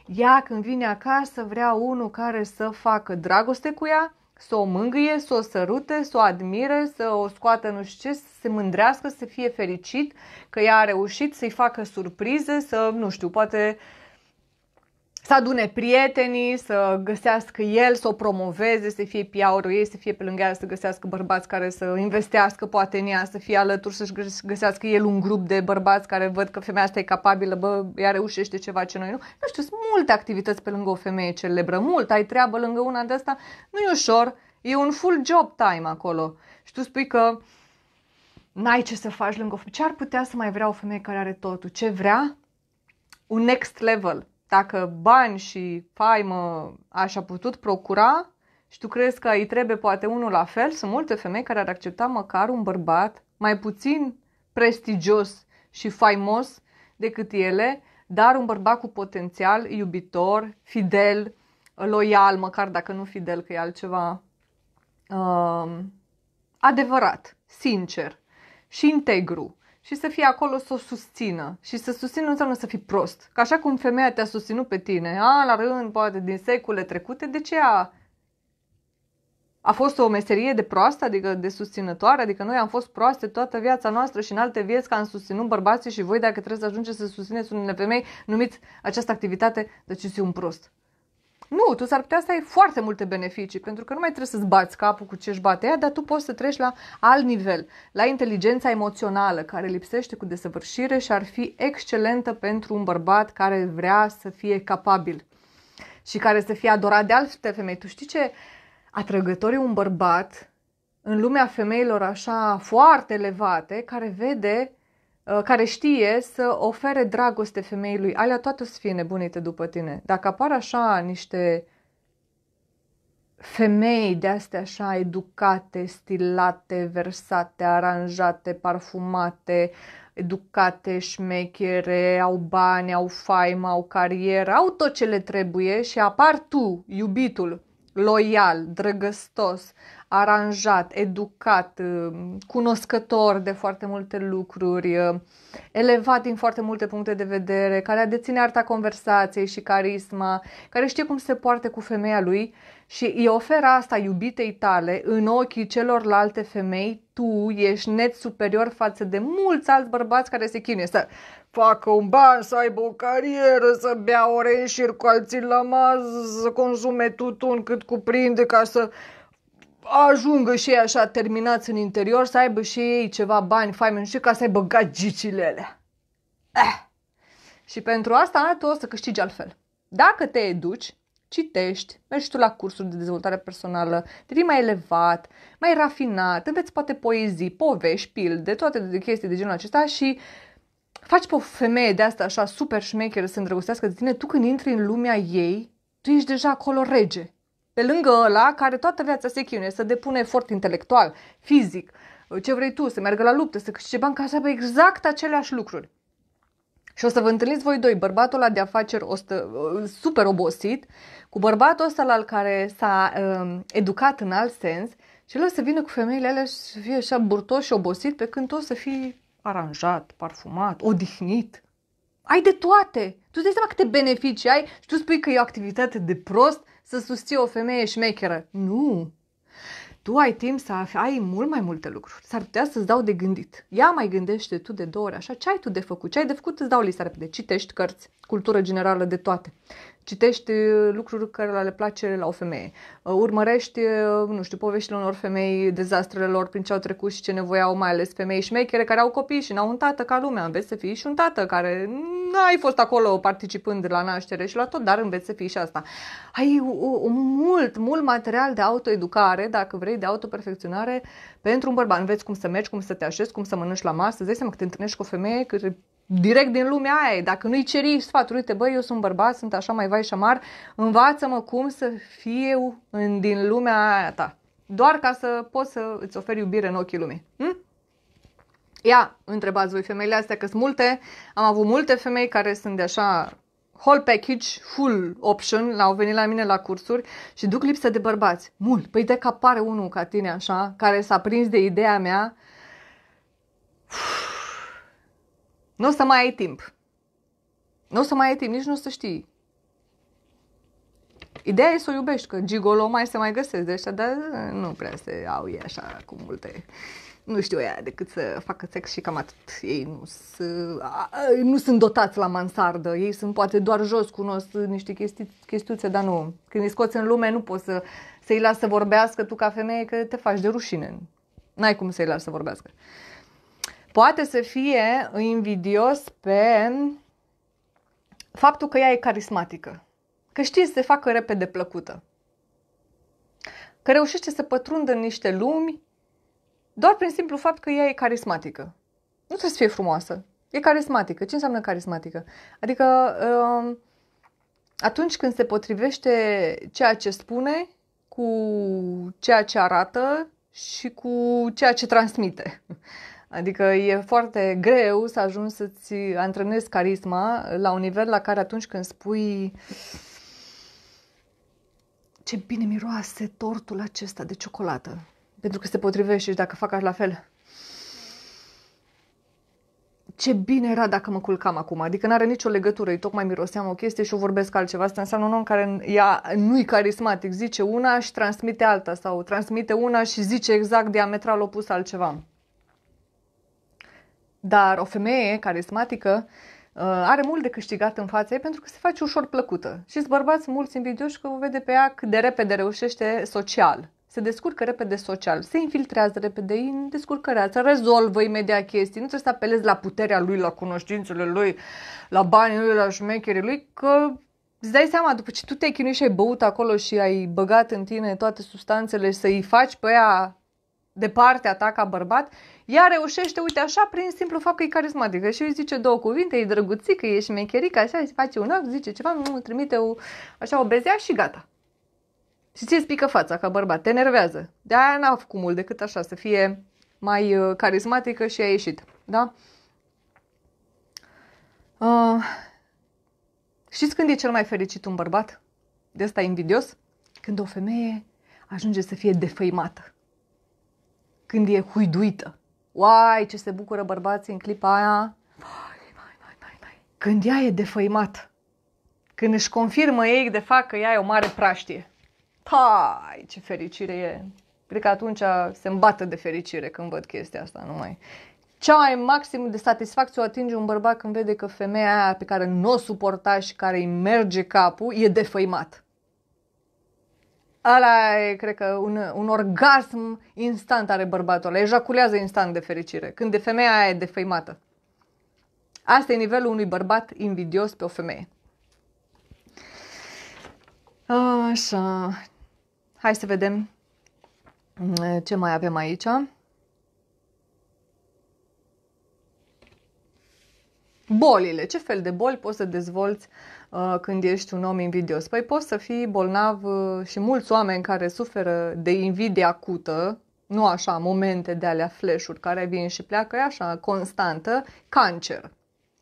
ea când vine acasă vrea unul care să facă dragoste cu ea, să o mângâie, să o sărute, să o admire, să o scoată nu știu ce, să se mândrească, să fie fericit că ea a reușit să-i facă surprize, să, nu știu, poate uh, să adune prietenii, să găsească el, să o promoveze, să fie pr ei, să fie pe lângă ea, să găsească bărbați care să investească poate în ea, să fie alături, să-și găsească el un grup de bărbați care văd că femeia asta e capabilă, bă, ea reușește ceva ce noi nu. Nu știu, sunt multe activități pe lângă o femeie celebră, mult, ai treabă lângă una de asta, nu e ușor, e un full job time acolo. Și tu spui că n-ai ce să faci lângă o femeie. Ce ar putea să mai vrea o femeie care are totul? Ce vrea? Un next level dacă bani și faimă aș a putut procura și tu crezi că îi trebuie poate unul la fel, sunt multe femei care ar accepta măcar un bărbat mai puțin prestigios și faimos decât ele, dar un bărbat cu potențial, iubitor, fidel, loial, măcar dacă nu fidel, că e altceva uh, adevărat, sincer și integru și să fie acolo să o susțină. Și să susțină nu înseamnă să fii prost. ca așa cum femeia te-a susținut pe tine, a, la rând, poate din secole trecute, de ce a a fost o meserie de proastă, adică de susținătoare, adică noi am fost proaste toată viața noastră și în alte vieți că am susținut bărbații și voi dacă trebuie să ajungeți să susțineți unele femei, numiți această activitate, deci eu sunt un prost. Nu, tu s-ar putea să ai foarte multe beneficii, pentru că nu mai trebuie să-ți bați capul cu ce-și bate ea, dar tu poți să treci la alt nivel, la inteligența emoțională, care lipsește cu desăvârșire și ar fi excelentă pentru un bărbat care vrea să fie capabil și care să fie adorat de alte femei. Tu știi ce atrăgător e un bărbat în lumea femeilor așa foarte elevate, care vede Uh, care știe să ofere dragoste femeii lui. Alea toate o să fie nebunite după tine. Dacă apar așa niște femei de astea așa educate, stilate, versate, aranjate, parfumate, educate, șmechere, au bani, au faimă, au carieră, au tot ce le trebuie și apar tu, iubitul, loial, drăgăstos, aranjat, educat, uh, cunoscător de foarte multe lucruri, uh, elevat din foarte multe puncte de vedere, care deține arta conversației și carisma, care știe cum se poartă cu femeia lui și îi oferă asta iubitei tale în ochii celorlalte femei, tu ești net superior față de mulți alți bărbați care se chinuie să facă un ban, să aibă o carieră, să bea ore cu alții la masă, să consume tutun cât cuprinde ca să ajungă și ei așa terminați în interior, să aibă și ei ceva bani, faime, nu știu, ca să aibă gagicile alea. Eh. Și pentru asta tu o să câștigi altfel. Dacă te educi, citești, mergi tu la cursuri de dezvoltare personală, devii mai elevat, mai rafinat, înveți poate poezii, povești, pilde, toate chestii de genul acesta și faci pe o femeie de asta așa super șmecheră să îndrăgostească de tine, tu când intri în lumea ei, tu ești deja acolo rege. Pe lângă ăla care toată viața se chinuie să depune efort intelectual, fizic, ce vrei tu, să meargă la luptă, să câștige bani, ca să aibă exact aceleași lucruri. Și o să vă întâlniți voi doi, bărbatul ăla de afaceri ostă, uh, super obosit, cu bărbatul ăsta la care s-a um, educat în alt sens și el o să vină cu femeile alea și să fie așa burtos și obosit pe când o să fii aranjat, parfumat, odihnit. Ai de toate! Tu dai seama câte beneficii ai și tu spui că e o activitate de prost să susții o femeie șmecheră. Nu! tu ai timp să ai mult mai multe lucruri. S-ar putea să-ți dau de gândit. Ia mai gândește tu de două ori așa, ce ai tu de făcut? Ce ai de făcut? Îți dau lista repede. Citești cărți, cultură generală de toate citești uh, lucruri care le place la o femeie, uh, urmărești, uh, nu știu, poveștile unor femei, dezastrele lor, prin ce au trecut și ce nevoie au, mai ales femei șmechere care au copii și n-au un tată ca lumea, înveți să fii și un tată care nu ai fost acolo participând la naștere și la tot, dar înveți să fii și asta. Ai un mult, mult material de autoeducare, dacă vrei, de autoperfecționare pentru un bărbat. Înveți cum să mergi, cum să te așezi, cum să mănânci la masă, îți dai seama că te întâlnești cu o femeie care direct din lumea aia. Dacă nu-i ceri sfaturi, uite, băi, eu sunt bărbat, sunt așa mai vai și amar, învață-mă cum să fiu în, din lumea aia ta. Doar ca să poți să îți oferi iubire în ochii lumii. Hm? Ia, întrebați voi femeile astea, că sunt multe. Am avut multe femei care sunt de așa whole package, full option, au venit la mine la cursuri și duc lipsă de bărbați. Mult. Păi de că apare unul ca tine așa, care s-a prins de ideea mea. Uf, nu o să mai ai timp. Nu o să mai ai timp, nici nu o să știi. Ideea e să o iubești, că gigolo mai se mai găsesc de ăștia, dar nu prea se au ei așa cu multe... Nu știu ea decât să facă sex și cam atât. Ei nu, sunt, nu sunt dotați la mansardă, ei sunt poate doar jos, cunosc niște chestii, chestiuțe, dar nu. Când îi scoți în lume nu poți să, să-i lași să vorbească tu ca femeie, că te faci de rușine. N-ai cum să-i lași să vorbească. Uh, poate să fie invidios pe faptul că ea e carismatică. Că știe să se facă repede plăcută. Că reușește să pătrundă în niște lumi doar prin simplu fapt că ea e carismatică. Nu trebuie să fie frumoasă. E carismatică. Ce înseamnă carismatică? Adică um, atunci când se potrivește ceea ce spune cu ceea ce arată și cu ceea ce transmite. Adică e foarte greu să ajungi să-ți antrenezi carisma la un nivel la care atunci când spui ce bine miroase tortul acesta de ciocolată. Pentru că se potrivește și dacă fac la fel. Ce bine era dacă mă culcam acum. Adică nu are nicio legătură. îi tocmai miroseam o chestie și o vorbesc altceva. Asta înseamnă un om care ea nu-i carismatic. Zice una și transmite alta. Sau transmite una și zice exact diametral opus altceva. Dar o femeie carismatică uh, are mult de câștigat în fața ei pentru că se face ușor plăcută. Și bărbați mulți invidioși că o vede pe ea cât de repede reușește social. Se descurcă repede social, se infiltrează repede în descurcarea se rezolvă imediat chestii, nu trebuie să apelezi la puterea lui, la cunoștințele lui, la banii lui, la șmecherii lui, că îți dai seama, după ce tu te-ai chinuit și ai băut acolo și ai băgat în tine toate substanțele să-i faci pe ea de partea ta ca bărbat, ea reușește, uite așa, prin simplu fapt că e carismatică adică și îi zice două cuvinte, e drăguțică, e șmecherică, așa, îi face un act, zice ceva, nu mm, trimite o, așa o bezea și gata. Și ți spică fața ca bărbat, te enervează. De-aia n-a făcut mult decât așa, să fie mai uh, carismatică și a ieșit, da? Uh, știți când e cel mai fericit un bărbat? De asta invidios? Când o femeie ajunge să fie defăimată când e huiduită. Uai, ce se bucură bărbații în clipa aia. Vai, vai, vai, vai, vai. Când ea e defăimat. Când își confirmă ei de fapt că ea e o mare praștie. Pai, ce fericire e. Cred că atunci se îmbată de fericire când văd chestia asta, nu mai. Cea mai maxim de satisfacție o atinge un bărbat când vede că femeia aia pe care nu o suporta și care îi merge capul e defăimat. Ala e, cred că, un, un orgasm instant are bărbatul ăla. Ejaculează instant de fericire. Când de femeia aia e defăimată. Asta e nivelul unui bărbat invidios pe o femeie. Așa. Hai să vedem mm, ce mai avem aici. Bolile. Ce fel de boli poți să dezvolți Uh, când ești un om invidios? Păi poți să fii bolnav uh, și mulți oameni care suferă de invidie acută, nu așa, momente de alea flash-uri care vin și pleacă, e așa, constantă, cancer.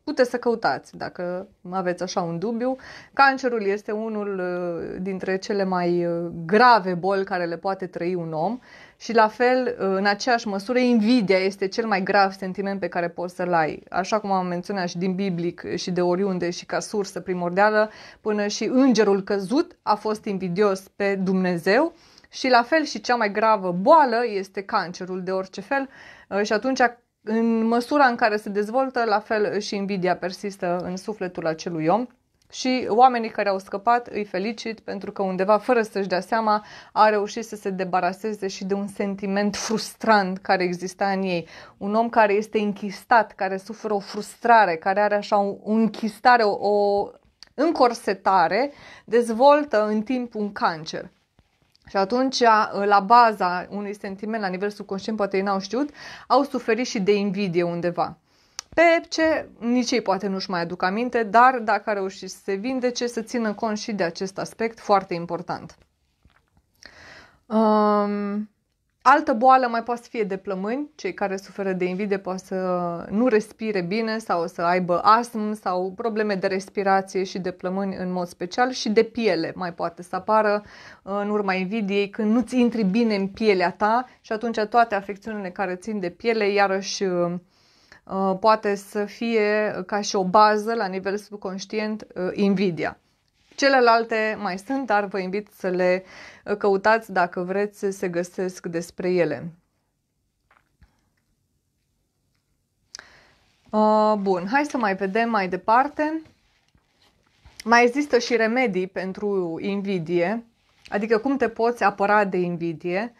Puteți să căutați dacă aveți așa un dubiu. Cancerul este unul uh, dintre cele mai grave boli care le poate trăi un om și la fel, uh, în aceeași măsură, invidia este cel mai grav sentiment pe care poți să-l ai. Așa cum am menționat și din biblic și de oriunde și ca sursă primordială, până și îngerul căzut a fost invidios pe Dumnezeu. Și la fel și cea mai gravă boală este cancerul de orice fel uh, și atunci în măsura în care se dezvoltă, la fel și invidia persistă în sufletul acelui om și oamenii care au scăpat îi felicit pentru că undeva, fără să-și dea seama, a reușit să se debaraseze și de un sentiment frustrant care exista în ei. Un om care este închistat, care suferă o frustrare, care are așa o închistare, o, o încorsetare, dezvoltă în timp un cancer. Și atunci, la baza unui sentiment la nivel subconștient, poate ei n-au știut, au suferit și de invidie undeva. Pe ce nici ei poate nu-și mai aduc aminte, dar dacă a reușit să se vindece, să țină cont și de acest aspect foarte important. Um, altă boală mai poate să fie de plămâni, cei care suferă de invidie poate să nu respire bine sau să aibă astm sau probleme de respirație și de plămâni în mod special și de piele mai poate să apară în urma invidiei când nu-ți intri bine în pielea ta și atunci toate afecțiunile care țin de piele iarăși Uh, poate să fie ca și o bază la nivel subconștient invidia. Uh, Celelalte mai sunt, dar vă invit să le uh, căutați dacă vreți să se găsesc despre ele. Bun, hai să mai vedem mai departe. Mai există și remedii pentru invidie, adică cum te poți apăra de invidie.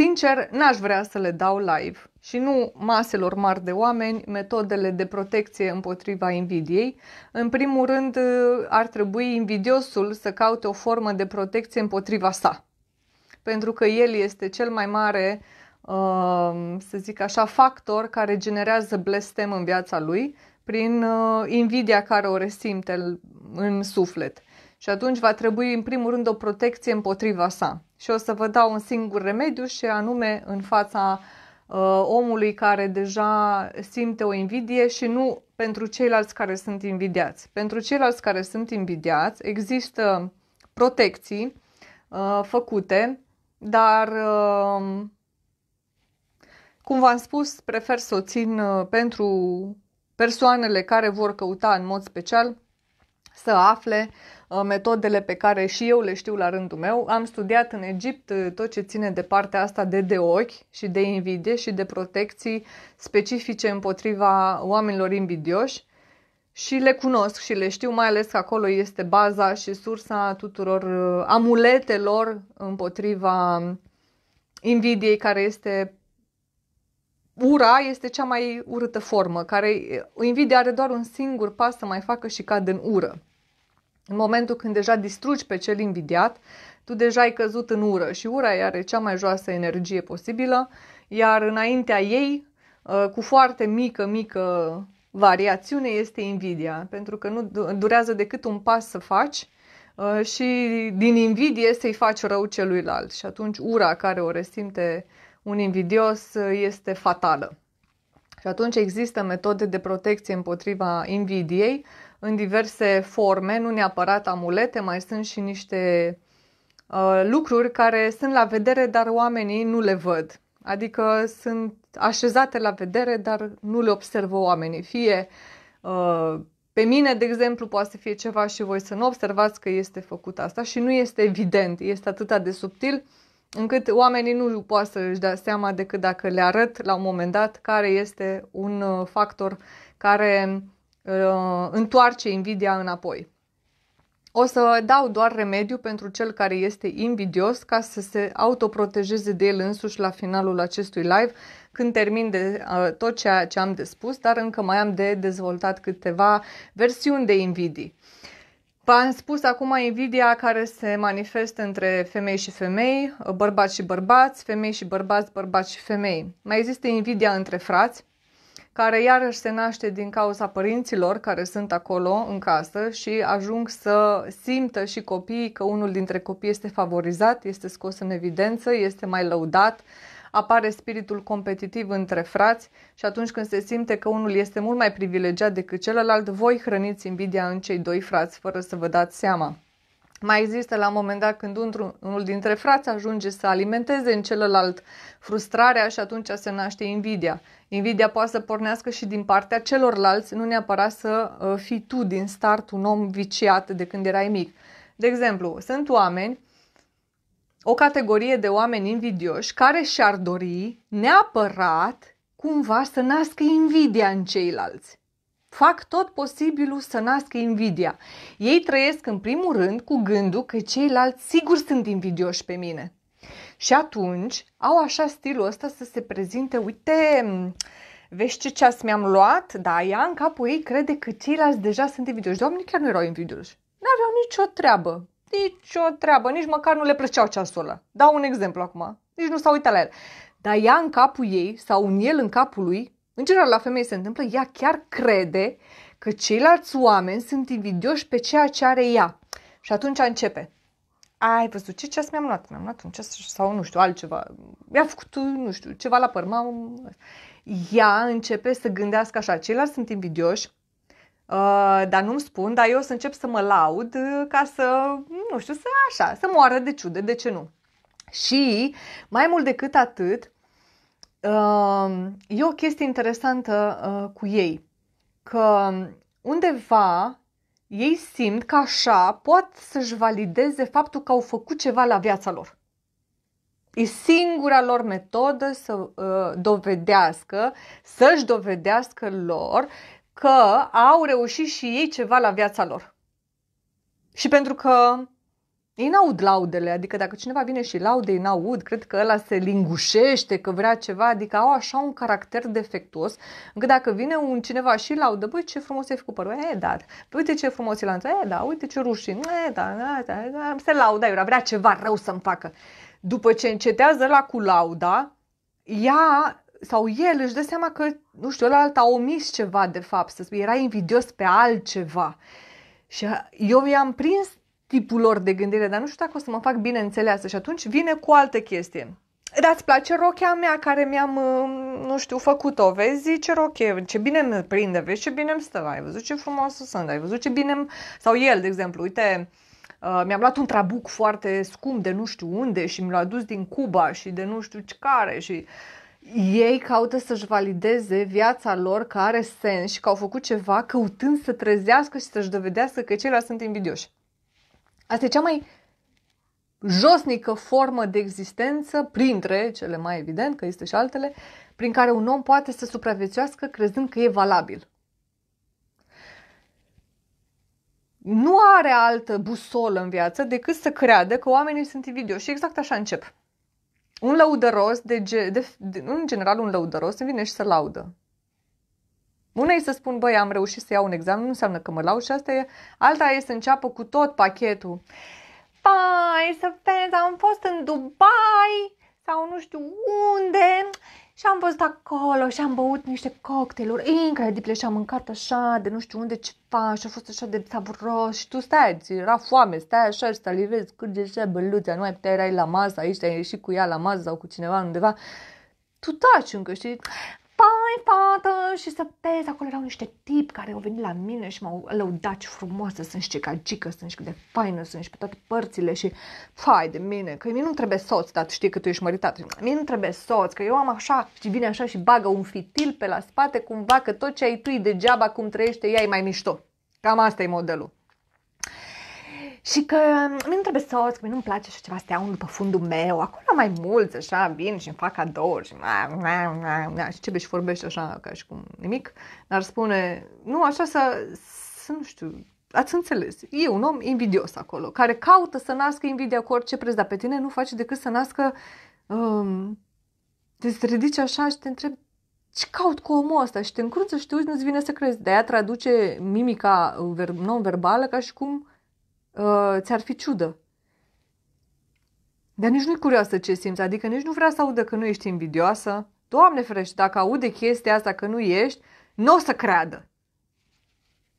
Sincer, n-aș vrea să le dau live și nu maselor mari de oameni metodele de protecție împotriva invidiei. În primul rând, ar trebui invidiosul să caute o formă de protecție împotriva sa, pentru că el este cel mai mare, uh, să zic așa, factor care generează blestem în viața lui prin uh, invidia care o resimte în suflet. Și atunci va trebui, în primul rând, o protecție împotriva sa. Și o să vă dau un singur remediu și anume în fața uh, omului care deja simte o invidie și nu pentru ceilalți care sunt invidiați. Pentru ceilalți care sunt invidiați există protecții uh, făcute, dar uh, cum v-am spus, prefer să o țin uh, pentru persoanele care vor căuta în mod special să afle uh, Uh, metodele pe care și eu le știu la rândul meu. Am studiat în Egipt uh, tot ce ține de partea asta de de ochi și de invidie și de protecții specifice împotriva oamenilor invidioși și le cunosc și le știu, mai ales că acolo este baza și sursa tuturor uh, amuletelor împotriva invidiei care este ura este cea mai urâtă formă, care invidia are doar un singur pas să mai facă și cad în ură. În momentul când deja distrugi pe cel invidiat, tu deja ai căzut în ură și ura are cea mai joasă energie posibilă, iar înaintea ei, ă, cu foarte mică, mică variațiune, este invidia, pentru că nu durează decât un pas să faci ă, și din invidie să-i faci rău celuilalt și atunci ura care o resimte un invidios este fatală. Și atunci există metode de protecție împotriva invidiei, în diverse forme, nu neapărat amulete, mai sunt și niște uh, lucruri care sunt la vedere, dar oamenii nu le văd. Adică sunt așezate la vedere, dar nu le observă oamenii. Fie uh, pe mine, de exemplu, poate să fie ceva și voi să nu observați că este făcut asta și nu este evident, este atât de subtil încât oamenii nu poate să își dea seama decât dacă le arăt la un moment dat care este un uh, factor care Uh, întoarce invidia înapoi. O să dau doar remediu pentru cel care este invidios ca să se autoprotejeze de el însuși la finalul acestui live, când termin de uh, tot ceea ce am de spus, dar încă mai am de dezvoltat câteva versiuni de invidii. V-am spus acum invidia care se manifestă între femei și femei, bărbați și bărbați, femei și bărbați, bărbați și femei. Mai există invidia între frați, care iarăși se naște din cauza părinților care sunt acolo în casă și ajung să simtă și copiii că unul dintre copii este favorizat, este scos în evidență, este mai lăudat, apare spiritul competitiv între frați și atunci când se simte că unul este mult mai privilegiat decât celălalt, voi hrăniți invidia în cei doi frați fără să vă dați seama. Mai există la un moment dat când unul dintre frați ajunge să alimenteze în celălalt frustrarea și atunci se naște invidia. Invidia poate să pornească și din partea celorlalți, nu neapărat să uh, fii tu din start un om viciat de când erai mic. De exemplu, sunt oameni, o categorie de oameni invidioși care și-ar dori neapărat cumva să nască invidia în ceilalți fac tot posibilul să nască invidia. Ei trăiesc în primul rând cu gândul că ceilalți sigur sunt invidioși pe mine. Și atunci au așa stilul ăsta să se prezinte, uite, vezi ce ceas mi-am luat, da, ea în capul ei crede că ceilalți deja sunt invidioși. Doamne, chiar nu erau invidioși. N-aveau nicio treabă, nicio treabă, nici măcar nu le plăceau ceasul ăla. Dau un exemplu acum, nici nu s-au uitat la el. Dar ea în capul ei sau un el în capul lui în general la femei se întâmplă, ea chiar crede că ceilalți oameni sunt invidioși pe ceea ce are ea. Și atunci începe. Ai văzut ce ceas mi-am luat? Mi-am luat un ceas sau nu știu, altceva. Mi-a făcut, nu știu, ceva la păr. M-am... Ea începe să gândească așa, ceilalți sunt invidioși, Uh, dar nu-mi spun, dar eu o să încep să mă laud uh, ca să, nu știu, să așa, să moară de ciudă, de ce nu? Și mai mult decât atât, Ehm, e o chestie interesantă uh, cu ei, că undeva ei simt că așa pot să-și valideze faptul că au făcut ceva la viața lor. E singura lor metodă să uh, dovedească, să-și dovedească lor că au reușit și ei ceva la viața lor. Și pentru că ei n-aud laudele, adică dacă cineva vine și laude, ei n-aud, cred că ăla se lingușește, că vrea ceva, adică au așa un caracter defectuos, încât dacă vine un cineva și laudă, băi, ce frumos e făcut părul, e, eh, da, da, uite ce frumos e lanț, e, eh, da, uite ce rușin, e, eh, da, da, da, da, se lauda, iura, vrea ceva rău să-mi facă. După ce încetează la cu lauda, ea sau el își dă seama că, nu știu, ăla a omis ceva de fapt, era invidios pe altceva. Și eu i-am prins tipul lor de gândire, dar nu știu dacă o să mă fac bine înțeleasă și atunci vine cu altă chestie. da ți place rochea mea care mi-am, uh, nu știu, făcut-o, vezi ce roche, ce bine îmi prinde, vezi ce bine îmi stă, ai văzut ce frumos sunt, ai văzut ce bine îmi... Sau el, de exemplu, uite, Uh, mi-am luat un trabuc foarte scump de nu știu unde și mi l-a dus din Cuba și de nu știu ce care și ei caută să-și valideze viața lor care are sens și că au făcut ceva căutând să trezească și să-și dovedească că ceilalți sunt invidioși. Asta e cea mai josnică formă de existență, printre cele mai evident, că este și altele, prin care un om poate să supraviețuiască crezând că e valabil. Nu are altă busolă în viață decât să creadă că oamenii sunt invidioși și exact așa încep. Un lăudăros, de, ge- de, de, în general un lăudăros, vine și să laudă. Una e să spun, băi, am reușit să iau un examen, nu înseamnă că mă lau și asta e. Alta e să înceapă cu tot pachetul. Pai, să vezi, am fost în Dubai sau nu știu unde și am văzut acolo și am băut niște cocktailuri incredibile și am mâncat așa de nu știu unde ce. ceva și a fost așa de savuros și tu stai, ți era foame, stai așa și salivezi, scârge băluța, nu mai puteai erai la masă, aici ai ieșit cu ea la masă sau cu cineva undeva tu taci încă, știi? Pai, fată, și să pezi. Acolo erau niște tipi care au venit la mine și m-au lăudat ce frumoasă sunt și ce calcică sunt și cât de faină sunt și pe toate părțile și fai de mine, că mie nu trebuie soț, dar știi că tu ești măritat. Mie nu trebuie soț, că eu am așa și vine așa și bagă un fitil pe la spate cumva că tot ce ai tu e degeaba cum trăiește ea e mai mișto. Cam asta e modelul și că mm, mi nu trebuie soț, că mie nu-mi place așa ceva stea te după fundul meu, acolo mai mulți, așa, vin și îmi fac cadouri și, na, na, na, na, și ce și vorbește așa ca și cum nimic, dar spune, nu, așa să, să nu știu, ați înțeles, e un om invidios acolo, care caută să nască invidia cu orice preț, dar pe tine nu face decât să nască, um, te ridici așa și te întrebi, ce caut cu omul ăsta? Și te încruță și te uiți, nu-ți vine să crezi. De-aia traduce mimica non-verbală ca și cum Uh, ți-ar fi ciudă. Dar nici nu-i curioasă ce simți, adică nici nu vrea să audă că nu ești invidioasă. Doamne ferește, dacă aude chestia asta că nu ești, nu o să creadă.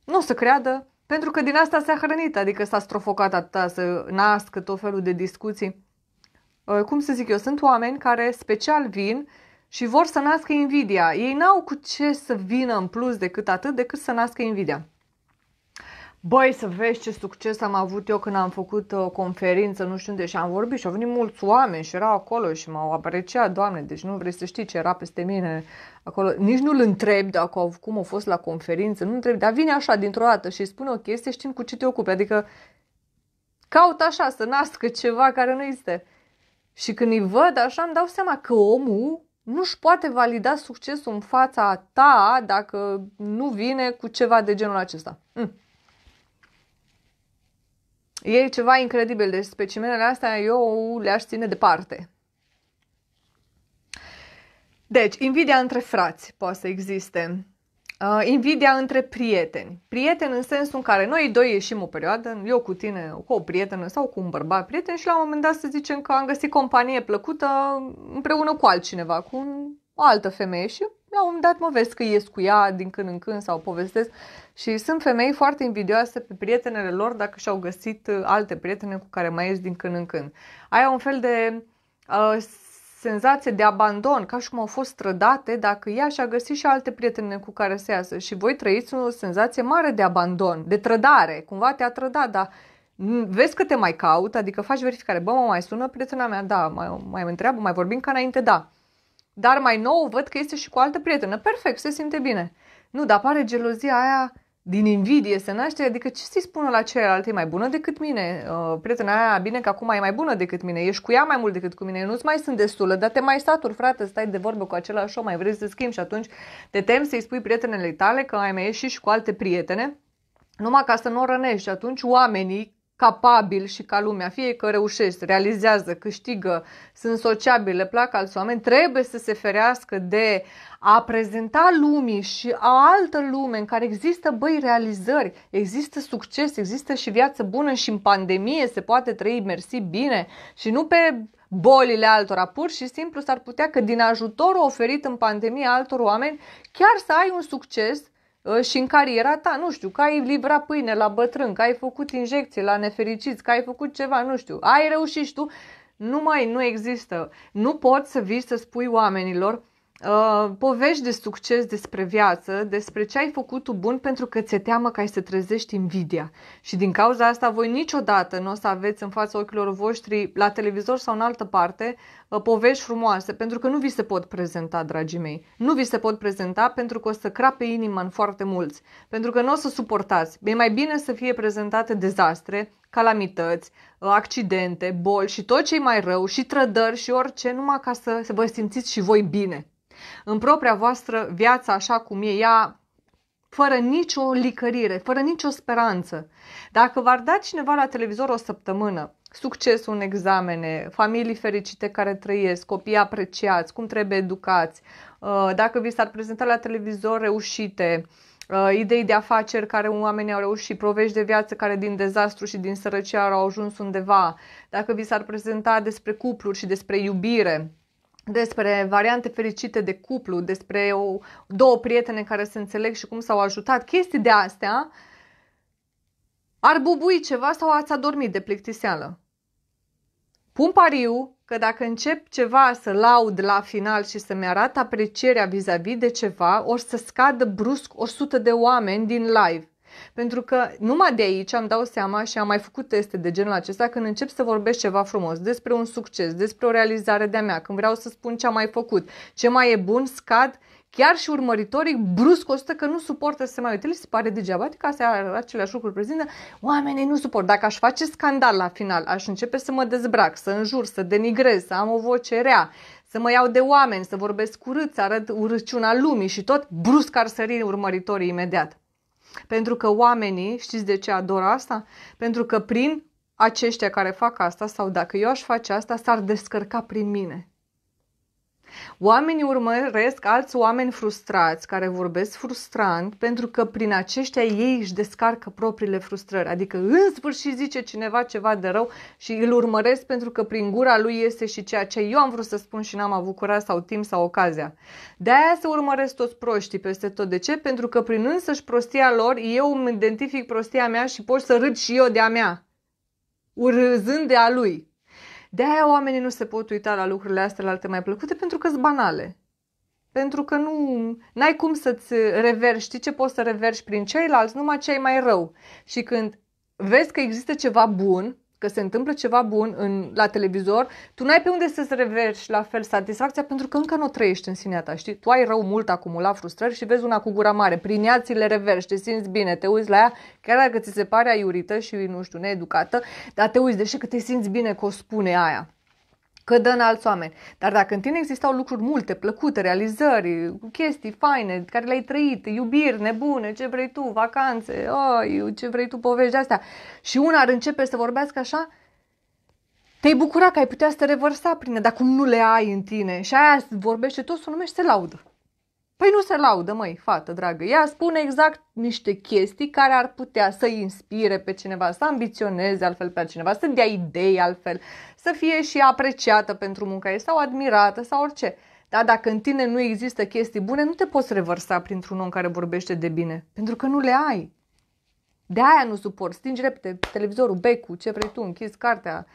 Nu o să creadă, pentru că din asta s-a hrănit, adică s-a strofocat atâta să nască tot felul de discuții. Uh, cum să zic eu, sunt oameni care special vin și vor să nască invidia. Ei n-au cu ce să vină în plus decât atât, decât să nască invidia. Băi, să vezi ce succes am avut eu când am făcut o uh, conferință, nu știu unde, și am vorbit și au venit mulți oameni și erau acolo și m-au apreciat, Doamne, deci nu vrei să știi ce era peste mine acolo. Nici nu-l întreb dacă cum a fost la conferință, nu întreb, dar vine așa dintr-o dată și îi spune o chestie știind cu ce te ocupi, adică caut așa să nască ceva care nu este. Și când îi văd așa, îmi dau seama că omul nu-și poate valida succesul în fața ta dacă nu vine cu ceva de genul acesta. Mm. E ceva incredibil, deci specimenele astea eu le-aș ține departe. Deci, invidia între frați poate să existe. Uh, invidia între prieteni. Prieteni în sensul în care noi doi ieșim o perioadă, eu cu tine, cu o prietenă sau cu un bărbat prieten și la un moment dat să zicem că am găsit companie plăcută împreună cu altcineva, cu o altă femeie și la un moment dat mă vezi că ies cu ea din când în când sau povestesc și sunt femei foarte invidioase pe prietenele lor dacă și-au găsit uh, alte prietene cu care mai ies din când în când. Aia un fel de uh, senzație de abandon, ca și cum au fost strădate dacă ea și-a găsit și alte prietene cu care se iasă și voi trăiți o senzație mare de abandon, de trădare, cumva te-a trădat, dar vezi că te mai caut, adică faci verificare, bă, mă mai sună prietena mea, da, mai, mai mă întreabă, mai vorbim ca înainte, da. Dar mai nou văd că este și cu altă prietenă. Perfect, se simte bine. Nu, dar apare gelozia aia din invidie se naște, adică ce să-i spună la celălalt, e mai bună decât mine, uh, prietena aia, bine că acum e mai bună decât mine, ești cu ea mai mult decât cu mine, eu nu-ți mai sunt destulă, dar te mai saturi, frate, stai de vorbă cu același om, mai vrei să schimbi și atunci te temi să-i spui prietenele tale că ai mai ieșit și cu alte prietene, numai ca să nu o rănești. Și atunci oamenii capabil și ca lumea, fie că reușești, realizează, câștigă, sunt sociabile, le plac alți oameni, trebuie să se ferească de a prezenta lumii și a altă lume în care există, băi, realizări, există succes, există și viață bună și în pandemie se poate trăi, mersi bine și nu pe bolile altora. Pur și simplu s-ar putea că din ajutorul oferit în pandemie altor oameni, chiar să ai un succes Ă, și în cariera ta, nu știu, că ai livrat pâine la bătrân, că ai făcut injecții la nefericiți, că ai făcut ceva, nu știu, ai reușit și tu, nu mai nu există. Nu poți să vii să spui oamenilor Uh, povești de succes despre viață, despre ce ai făcut tu bun pentru că ți-e teamă că ai să trezești invidia. Și din cauza asta voi niciodată nu o să aveți în fața ochilor voștri, la televizor sau în altă parte, uh, povești frumoase, pentru că nu vi se pot prezenta, dragii mei. Nu vi se pot prezenta pentru că o să crape inima în foarte mulți, pentru că nu o să suportați. E mai bine să fie prezentate dezastre, calamități, uh, accidente, boli și tot ce mai rău și trădări și orice, numai ca să vă simțiți și voi bine în propria voastră viață așa cum e ea, fără nicio licărire, fără nicio speranță. Dacă v-ar da cineva la televizor o săptămână succesul în examene, familii fericite care trăiesc, copii apreciați, cum trebuie educați, uh, dacă vi s-ar prezenta la televizor reușite, uh, idei de afaceri care oamenii au reușit, provești de viață care din dezastru și din sărăcie au ajuns undeva, dacă vi s-ar prezenta despre cupluri și despre iubire, despre variante fericite de cuplu, despre o, două prietene care se înțeleg și cum s-au ajutat, chestii de astea, ar bubui ceva sau ați adormit de plictiseală. Pun pariu că dacă încep ceva să laud la final și să-mi arată aprecierea vis-a-vis de ceva, o să scadă brusc 100 de oameni din live. Pentru că numai de aici am dau seama și am mai făcut teste de genul acesta când încep să vorbesc ceva frumos despre un succes, despre o realizare de-a mea, când vreau să spun ce am mai făcut, ce mai e bun, scad chiar și urmăritorii brusc o că nu suportă să se mai uite, Le se pare degeaba, adică astea aceleași lucruri prezintă, oamenii nu suport. Dacă aș face scandal la final, aș începe să mă dezbrac, să înjur, să denigrez, să am o voce rea, să mă iau de oameni, să vorbesc urât, să arăt urăciunea lumii și tot, brusc ar sări urmăritorii imediat. Pentru că oamenii, știți de ce ador asta? Pentru că prin aceștia care fac asta sau dacă eu aș face asta, s-ar descărca prin mine. Oamenii urmăresc alți oameni frustrați care vorbesc frustrant pentru că prin aceștia ei își descarcă propriile frustrări. Adică în sfârșit zice cineva ceva de rău și îl urmăresc pentru că prin gura lui este și ceea ce eu am vrut să spun și n-am avut curaj sau timp sau ocazia. De aia se urmăresc toți proștii peste tot. De ce? Pentru că prin însăși prostia lor eu îmi identific prostia mea și pot să râd și eu de a mea, urâzând de a lui. De-aia oamenii nu se pot uita la lucrurile astea, la alte mai plăcute, pentru că sunt banale. Pentru că nu ai cum să-ți reverși, știi ce poți să reverși prin ceilalți, numai ce ai mai rău. Și când vezi că există ceva bun, că se întâmplă ceva bun în, la televizor, tu n-ai pe unde să-ți reverși la fel satisfacția pentru că încă nu trăiești în sinea ta, știi? Tu ai rău mult acumulat frustrări și vezi una cu gura mare, prin ea ți le reverși, te simți bine, te uiți la ea, chiar dacă ți se pare aiurită și, nu știu, needucată, dar te uiți, deși că te simți bine că o spune aia că dă în alți oameni. Dar dacă în tine existau lucruri multe, plăcute, realizări, chestii faine, care le-ai trăit, iubiri nebune, ce vrei tu, vacanțe, oh, ce vrei tu, povești astea, și una ar începe să vorbească așa, te-ai bucura că ai putea să te revărsa prin ea, dar cum nu le ai în tine. Și aia vorbește tot, să o numești, se laudă. Păi nu se laudă, măi, fată dragă. Ea spune exact niște chestii care ar putea să inspire pe cineva, să ambiționeze altfel pe cineva, să dea idei altfel, să fie și apreciată pentru munca ei sau admirată sau orice. Dar dacă în tine nu există chestii bune, nu te poți revărsa printr-un om care vorbește de bine, pentru că nu le ai. De aia nu suport. Stingi repede televizorul, becul, ce vrei tu, închizi cartea,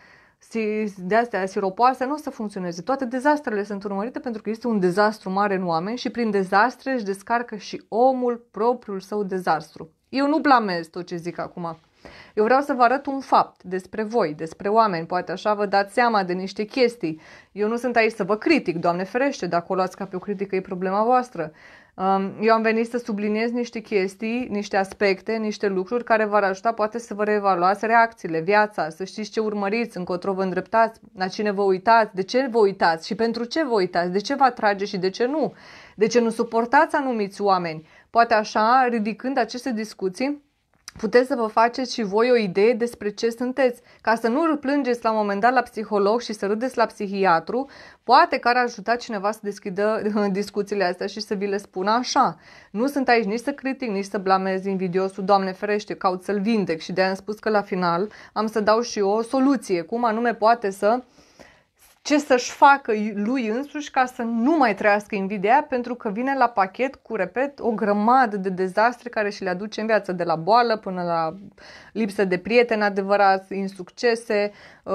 de astea siropoase nu o să funcționeze. Toate dezastrele sunt urmărite pentru că este un dezastru mare în oameni și prin dezastre își descarcă și omul propriul său dezastru. Eu nu blamez tot ce zic acum. Eu vreau să vă arăt un fapt despre voi, despre oameni, poate așa vă dați seama de niște chestii. Eu nu sunt aici să vă critic, Doamne ferește, dacă o luați ca pe o critică e problema voastră. Um, eu am venit să subliniez niște chestii, niște aspecte, niște lucruri care v-ar ajuta poate să vă reevaluați reacțiile, viața, să știți ce urmăriți, încotro vă îndreptați, la cine vă uitați, de ce vă uitați și pentru ce vă uitați, de ce vă atrage și de ce nu, de ce nu suportați anumiți oameni. Poate așa, ridicând aceste discuții, puteți să vă faceți și voi o idee despre ce sunteți, ca să nu plângeți la un moment dat la psiholog și să râdeți la psihiatru, poate că ar ajuta cineva să deschidă [laughs] discuțiile astea și să vi le spună așa. Nu sunt aici nici să critic, nici să blamez invidiosul, Doamne ferește, caut să-l vindec și de-aia am spus că la final am să dau și o soluție, cum anume poate să uh, ce să-și facă lui însuși ca să nu mai trăiască invidia pentru că vine la pachet cu, repet, o grămadă de dezastre care și le aduce în viață, de la boală până la lipsă de prieteni adevărați, insuccese, uh,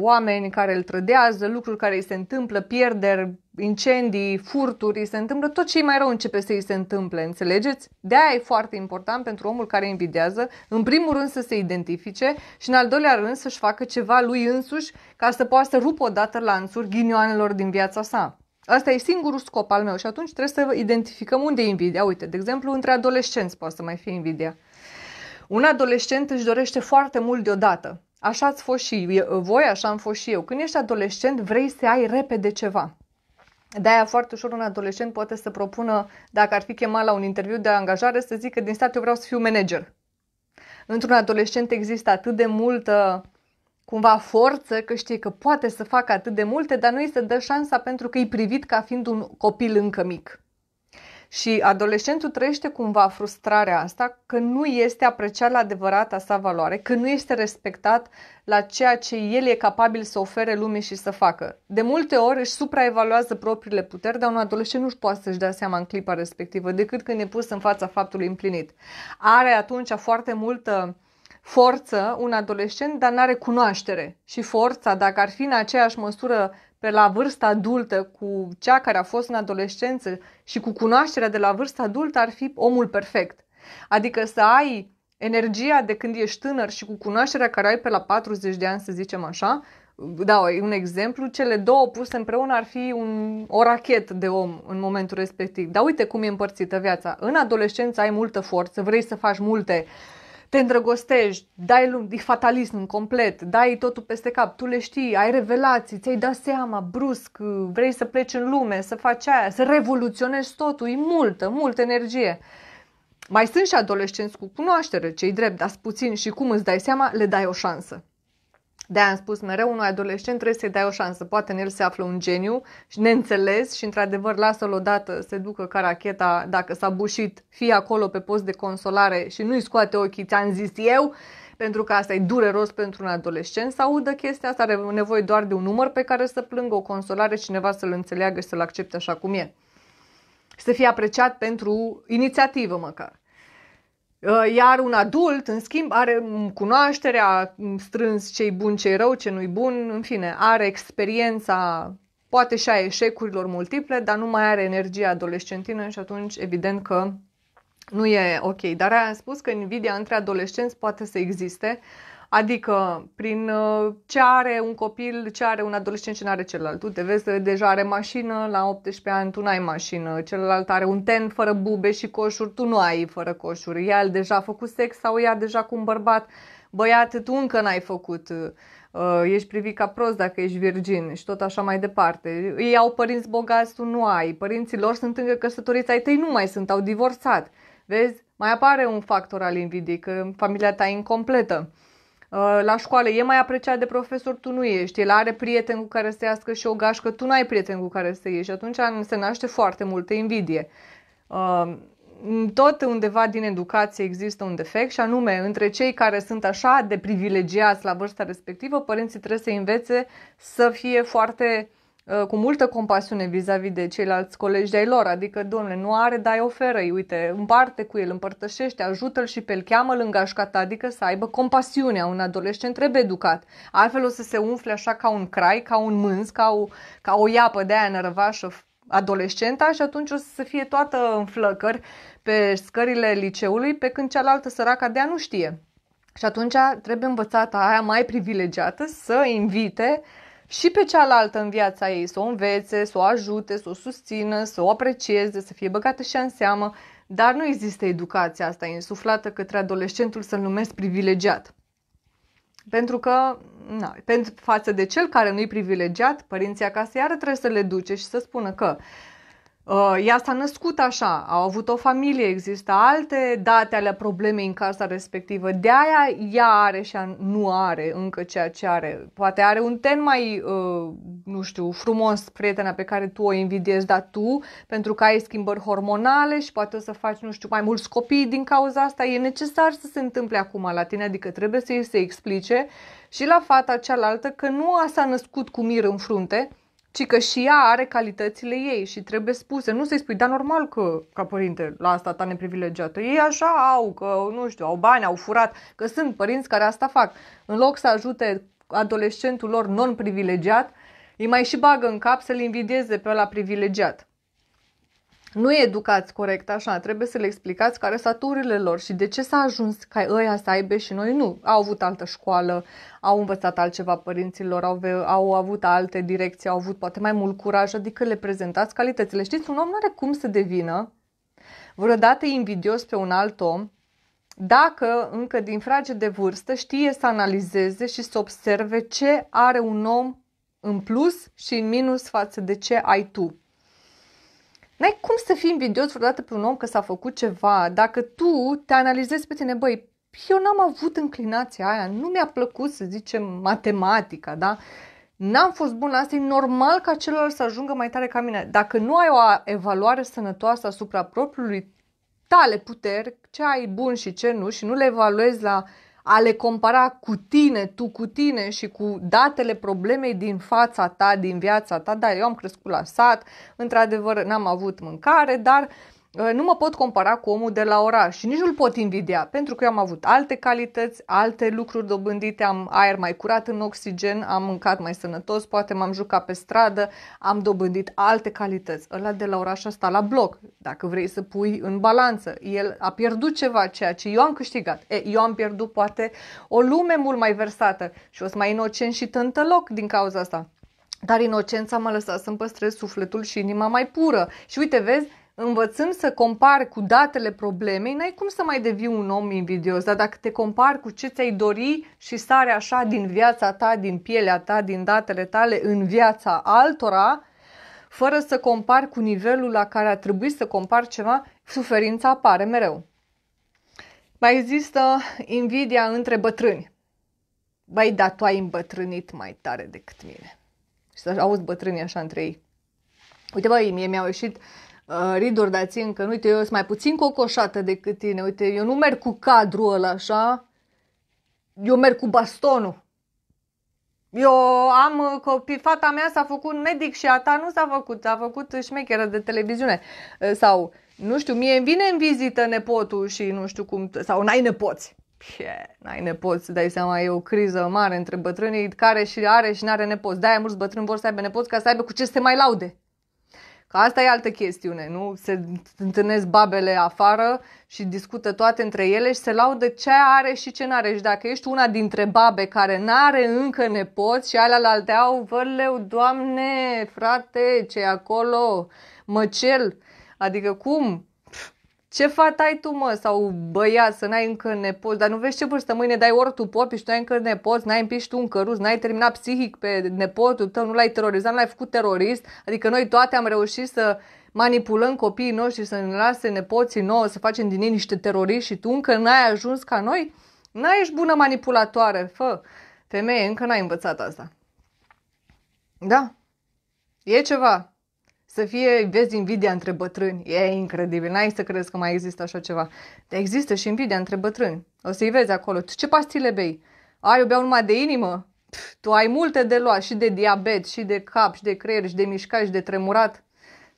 oameni care îl trădează, lucruri care îi se întâmplă, pierderi, incendii, furturi, se întâmplă tot ce e mai rău începe să îi se întâmple, înțelegeți? De-aia e foarte important pentru omul care invidează, în primul rând să se identifice și în al doilea rând să-și facă ceva lui însuși ca să poată să rupă odată lanțuri ghinioanelor din viața sa. Asta e singurul scop al meu și atunci trebuie să identificăm unde e invidia. Uite, de exemplu, între adolescenți poate să mai fie invidia. Un adolescent își dorește foarte mult deodată. Așa ați fost și voi, așa am fost și eu. Când ești adolescent, vrei să ai repede ceva. De-aia foarte ușor un adolescent poate să propună, dacă ar fi chemat la un interviu de angajare, să zică din stat eu vreau să fiu manager. Într-un adolescent există atât de multă cumva forță că știe că poate să facă atât de multe, dar nu îi se dă șansa pentru că e privit ca fiind un copil încă mic. Și adolescentul trăiește cumva frustrarea asta că nu este apreciat la adevărata sa valoare, că nu este respectat la ceea ce el e capabil să ofere lumii și să facă. De multe ori își supraevaluează propriile puteri, dar un adolescent nu-și poate să-și dea seama în clipa respectivă, decât când e pus în fața faptului împlinit. Are atunci foarte multă forță un adolescent, dar nu are cunoaștere. Și forța, dacă ar fi în aceeași măsură pe la vârsta adultă cu cea care a fost în adolescență și cu cunoașterea de la vârsta adultă ar fi omul perfect. Adică să ai energia de când ești tânăr și cu cunoașterea care ai pe la 40 de ani, să zicem așa, da, un exemplu, cele două puse împreună ar fi un, o rachetă de om în momentul respectiv. Dar uite cum e împărțită viața. În adolescență ai multă forță, vrei să faci multe, uh, te îndrăgostești, dai lung, fatalism complet, dai totul peste cap, tu le știi, ai revelații, ți-ai dat seama brusc, vrei să pleci în lume, să faci aia, să revoluționezi totul, e multă, multă energie. Mai sunt și adolescenți cu cunoaștere, cei drept, dar puțin și cum îți dai seama, le dai o șansă. De am spus mereu, unui adolescent trebuie să-i dai o șansă. Poate în el se află un geniu și neînțeles și într-adevăr lasă-l odată se ducă ca racheta dacă s-a bușit, fie acolo pe post de consolare și nu-i scoate ochii, ți-am zis eu, pentru că asta e dureros pentru un adolescent să audă chestia asta, are nevoie doar de un număr pe care să plângă o consolare, cineva să-l înțeleagă și să-l accepte așa cum e. să fie apreciat pentru inițiativă măcar. Uh, iar un adult, în schimb, are cunoașterea, mm, strâns cei buni, cei rău, ce nu-i bun, în fine, are experiența, poate și a eșecurilor multiple, dar nu mai are energia adolescentină și atunci evident că nu e ok. Dar am spus că invidia între adolescenți poate să existe, Adică prin uh, ce are un copil, ce are un adolescent, ce nu are celălalt. Tu te vezi că deja are mașină, la 18 ani tu n-ai mașină, celălalt are un ten fără bube și coșuri, tu nu ai fără coșuri. El deja a făcut sex sau ea deja cu un bărbat. Băiat, tu încă n-ai făcut uh, ești privit ca prost dacă ești virgin și tot așa mai departe. Ei au părinți bogați, tu nu ai. Părinții lor sunt încă căsătoriți, ai tăi nu mai sunt, au divorțat. Vezi, mai apare un factor al invidii, că familia ta e incompletă. Uh, la școală e mai apreciat de profesor, tu nu ești. El are prieten cu care să iască și o gașcă, tu nu ai prieten cu care să ieși. Atunci se naște foarte multă invidie. Uh, tot undeva din educație există un defect și anume între cei care sunt așa de privilegiați la vârsta respectivă, părinții trebuie să învețe să fie foarte Uh, cu multă compasiune vis-a-vis de ceilalți colegi de-ai lor, adică, domnule, nu are, dar oferă -i. uite, împarte cu el, împărtășește, ajută-l și pe l cheamă lângă așa ta, adică să aibă compasiunea, un adolescent trebuie educat, altfel o să se umfle așa ca un crai, ca un mânz, ca o, ca o iapă de aia nărăvașă adolescenta și atunci o să fie toată în flăcări pe scările liceului, pe când cealaltă săraca de ea nu știe. Și atunci trebuie învățată aia mai privilegiată să invite uh, și pe cealaltă în viața ei, să o învețe, să o ajute, să o susțină, să o aprecieze, să fie băgată și în seamă, dar nu există educația asta insuflată către adolescentul să-l numesc privilegiat. Pentru că, na, pentru, față de cel care nu-i privilegiat, părinții acasă iară trebuie să le duce și să spună că uh, Uh, ea s-a născut așa, a avut o familie, există alte date ale problemei în casa respectivă. De aia ea are și nu are încă ceea ce are. Poate are un ten mai, uh, nu știu, frumos prietena pe care tu o invidiezi, dar tu, pentru că ai schimbări hormonale și poate o să faci, nu știu, mai mulți copii din cauza asta, e necesar să se întâmple acum la tine, adică trebuie să îi se explice și la fata cealaltă că nu a s-a născut cu mir în frunte, ci că și ea are calitățile ei și trebuie spuse. Nu să-i spui, dar normal că, ca părinte, la asta ta neprivilegiată. Ei așa au, că, nu știu, au bani, au furat, că sunt părinți care asta fac. În loc să ajute adolescentul lor non-privilegiat, îi mai și bagă în cap să-l invidieze pe la privilegiat nu educați corect așa, trebuie să le explicați care sunt aturile lor și de ce s-a ajuns ca ăia să aibă și noi nu. Au avut altă școală, au învățat altceva părinților, au, au avut alte direcții, au avut poate mai mult curaj, adică le prezentați calitățile. Știți, un om nu are cum să devină vreodată invidios pe un alt om dacă încă din frage de vârstă știe să analizeze și să observe ce are un om în plus și în minus față de ce ai tu. N-ai cum să fii invidios vreodată pe un om că s-a făcut ceva dacă tu te analizezi pe tine, băi, eu n-am avut înclinația aia, nu mi-a plăcut, să zicem, matematica, da? N-am fost bun la asta, e normal ca celălalt să ajungă mai tare ca mine. Dacă nu ai o evaluare sănătoasă asupra propriului tale puteri, ce ai bun și ce nu, și nu le evaluezi la uh, a le compara cu tine, tu cu tine și cu datele problemei din fața ta, din viața ta. Da, eu am crescut la sat, într-adevăr n-am avut mâncare, dar uh, Uh, nu mă pot compara cu omul de la oraș și nici nu-l pot invidia, pentru că eu am avut alte calități, alte lucruri dobândite, am aer mai curat în oxigen, am mâncat mai sănătos, poate m-am jucat pe stradă, am dobândit alte calități. Ăla de la oraș a stat la bloc, dacă vrei să pui în balanță. El a pierdut ceva, ceea ce eu am câștigat. E, eu am pierdut poate o lume mult mai versată și o să mai inocent și loc din cauza asta. Dar inocența m-a lăsat să-mi păstrez sufletul și inima mai pură. Și uite, vezi, învățând să compari cu datele problemei, n-ai cum să mai devii un om invidios, dar dacă te compari cu ce ți-ai dori și sare așa din viața ta, din pielea ta, din datele tale în viața altora, fără să compari cu nivelul la care a trebuit să compari ceva, suferința apare mereu. Mai există invidia între bătrâni. Băi, dar tu ai îmbătrânit mai tare decât mine. Și să auzi bătrânii așa între ei. Uite, băi, mie mi-au ieșit Uh, riduri de țin, că uite, eu sunt mai puțin cocoșată decât tine, uite, eu nu merg cu cadrul ăla așa, eu merg cu bastonul. Eu am uh, copii, fata mea s-a făcut medic și a ta nu s-a făcut, s-a făcut șmecheră de televiziune. Uh, sau, nu știu, mie îmi vine în vizită nepotul și nu știu cum, sau n-ai nepoți. Pie, n-ai nepoți, dai seama, e o criză mare între bătrânii care și are și n-are nepoți. De-aia mulți bătrâni vor să aibă nepoți ca să aibă cu ce să se mai laude. Că asta e altă chestiune, nu? Se întâlnesc babele afară și discută toate între ele și se laudă ce are și ce n-are. Și dacă ești una dintre babe care n-are încă nepoți și alea au vărleu, doamne, frate, ce acolo, măcel, adică cum? ce fata ai tu, mă, sau băiat, să n-ai încă nepoți, dar nu vezi ce vârstă, mâine dai ori tu popi și tu ai încă nepoți, n-ai împins tu un căruț, n-ai terminat psihic pe nepotul tău, nu l-ai terorizat, nu l-ai făcut terorist, adică noi toate am reușit să manipulăm copiii noștri, să ne lase nepoții nouă, să facem din ei niște teroriști și tu încă n-ai ajuns ca noi, n-ai ești bună manipulatoare, fă, femeie, încă n-ai învățat asta. Da, e ceva, să fie, vezi, invidia între bătrâni. E incredibil, n-ai să crezi că mai există așa ceva. Dar există și invidia între bătrâni. O să-i vezi acolo. Tu ce pastile bei? Ai, eu beau numai de inimă? Pff, tu ai multe de luat și de diabet, și de cap, și de creier, și de mișcare, și de tremurat.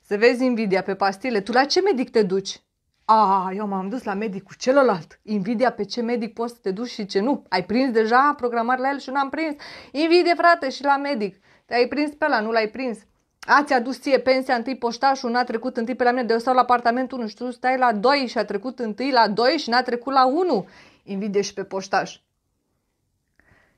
Să vezi invidia pe pastile. Tu la ce medic te duci? A, eu m-am dus la medicul celălalt. Invidia pe ce medic poți să te duci și ce nu. Ai prins deja programarea la el și nu am prins. Invidie, frate, și la medic. Te-ai prins pe la, nu l-ai prins ați adus ție pensia întâi poștașul, n-a trecut întâi pe la mine, de o stau la apartamentul 1 și tu stai la 2 și a trecut întâi la 2 și n-a trecut la 1. Invidie și pe poștaș.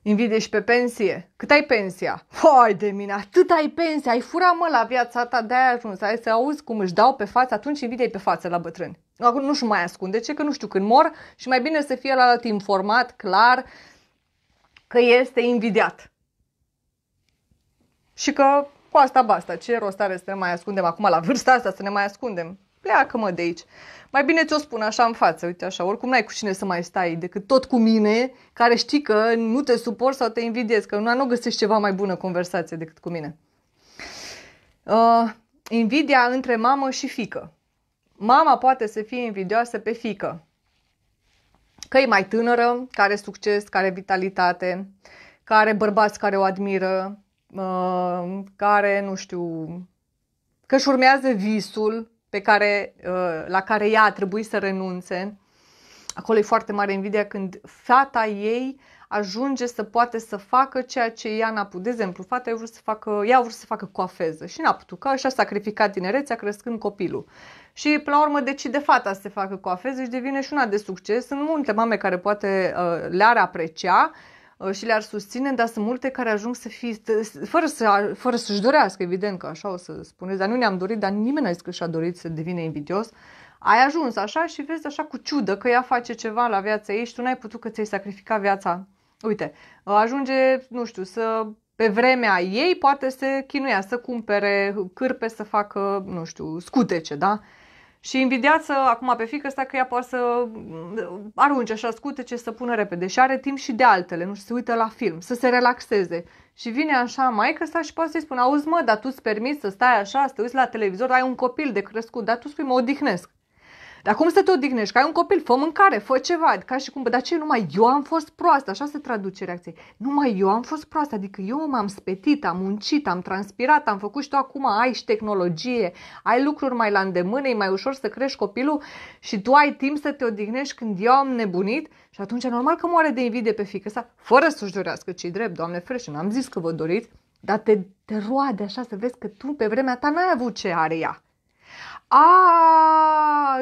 Invidie și pe pensie. Cât ai pensia? Hai de mine, atât ai pensia, ai fura mă la viața ta, de-aia ai ajuns. Ai să auzi cum își dau pe față, atunci invidie pe față la bătrâni. Acum nu-și mai ascunde, ce că nu știu când mor și mai bine să fie la alt informat, clar, că este invidiat. Și că cu asta basta, ce rost are să ne mai ascundem acum la vârsta asta, să ne mai ascundem? Pleacă mă de aici. Mai bine ți-o spun așa în față, uite așa, oricum n-ai cu cine să mai stai decât tot cu mine, care știi că nu te suport sau te invidiez, că nu, nu găsești ceva mai bună conversație decât cu mine. Uh, invidia între mamă și fică. Mama poate să fie invidioasă pe fică, că e mai tânără, care are succes, care are vitalitate, care are bărbați care o admiră, Uh, care, nu știu, că își urmează visul pe care, uh, la care ea a trebuit să renunțe. Acolo e foarte mare invidia când fata ei ajunge să poate să facă ceea ce ea n-a putut. De exemplu, fata a vrut să facă, ea a vrut să facă coafeză și n-a putut, că și-a sacrificat tinerețea crescând copilul. Și până la urmă decide fata să se facă coafeză și devine și una de succes. Sunt multe mame care poate uh, le-ar aprecia Uh, și le-ar susține, dar sunt multe care ajung să fie, fără, să, fără să-și dorească, evident că așa o să spuneți, dar nu ne-am dorit, dar nimeni n-a zis că și-a dorit să devină invidios. Ai ajuns așa și vezi așa cu ciudă că ea face ceva la viața ei și tu n-ai putut că ți-ai sacrificat viața. Uite, uh, ajunge, nu știu, să pe vremea ei poate se chinuia să cumpere cârpe, să facă, nu știu, scutece, da? Și invidiață acum pe fică asta că ea poate să mm, arunce așa scute ce să pună repede și are timp și de altele, nu știu, se uită la film, să se relaxeze. Și vine așa mai că și poate să-i spună, auzi mă, dar tu-ți permiți să stai așa, să te uiți la televizor, ai un copil de crescut, dar tu spui, mă odihnesc. Dar cum să te odihnești? Că ai un copil, fă mâncare, fă ceva. Ca și cum, dar ce, numai eu am fost proastă. Așa se traduce reacția. Numai eu am fost proastă. Adică eu m-am spetit, am muncit, am transpirat, am făcut și tu acum ai și tehnologie, ai lucruri mai la îndemână, e mai ușor să crești copilul și tu ai timp să te odihnești când eu am nebunit. Și atunci normal că moare de invidie pe fică sa, fără să-și dorească ce drept, Doamne ferește, n-am zis că vă doriți, dar te, te roade așa să vezi că tu pe vremea ta n-ai avut ce are ea a,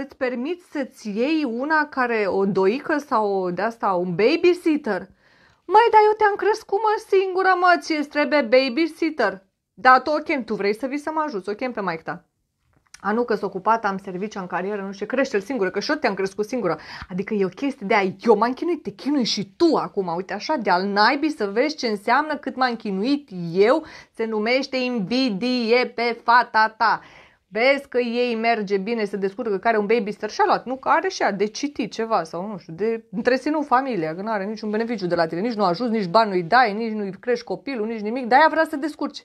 îți permiți să-ți iei una care o doică sau de asta, un babysitter. Mai dar eu te-am crescut mă singură, mă, ți trebuie babysitter. Da, tu o chem, tu vrei să vii să mă ajuți, o chem pe maică ta. A, nu că s ocupat, am serviciu în carieră, nu știu, crește-l singură, că și eu te-am crescut singură. Adică e o chestie de a, eu m-am chinuit, te chinui și tu acum, uite așa, de al naibii să vezi ce înseamnă cât m-am chinuit eu, se numește invidie pe fata ta vezi că ei merge bine, să descurcă, care un baby și-a luat, nu, că are și-a de citit ceva sau nu știu, de întreținut familia, că nu are niciun beneficiu de la tine, nici nu ajut, nici bani nu-i dai, nici nu-i crești copilul, nici nimic, de-aia vrea să te descurci.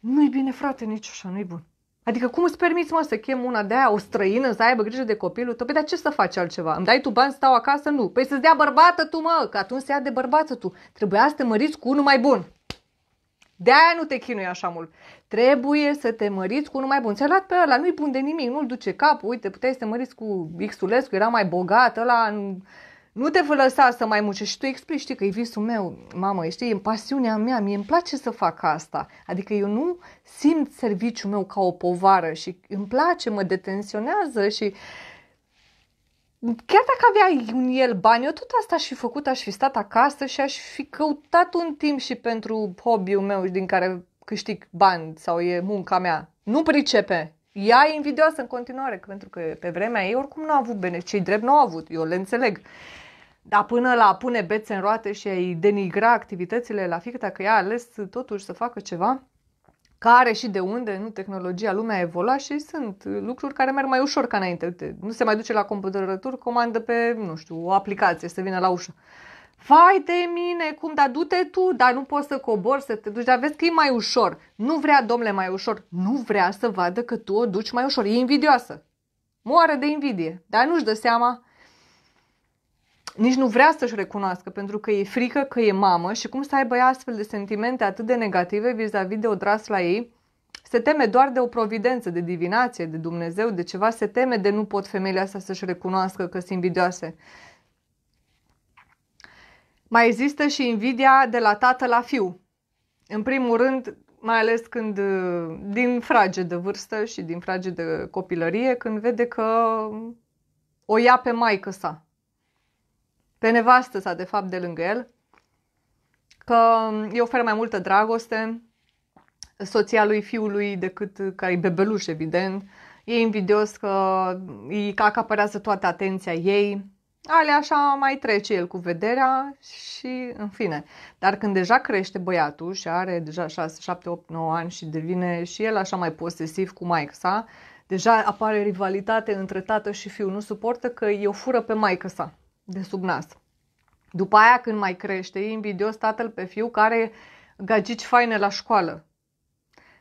Nu-i bine, frate, nici așa, nu-i bun. Adică cum îți permiți, mă, să chem una de aia, o străină, să aibă grijă de copilul tău? Păi, dar ce să faci altceva? Îmi dai tu bani, stau acasă? Nu. Păi să-ți dea bărbată tu, mă, că atunci se ia de bărbată tu. Trebuia să te măriți cu unul mai bun. De-aia nu te chinui așa mult. Trebuie să te măriți cu unul mai bun. Ți-a luat pe ăla, nu-i bun de nimic, nu-l duce capul. Uite, puteai să te măriți cu Xulescu, era mai bogat, ăla... Nu te lăsa să mai muce și tu explici, știi că e visul meu, mamă, știi, e pasiunea mea, mie îmi place să fac asta. Adică eu nu simt serviciul meu ca o povară și îmi place, mă detensionează și uh, chiar dacă avea în el bani, eu tot asta aș fi făcut, aș fi stat acasă și aș fi căutat un timp și pentru hobby-ul meu din care câștig bani sau e munca mea. Nu pricepe. Ea e invidioasă în continuare, pentru că pe vremea ei oricum nu a avut cei drept nu au avut, eu le înțeleg. Dar până la pune bețe în roate și a-i denigra activitățile la fică, dacă ea a ales totuși să facă ceva, care și de unde, nu, tehnologia, lumea a evoluat și sunt lucruri care merg mai ușor ca înainte. nu se mai duce la computerături, comandă pe, nu știu, o aplicație să vină la ușă. Vai de mine, cum, dar du-te tu, dar nu poți să cobori, să te duci, dar vezi că e mai ușor. Nu vrea, domnule, mai ușor. Nu vrea să vadă că tu o duci mai ușor. E invidioasă. Moare de invidie, dar nu-și dă seama nici nu vrea să-și recunoască pentru că e frică că e mamă și cum să aibă astfel de sentimente atât de negative vis-a-vis de o dras la ei, se teme doar de o providență, de divinație, de Dumnezeu, de ceva, se teme de nu pot femeile astea să-și recunoască că sunt invidioase. Mai există și invidia de la tată la fiu. În primul rând, mai ales când uh, din frage de vârstă și din frage de copilărie, când vede că o ia pe maică sa pe nevastă sa, de fapt, de lângă el, că îi oferă mai multă dragoste soția lui fiului decât care e bebeluș, evident. E invidios că îi acaparează toată atenția ei. Ale așa mai trece el cu vederea și în fine. Dar când deja crește băiatul și are deja 6, 7, 8, 9 ani și devine și el așa mai posesiv cu maica sa, deja apare rivalitate între tată și fiu. Nu suportă că îi o fură pe maica sa de sub nas. După aia, când mai crește, e invidios tatăl pe fiu care gagici faine la școală.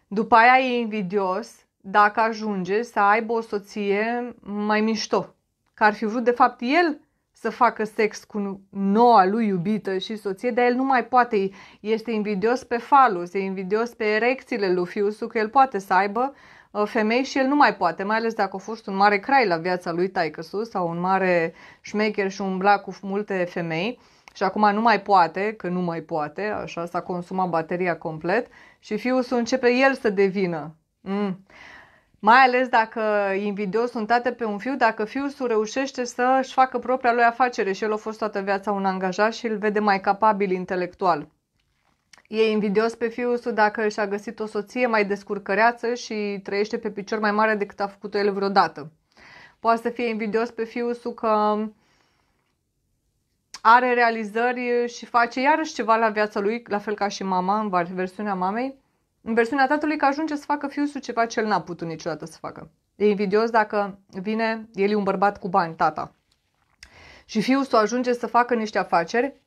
După aia e invidios dacă ajunge să aibă o soție mai mișto, că ar fi vrut de fapt el să facă sex cu noua lui iubită și soție, dar el nu mai poate. Este invidios pe falus, e invidios pe erecțiile lui fiusul, că el poate să aibă, Uh, femei și el nu mai poate, mai ales dacă a fost un mare crai la viața lui taicăsu sau un mare șmecher și umbla cu multe femei și acum nu mai poate, că nu mai poate, așa s-a consumat bateria complet și fiul să începe el să devină. Mm. Mai ales dacă invidios sunt tate pe un fiu, dacă fiul său reușește să-și facă propria lui afacere și el a fost toată viața un angajat și îl vede mai capabil intelectual. E invidios pe fiul său dacă și-a găsit o soție mai descurcăreață și trăiește pe picior mai mare decât a făcut-o el vreodată. Poate să fie invidios pe fiul său că are realizări și face iarăși ceva la viața lui, la fel ca și mama, în versiunea mamei, în versiunea tatălui că ajunge să facă fiul său ceva ce el n-a putut niciodată să facă. E invidios dacă vine, el e un bărbat cu bani, tata. Și fiul său ajunge să facă niște afaceri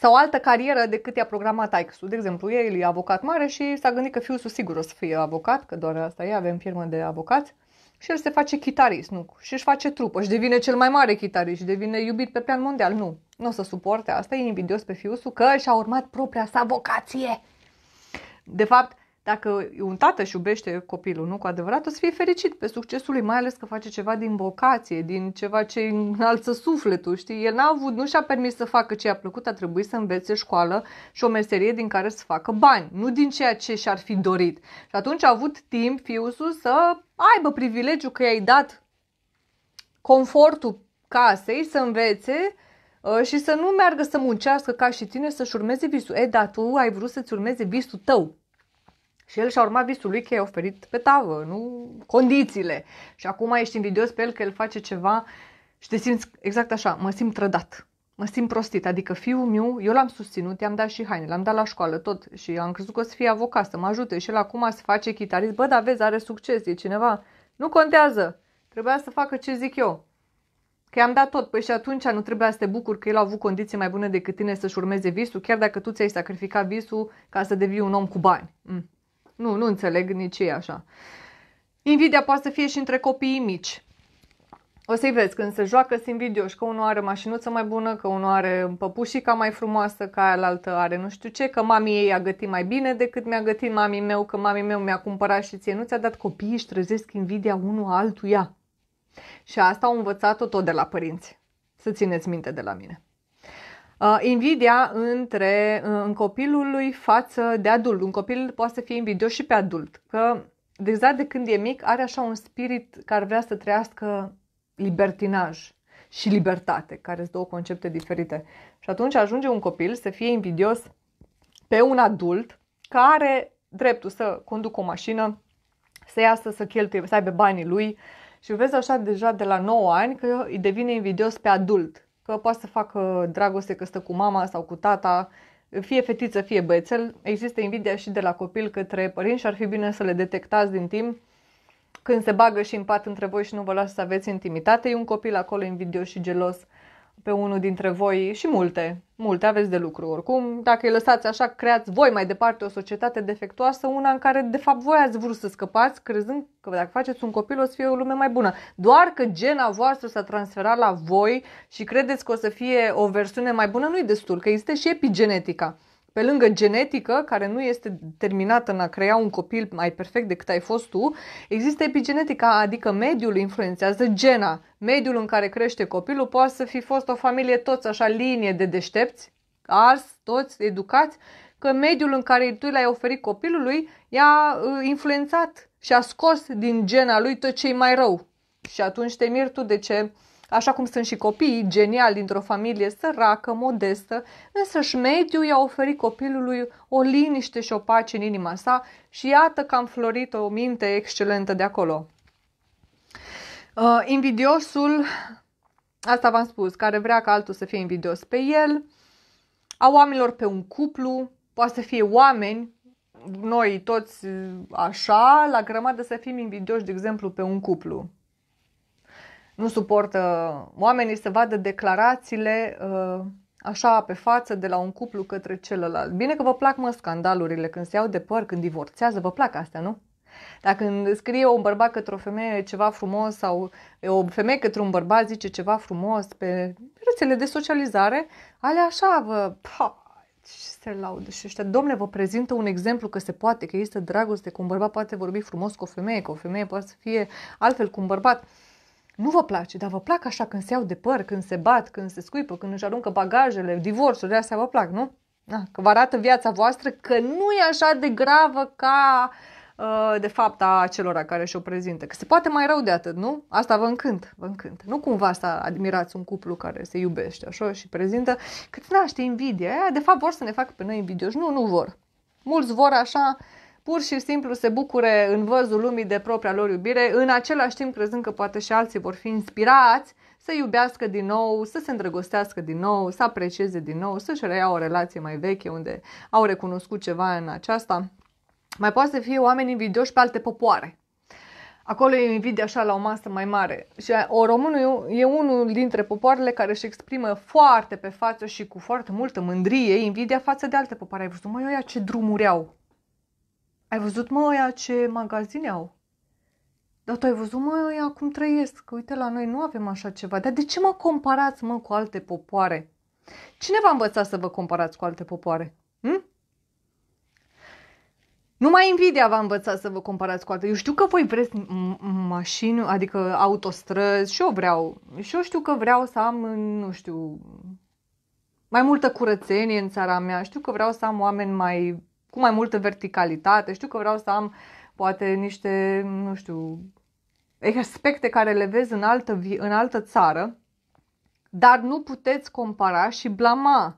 sau altă carieră decât i-a programat taică De exemplu, el e avocat mare și s-a gândit că fiul său sigur o să fie avocat, că doar asta e, avem firmă de avocați. Și el se face chitarist, nu? Și își face trupă, și devine cel mai mare chitarist și devine iubit pe plan mondial. Nu, nu o să suporte asta, e invidios pe fiusul că și-a urmat propria sa vocație. De fapt, dacă un tată își iubește copilul, nu cu adevărat, o să fie fericit pe succesul lui, mai ales că face ceva din vocație, din ceva ce înalță sufletul, știi? El n-a avut, nu și-a permis să facă ce i-a plăcut, a trebuit să învețe școală și o meserie din care să facă bani, nu din ceea ce și-ar fi dorit. Și atunci a avut timp fiusul să aibă privilegiu că i-ai dat confortul casei să învețe uh, și să nu meargă să muncească ca și tine, să-și urmeze visul. E, dar tu ai vrut să-ți urmeze visul tău. Și el și-a urmat visul lui că i-a oferit pe tavă, nu condițiile. Și acum ești invidios pe el că el face ceva și te simți exact așa, mă simt trădat, mă simt prostit. Adică fiul meu, eu l-am susținut, i-am dat și haine, l-am dat la școală, tot. Și am crezut că o să fie avocat, să mă ajute. Și el acum se face chitarist, bă, dar vezi, are succes, e cineva. Nu contează, trebuia să facă ce zic eu. Că i-am dat tot, păi și atunci nu trebuia să te bucuri că el a avut condiții mai bune decât tine să-și urmeze visul, chiar dacă tu ți-ai sacrificat visul ca să devii un om cu bani. Mm. Nu, nu înțeleg nici ei așa. Invidia poate să fie și între copiii mici. O să-i vezi, când se joacă, sunt invidioși că unul are mașinuță mai bună, că unul are păpușica mai frumoasă, că aia altă are nu știu ce, că mami ei a gătit mai bine decât mi-a gătit mami meu, că mami meu mi-a cumpărat și ție nu ți-a dat copiii își trezesc invidia unul altuia. Și asta au învățat-o tot de la părinți. Să țineți minte de la mine uh, invidia între uh, în copilul lui față de adult. Un copil poate să fie invidios și pe adult, că exact de când e mic are așa un spirit care vrea să trăiască libertinaj și libertate, care sunt două concepte diferite. Și atunci ajunge un copil să fie invidios pe un adult care dreptul să conducă o mașină, să iasă, să cheltuie, să aibă banii lui și vezi așa deja de la 9 ani că îi devine invidios pe adult că poate să facă dragoste că stă cu mama sau cu tata, fie fetiță, fie băiețel, există invidia și de la copil către părinți și ar fi bine să le detectați din timp când se bagă și în pat între voi și nu vă lasă să aveți intimitate, e un copil acolo invidios și gelos pe unul dintre voi și multe, multe aveți de lucru oricum. Dacă îi lăsați așa, creați voi mai departe o societate defectuoasă, una în care de fapt voi ați vrut să scăpați, crezând că dacă faceți un copil o să fie o lume mai bună. Doar că gena voastră s-a transferat la voi și credeți că o să fie o versiune mai bună, nu-i destul, că există și epigenetica pe lângă genetică, care nu este determinată în a crea un copil mai perfect decât ai fost tu, există epigenetica, adică mediul influențează gena. Mediul în care crește copilul poate să fi fost o familie toți așa linie de deștepți, ars, toți educați, că mediul în care tu l-ai oferit copilului i-a uh, influențat și a scos din gena lui tot ce mai rău. Și atunci te miri tu de ce uh, așa cum sunt și copiii geniali dintr-o familie săracă, modestă, însă și mediul i-a oferit copilului o liniște și o pace în inima sa și iată că am florit o minte excelentă de acolo. Uh, invidiosul, asta v-am spus, care vrea ca altul să fie invidios pe el, a oamenilor pe un cuplu, poate să fie oameni, noi toți așa, la grămadă să fim invidioși, de exemplu, pe un cuplu nu suportă oamenii să vadă declarațiile uh, așa pe față de la un cuplu către celălalt. Bine că vă plac mă scandalurile când se iau de păr, când divorțează, vă plac astea, nu? Dacă când scrie un bărbat către o femeie ceva frumos sau o femeie către un bărbat zice ceva frumos pe rețele de socializare, alea așa vă... Pa, și se laudă și ăștia, domne, vă prezintă un exemplu că se poate, că este dragoste, că un bărbat poate vorbi frumos cu o femeie, că o femeie poate să fie altfel cu un bărbat. Uh, nu vă place, dar vă plac așa când se iau de păr, când se bat, când se scuipă, când își aruncă bagajele, divorțurile astea vă plac, nu? Că vă arată viața voastră că nu e așa de gravă ca uh, de fapt a celora care și-o prezintă. Că se poate mai rău de atât, nu? Asta vă încânt, vă încânt. Nu cumva asta admirați un cuplu care se iubește așa și prezintă Cât naște naște aia, De fapt vor să ne facă pe noi invidioși. Nu, nu vor. Mulți vor așa uh, pur și simplu se bucure în văzul lumii de propria lor iubire, în același timp crezând că poate și alții vor fi inspirați să iubească din nou, să se îndrăgostească din nou, să aprecieze din nou, să-și reia o relație mai veche unde au recunoscut ceva în aceasta. Mai poate să fie oameni invidioși pe alte popoare. Acolo e invidia așa la o masă mai mare. Și o românul e unul dintre popoarele care își exprimă foarte pe față și cu foarte multă mândrie invidia față de alte popoare. Ai văzut, măi, ce drumuri au, ai văzut, mă, oia ce magazine au? Dar tu ai văzut, mă, oia cum trăiesc? Că uite, la noi nu avem așa ceva. Dar de ce mă comparați, mă, cu alte popoare? Cine v-a învățat să vă comparați cu alte popoare? Hm? Numai invidia v-a învățat să vă comparați cu alte. Eu știu că voi vreți mașini, adică autostrăzi și eu vreau. Și eu știu că vreau să am, nu știu, mai multă curățenie în țara mea. Știu că vreau să am oameni mai cu mai multă verticalitate, știu că vreau să am poate niște, nu știu, aspecte care le vezi în altă, în altă țară, dar nu puteți compara și blama.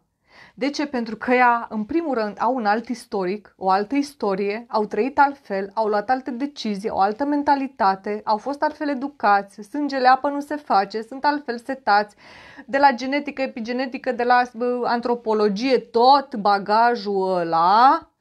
De ce? Pentru că ea, în primul rând, au un alt istoric, o altă istorie, au trăit altfel, au luat alte decizii, o altă mentalitate, au fost altfel educați, sângele apă nu se face, sunt altfel setați, de la genetică, epigenetică, de la antropologie, tot bagajul ăla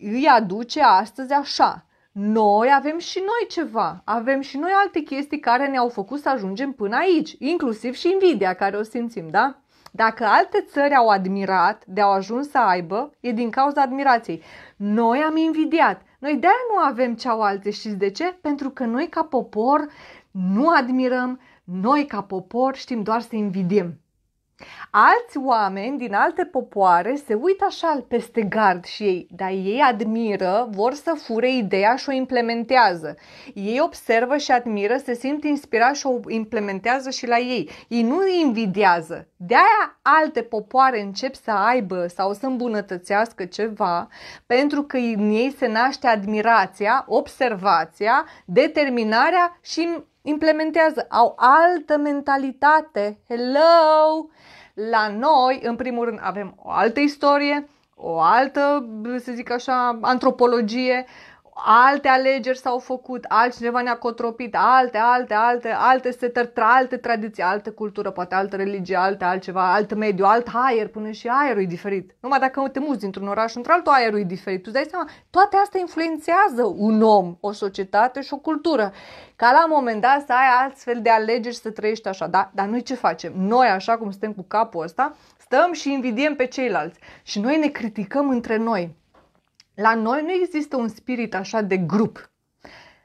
îi aduce astăzi așa. Noi avem și noi ceva, avem și noi alte chestii care ne-au făcut să ajungem până aici, inclusiv și invidia care o simțim, da? Dacă alte țări au admirat, de-au ajuns să aibă, e din cauza admirației. Noi am invidiat. Noi de nu avem ce au alte, știți de ce? Pentru că noi ca popor nu admirăm, noi ca popor știm doar să invidiem. Alți oameni din alte popoare se uită așa peste gard și ei, dar ei admiră, vor să fure ideea și o implementează. Ei observă și admiră, se simt inspirați și o implementează și la ei. Ei nu îi invidiază. De-aia alte popoare încep să aibă sau să îmbunătățească ceva, pentru că în ei se naște admirația, observația, determinarea și implementează, au altă mentalitate. Hello! La noi, în primul rând, avem o altă istorie, o altă, să zic așa, antropologie, alte alegeri s-au făcut, altcineva ne-a cotropit, alte, alte, alte, alte setări, alte tradiții, altă cultură, poate altă religie, alte altceva, alt mediu, alt aer, până și aerul e diferit. Numai dacă te muți dintr-un oraș într-altul, aerul e diferit. Tu dai seama, toate astea influențează un om, o societate și o cultură. Ca la un moment dat să ai altfel de alegeri și să trăiești așa, da? Dar noi ce facem? Noi, așa cum suntem cu capul ăsta, stăm și invidiem pe ceilalți. Și noi ne criticăm între noi la noi nu există un spirit așa de grup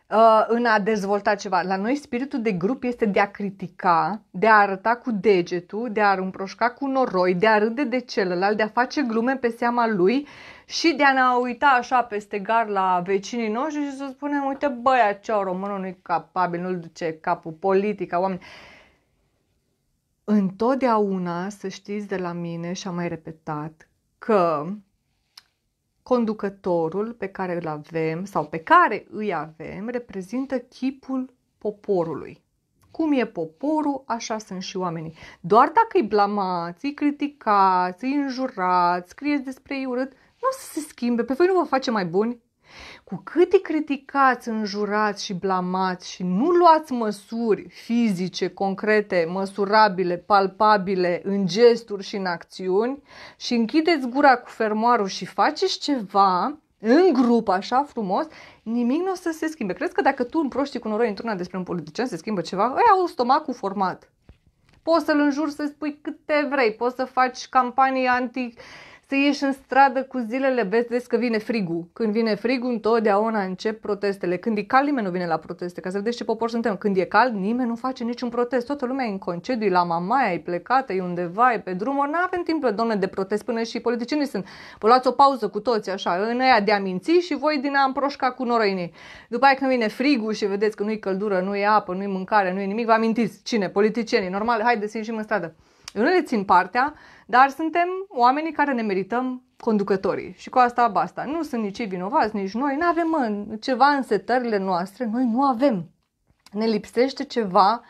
uh, în a dezvolta ceva. La noi spiritul de grup este de a critica, de a arăta cu degetul, de a împroșca cu noroi, de a râde de celălalt, de a face glume pe seama lui și de a ne uita așa peste gar la vecinii noștri și să spunem, uite băia ce românul nu-i capabil, nu-l duce capul, politica, oameni. Întotdeauna să știți de la mine și am mai repetat că conducătorul pe care îl avem sau pe care îi avem reprezintă chipul poporului. Cum e poporul, așa sunt și oamenii. Doar dacă îi blamați, îi criticați, îi înjurați, scrieți despre ei urât, nu o să se schimbe. Pe voi nu vă face mai buni. Cu cât îi criticați, înjurați și blamați și nu luați măsuri fizice, concrete, măsurabile, palpabile, în gesturi și în acțiuni și închideți gura cu fermoarul și faceți ceva, în grup, așa frumos, nimic nu o să se schimbe. Crezi că dacă tu împroști cu noroi într-una despre un politician se schimbă ceva? Ăia au stomacul format. Poți să-l înjuri, să spui câte vrei, poți să faci campanii anti să ieși în stradă cu zilele, vezi, vezi că vine frigul. Când vine frigul, întotdeauna încep protestele. Când e cald, nimeni nu vine la proteste, ca să vedeți ce popor suntem. Când e cald, nimeni nu face niciun protest. Toată lumea e în concediu, e la mamaia, e plecată, e undeva, e pe drum. Nu avem timp, domne, de protest până și politicienii sunt. Vă luați o pauză cu toți, așa, în aia de minți și voi din a împroșca cu norăinii. După aia când vine frigul și vedeți că nu e căldură, nu e apă, nu e mâncare, nu e nimic, vă amintiți cine? Politicienii. Normal, haideți să ieșim în stradă. Eu nu le țin partea, dar suntem oamenii care ne merităm conducătorii. Și cu asta basta. Nu sunt nici ei vinovați, nici noi. Nu avem mă, ceva în setările noastre. Noi nu avem. Ne lipsește ceva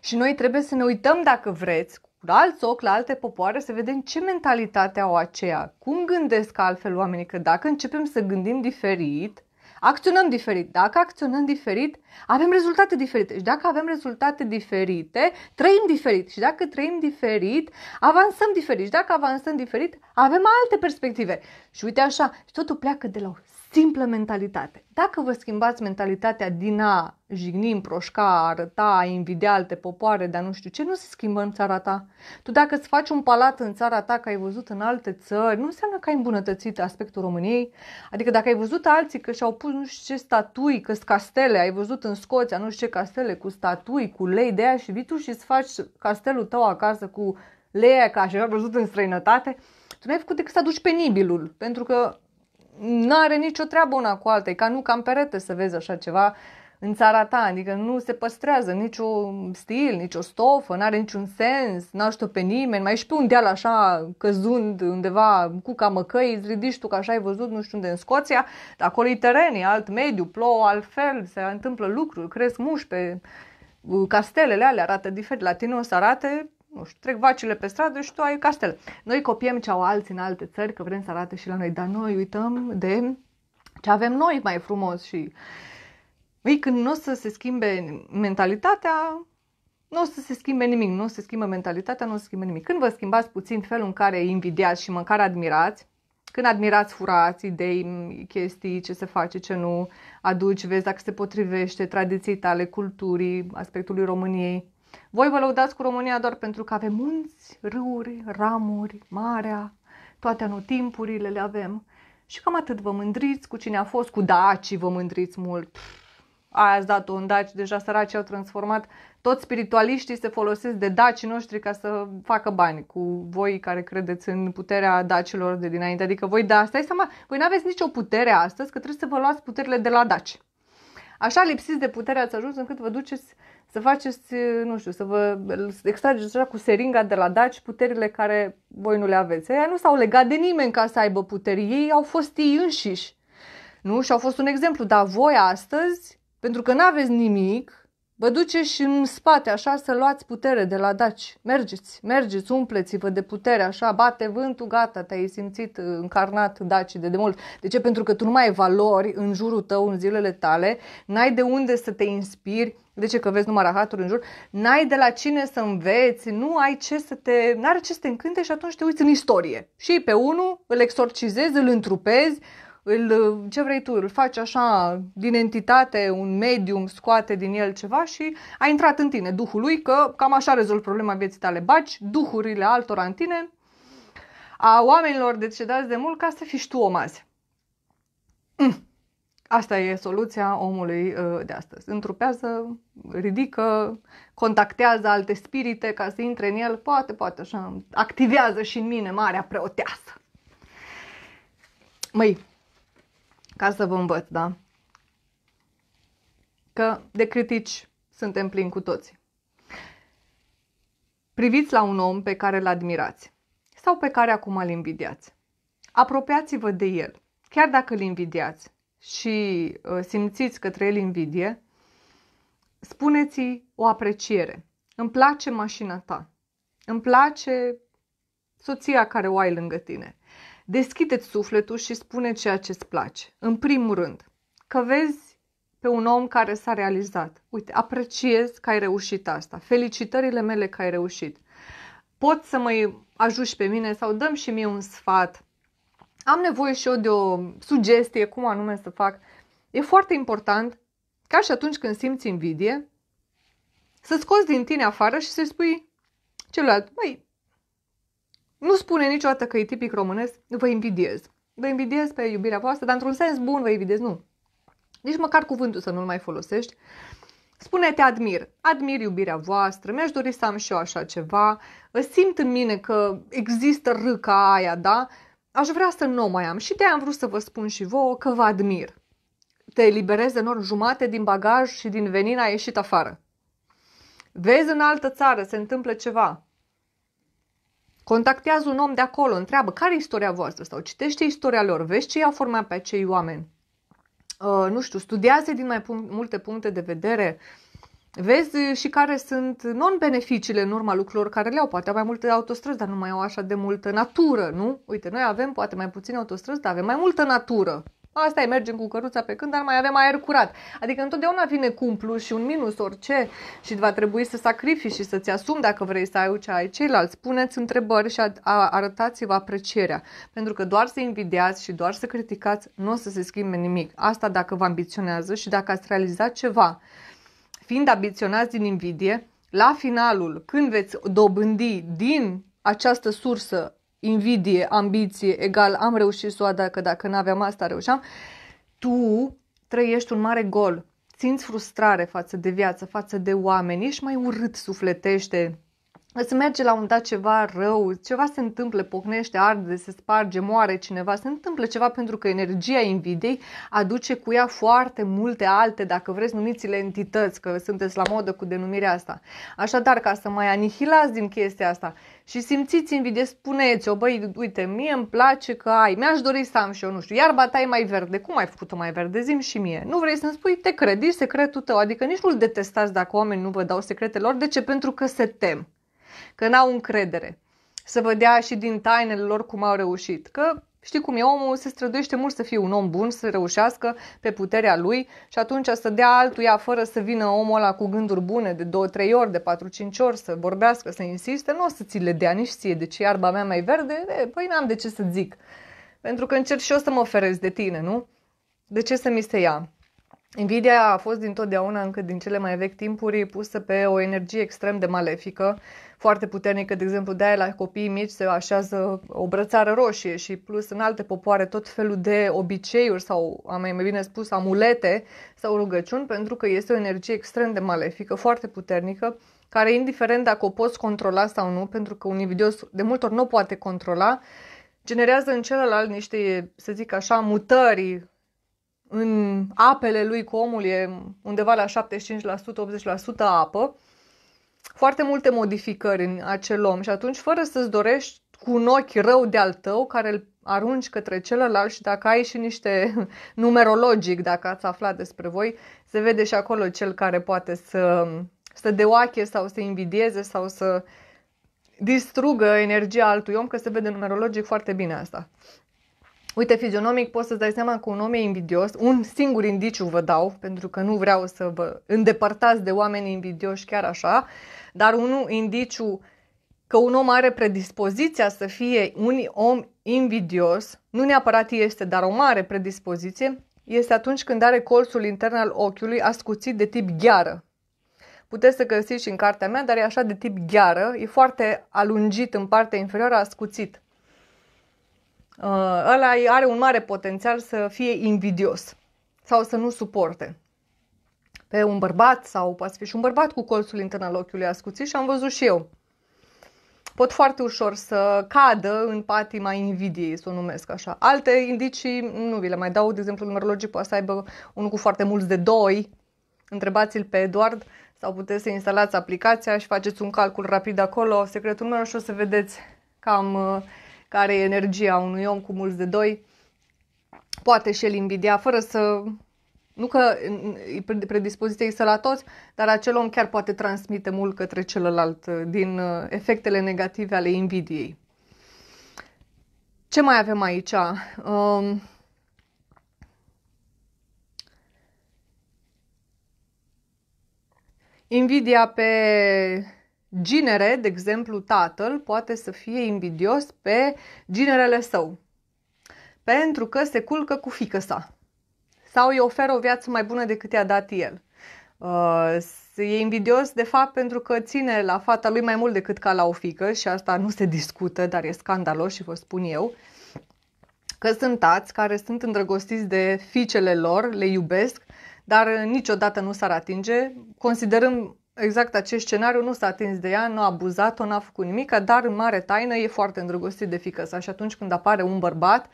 și noi trebuie să ne uităm, dacă vreți, cu alți ochi la alte popoare, să vedem ce mentalitate au aceea, cum gândesc altfel oamenii, că dacă începem să gândim diferit, acționăm diferit. Dacă acționăm diferit, avem rezultate diferite. Și dacă avem rezultate diferite, trăim diferit. Și dacă trăim diferit, avansăm diferit. Și dacă avansăm diferit, avem alte perspective. Și uite așa, și totul pleacă de la o simplă mentalitate. Dacă vă schimbați mentalitatea din a jigni, împroșca, arăta, a invidia alte popoare, dar nu știu ce, nu se schimbă în țara ta. Tu dacă îți faci un palat în țara ta, că ai văzut în alte țări, nu înseamnă că ai îmbunătățit aspectul României. Adică dacă ai văzut alții că și-au pus nu știu ce statui, că sunt castele, ai văzut în Scoția nu știu ce castele cu statui, cu lei de aia și vii tu și îți faci castelul tău acasă cu leia ca și ai văzut în străinătate, tu nu ai făcut decât să aduci penibilul, pentru că nu are nicio treabă una cu alta, e ca nu cam perete să vezi așa ceva în țara ta, adică nu se păstrează niciun stil, nicio stofă, nu are niciun sens, nu aștept pe nimeni, mai ești pe un deal așa căzând undeva cu camăcăi, îți ridici tu că așa ai văzut nu știu unde în Scoția, dar acolo e teren, e alt mediu, plouă altfel, se întâmplă lucruri, cresc muși pe uh, castelele alea, arată diferit, la tine o să arate nu știu, trec vacile pe stradă și tu ai castel. Noi copiem ce au alții în alte țări, că vrem să arate și la noi, dar noi uităm de ce avem noi mai frumos și ei, când nu o să se schimbe mentalitatea, nu o să se schimbe nimic, nu o să se schimbă mentalitatea, nu o să se schimbe nimic. Când vă schimbați puțin felul în care invidiați și măcar admirați, când admirați, furați idei, chestii, ce se face, ce nu, aduci, vezi dacă se potrivește tradiției tale, culturii, aspectului României, voi vă lăudați cu România doar pentru că avem munți, râuri, ramuri, marea, toate anotimpurile le avem. Și cam atât vă mândriți cu cine a fost, cu dacii vă mândriți mult. aia ați dat-o în daci, deja săracii au transformat. Toți spiritualiștii se folosesc de dacii noștri ca să facă bani cu voi care credeți în puterea dacilor de dinainte. Adică voi, da, asta, seama, voi nu aveți nicio putere astăzi că trebuie să vă luați puterile de la daci. Așa lipsiți de putere ați ajuns încât vă duceți să faceți, nu știu, să vă extrageți așa cu seringa de la daci puterile care voi nu le aveți. Ei nu s-au legat de nimeni ca să aibă puteri, ei au fost ei înșiși. Nu? Și au fost un exemplu, dar voi astăzi, pentru că nu aveți nimic, Vă duceți în spate, așa să luați putere de la daci. Mergeți, mergeți, umpleți-vă de putere, așa, bate vântul, gata, te-ai simțit uh, încarnat daci de demult. De ce? Pentru că tu nu mai ai valori în jurul tău, în zilele tale, n-ai de unde să te inspiri, de ce? Că vezi numai rahaturi în jur, n-ai de la cine să înveți, nu ai ce să te, n-are ce să te încânte și atunci te uiți în istorie. Și pe unul îl exorcizezi, îl întrupezi, îl, ce vrei tu, îl faci așa din entitate, un medium, scoate din el ceva și a intrat în tine duhul lui, că cam așa rezolvi problema vieții tale. Baci duhurile altora în tine, a oamenilor decedați de mult, ca să fii tu om azi. Mm. Asta e soluția omului uh, de astăzi. Întrupează, ridică, contactează alte spirite ca să intre în el, poate, poate așa, activează și în mine marea preoteasă. Măi, ca să vă învăț, da? Că de critici suntem plini cu toți. Priviți la un om pe care îl admirați sau pe care acum îl invidiați. Apropiați-vă de el, chiar dacă îl invidiați și uh, simțiți către el invidie, spuneți-i o apreciere. Îmi place mașina ta. Îmi place soția care o ai lângă tine deschideți sufletul și spune ceea ce îți place. În primul rând, că vezi pe un om care s-a realizat. Uite, apreciez că ai reușit asta. Felicitările mele că ai reușit. Pot să mă ajuși pe mine sau dăm și mie un sfat. Am nevoie și eu de o sugestie, cum anume să fac. E foarte important ca și atunci când simți invidie, să scoți din tine afară și să-i spui celălalt, măi, nu spune niciodată că e tipic românesc, vă invidiez. Vă invidiez pe iubirea voastră, dar într-un sens bun vă invidiez, nu. Nici măcar cuvântul să nu-l mai folosești. Spune te admir, admir iubirea voastră, mi-aș dori să am și eu așa ceva, simt în mine că există râca aia, da? Aș vrea să nu o mai am și de am vrut să vă spun și vouă că vă admir. Te eliberezi de nor jumate din bagaj și din venina ieșit afară. Vezi în altă țară, se întâmplă ceva. Contactează un om de acolo, întreabă care e istoria voastră sau citește istoria lor, vezi ce i-au format pe acei oameni. Uh, nu știu, studiază din mai punct, multe puncte de vedere, vezi uh, și care sunt non-beneficiile în urma lucrurilor care le au. Poate au mai multe autostrăzi, dar nu mai au așa de multă natură, nu? Uite, noi avem poate mai puține autostrăzi, dar avem mai multă natură. Asta e, mergem cu căruța pe când, dar mai avem aer curat. Adică întotdeauna vine plus și un minus orice și va trebui să sacrifici și să-ți asumi dacă vrei să ai ce ai ceilalți. Puneți întrebări și arătați-vă aprecierea. Pentru că doar să invidiați și doar să criticați nu o să se schimbe nimic. Asta dacă vă ambiționează și dacă ați realizat ceva. Fiind ambiționați din invidie, la finalul, când veți dobândi din această sursă invidie, ambiție, egal, am reușit să o dacă dacă n-aveam asta, reușeam, tu trăiești un mare gol, simți frustrare față de viață, față de oameni, ești mai urât sufletește, se merge la un dat ceva rău, ceva se întâmplă, pocnește, arde, se sparge, moare cineva, se întâmplă ceva pentru că energia invidiei aduce cu ea foarte multe alte, dacă vreți, numiți-le entități, că sunteți la modă cu denumirea asta. Așadar, ca să mai anihilați din chestia asta și simțiți invidie, spuneți-o, băi, uite, mie îmi place că ai, mi-aș dori să am și eu, nu știu, iarba ta e mai verde, cum ai făcut-o mai verde, zim și mie. Nu vrei să-mi spui, te credi secretul tău, adică nici nu-l detestați dacă oamenii nu vă dau secretele lor, de ce? Pentru că se tem că n-au încredere. Să vă dea și din tainele lor cum au reușit. Că știi cum e, omul se străduiește mult să fie un om bun, să reușească pe puterea lui și atunci să dea altuia fără să vină omul ăla cu gânduri bune de 2-3 ori, de 4-5 ori, să vorbească, să insiste, nu o să ți le dea nici ție, deci iarba mea mai verde, e, păi n-am de ce să zic. Pentru că încerc și eu să mă oferez de tine, nu? De ce să mi se ia? Invidia a fost dintotdeauna, încă din cele mai vechi timpuri, pusă pe o energie extrem de malefică foarte puternică, de exemplu, de aia la copiii mici se așează o brățară roșie și plus în alte popoare tot felul de obiceiuri sau, am mai bine spus, amulete sau rugăciuni, pentru că este o energie extrem de malefică, foarte puternică, care indiferent dacă o poți controla sau nu, pentru că un invidios de multe ori nu poate controla, generează în celălalt niște, să zic așa, mutări în apele lui cu omul e undeva la 75%-80% apă, foarte multe modificări în acel om și atunci fără să-ți dorești cu un ochi rău de al tău care îl arunci către celălalt și dacă ai și niște [laughs] numerologic, dacă ați aflat despre voi, se vede și acolo cel care poate să, să deoache sau să invidieze sau să distrugă energia altui om, că se vede numerologic foarte bine asta. Uite, fizionomic poți să-ți dai seama că un om e invidios. Un singur indiciu vă dau, pentru că nu vreau să vă îndepărtați de oameni invidioși chiar așa, dar unul indiciu că un om are predispoziția să fie un om invidios, nu neapărat este, dar o mare predispoziție, este atunci când are colțul intern al ochiului ascuțit de tip gheară. Puteți să găsiți și în cartea mea, dar e așa de tip gheară, e foarte alungit în partea inferioară, ascuțit. Uh, ăla are un mare potențial să fie invidios sau să nu suporte pe un bărbat sau poate fi și un bărbat cu colțul intern al ochiului ascuțit și am văzut și eu. Pot foarte ușor să cadă în patima invidiei, să o numesc așa. Alte indicii nu vi le mai dau, de exemplu numerologii poate să aibă unul cu foarte mulți de doi, întrebați-l pe Eduard sau puteți să instalați aplicația și faceți un calcul rapid acolo, secretul meu și o să vedeți cam uh, care e energia unui om cu mulți de doi, poate și el invidia fără să... Nu că predispoziție să la toți, dar acel om chiar poate transmite mult către celălalt din uh, efectele negative ale invidiei. Ce mai avem aici? Um, invidia pe ginere, de exemplu tatăl, poate să fie invidios pe ginerele său. Pentru că se culcă cu fică sa. Sau îi oferă o viață mai bună decât i-a dat el. Uh, e invidios de fapt pentru că ține la fata lui mai mult decât ca la o fică și asta nu se discută, dar e scandalos și vă spun eu că sunt tați care sunt îndrăgostiți de fiicele lor, le iubesc, dar niciodată nu s-ar atinge, considerăm exact acest scenariu, nu s-a atins de ea, nu a abuzat-o, n-a făcut nimic, dar în mare taină e foarte îndrăgostit de fică sa și atunci când apare un bărbat,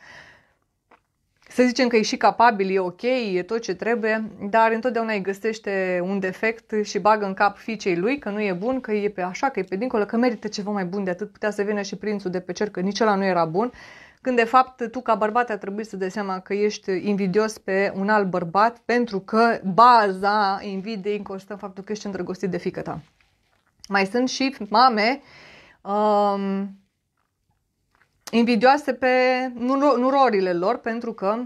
să zicem că e și capabil, e ok, e tot ce trebuie, dar întotdeauna îi găsește un defect și bagă în cap fiicei lui că nu e bun, că e pe așa, că e pe dincolo, că merită ceva mai bun de atât, putea să vină și prințul de pe cer, că nici ăla nu era bun când de fapt tu ca bărbat a trebuit să dai seama că ești invidios pe un alt bărbat pentru că baza invidiei constă în faptul că ești îndrăgostit de fică ta. Mai sunt și mame um, invidioase pe nurorile lor pentru că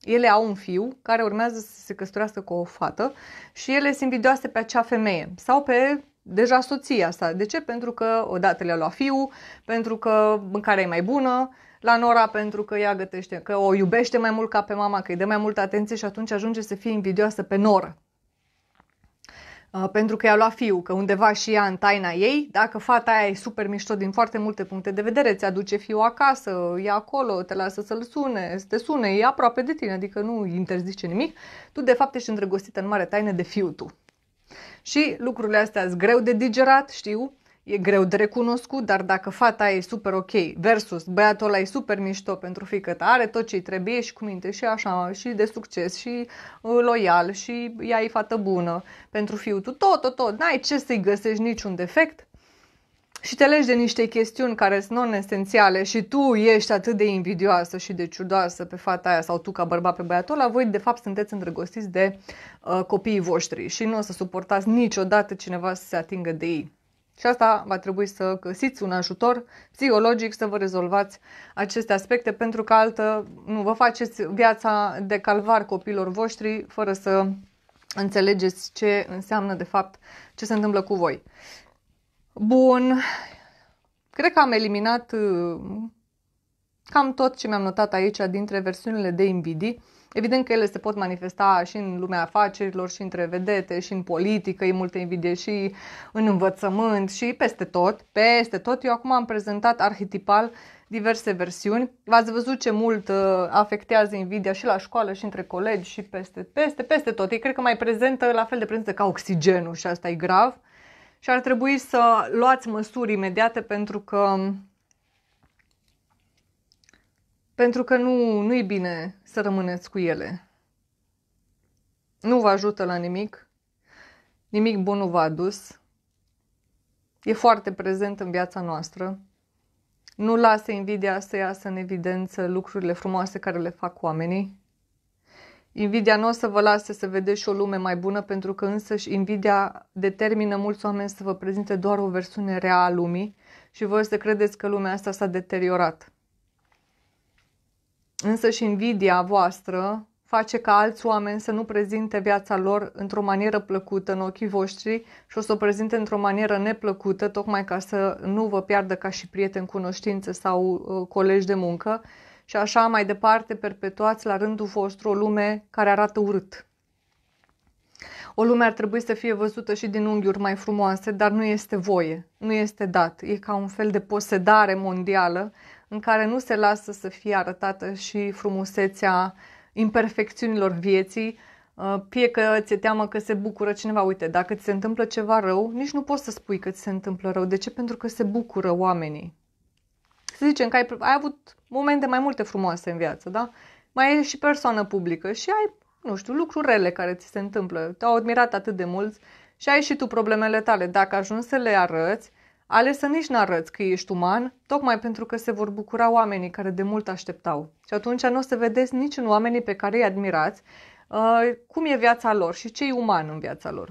ele au un fiu care urmează să se căsătorească cu o fată și ele sunt invidioase pe acea femeie sau pe deja soția asta. De ce? Pentru că odată le-a luat fiul, pentru că mâncarea e mai bună, la Nora pentru că ea gătește, că o iubește mai mult ca pe mama, că îi dă mai multă atenție și atunci ajunge să fie invidioasă pe Nora. Uh, pentru că i-a luat fiul, că undeva și ea în taina ei, dacă fata aia e super mișto din foarte multe puncte de vedere, ți aduce fiul acasă, e acolo, te lasă să-l sune, să te sune, e aproape de tine, adică nu interzice nimic, tu de fapt ești îndrăgostită în mare taină de fiul tu. Și lucrurile astea sunt greu de digerat, știu, e greu de recunoscut, dar dacă fata e super ok versus băiatul ăla e super mișto pentru fiică ta, are tot ce-i trebuie și cu minte și așa, și de succes și uh, loial și ea e fată bună pentru fiul tu, tot, tot, tot, n-ai ce să-i găsești niciun defect, și te legi de niște chestiuni care sunt non-esențiale și tu ești atât de invidioasă și de ciudoasă pe fata aia sau tu ca bărbat pe băiatul ăla, voi de fapt sunteți îndrăgostiți de uh, copiii voștri și nu o să suportați niciodată cineva să se atingă de ei. Și asta va trebui să găsiți un ajutor psihologic să vă rezolvați aceste aspecte pentru că altă nu vă faceți viața de calvar copilor voștri fără să înțelegeți ce înseamnă de fapt ce se întâmplă cu voi. Bun, cred că am eliminat uh, cam tot ce mi-am notat aici dintre versiunile de invidii. Evident că ele se pot manifesta și în lumea afacerilor, și între vedete, și în politică, e multă invidie și în învățământ, și peste tot, peste tot. Eu acum am prezentat arhetipal diverse versiuni. V-ați văzut ce mult uh, afectează invidia și la școală, și între colegi, și peste, peste, peste tot. Ei cred că mai prezentă, la fel de prezentă ca oxigenul și asta e grav. Și ar trebui să luați măsuri imediate pentru că pentru că nu, nu-i bine să rămâneți cu ele. Nu vă ajută la nimic, nimic bun nu v-a adus, e foarte prezent în viața noastră, nu lasă invidia să iasă în evidență lucrurile frumoase care le fac oamenii. Invidia nu o să vă lase să vedeți și o lume mai bună, pentru că însăși invidia determină mulți oameni să vă prezinte doar o versiune rea a lumii și voi să credeți că lumea asta s-a deteriorat. Însă și invidia voastră face ca alți oameni să nu prezinte viața lor într-o manieră plăcută în ochii voștri și o să o prezinte într-o manieră neplăcută, tocmai ca să nu vă piardă ca și prieteni, cunoștințe sau uh, colegi de muncă și așa mai departe perpetuați la rândul vostru o lume care arată urât. O lume ar trebui să fie văzută și din unghiuri mai frumoase, dar nu este voie, nu este dat. E ca un fel de posedare mondială în care nu se lasă să fie arătată și frumusețea imperfecțiunilor vieții, uh, fie că ți-e teamă că se bucură cineva, uite, dacă ți se întâmplă ceva rău, nici nu poți să spui că ți se întâmplă rău. De ce? Pentru că se bucură oamenii. Să zicem că ai, ai avut momente mai multe frumoase în viață, da? Mai ești și persoană publică și ai, nu știu, lucruri rele care ți se întâmplă. Te-au admirat atât de mulți și ai și tu problemele tale. Dacă ajungi să le arăți, ale să nici n-arăți că ești uman, tocmai pentru că se vor bucura oamenii care de mult așteptau. Și atunci nu o să vedeți nici în oamenii pe care îi admirați uh, cum e viața lor și ce e uman în viața lor.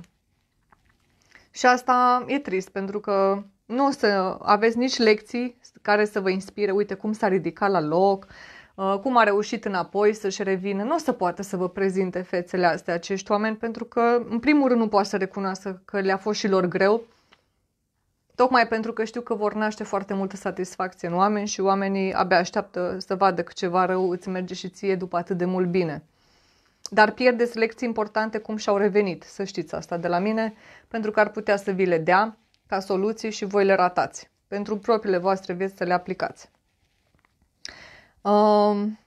Și asta e trist, pentru că nu o să aveți nici lecții care să vă inspire, uite cum s-a ridicat la loc, uh, cum a reușit înapoi să-și revină. Nu o să poată să vă prezinte fețele astea acești oameni, pentru că, în primul rând, nu poate să recunoască că le-a fost și lor greu tocmai pentru că știu că vor naște foarte multă satisfacție în oameni și oamenii abia așteaptă să vadă că ceva rău îți merge și ție după atât de mult bine. Dar pierdeți lecții importante cum și-au revenit, să știți asta de la mine, pentru că ar putea să vi le dea ca soluții și voi le ratați. Pentru propriile voastre vieți să le aplicați. Um,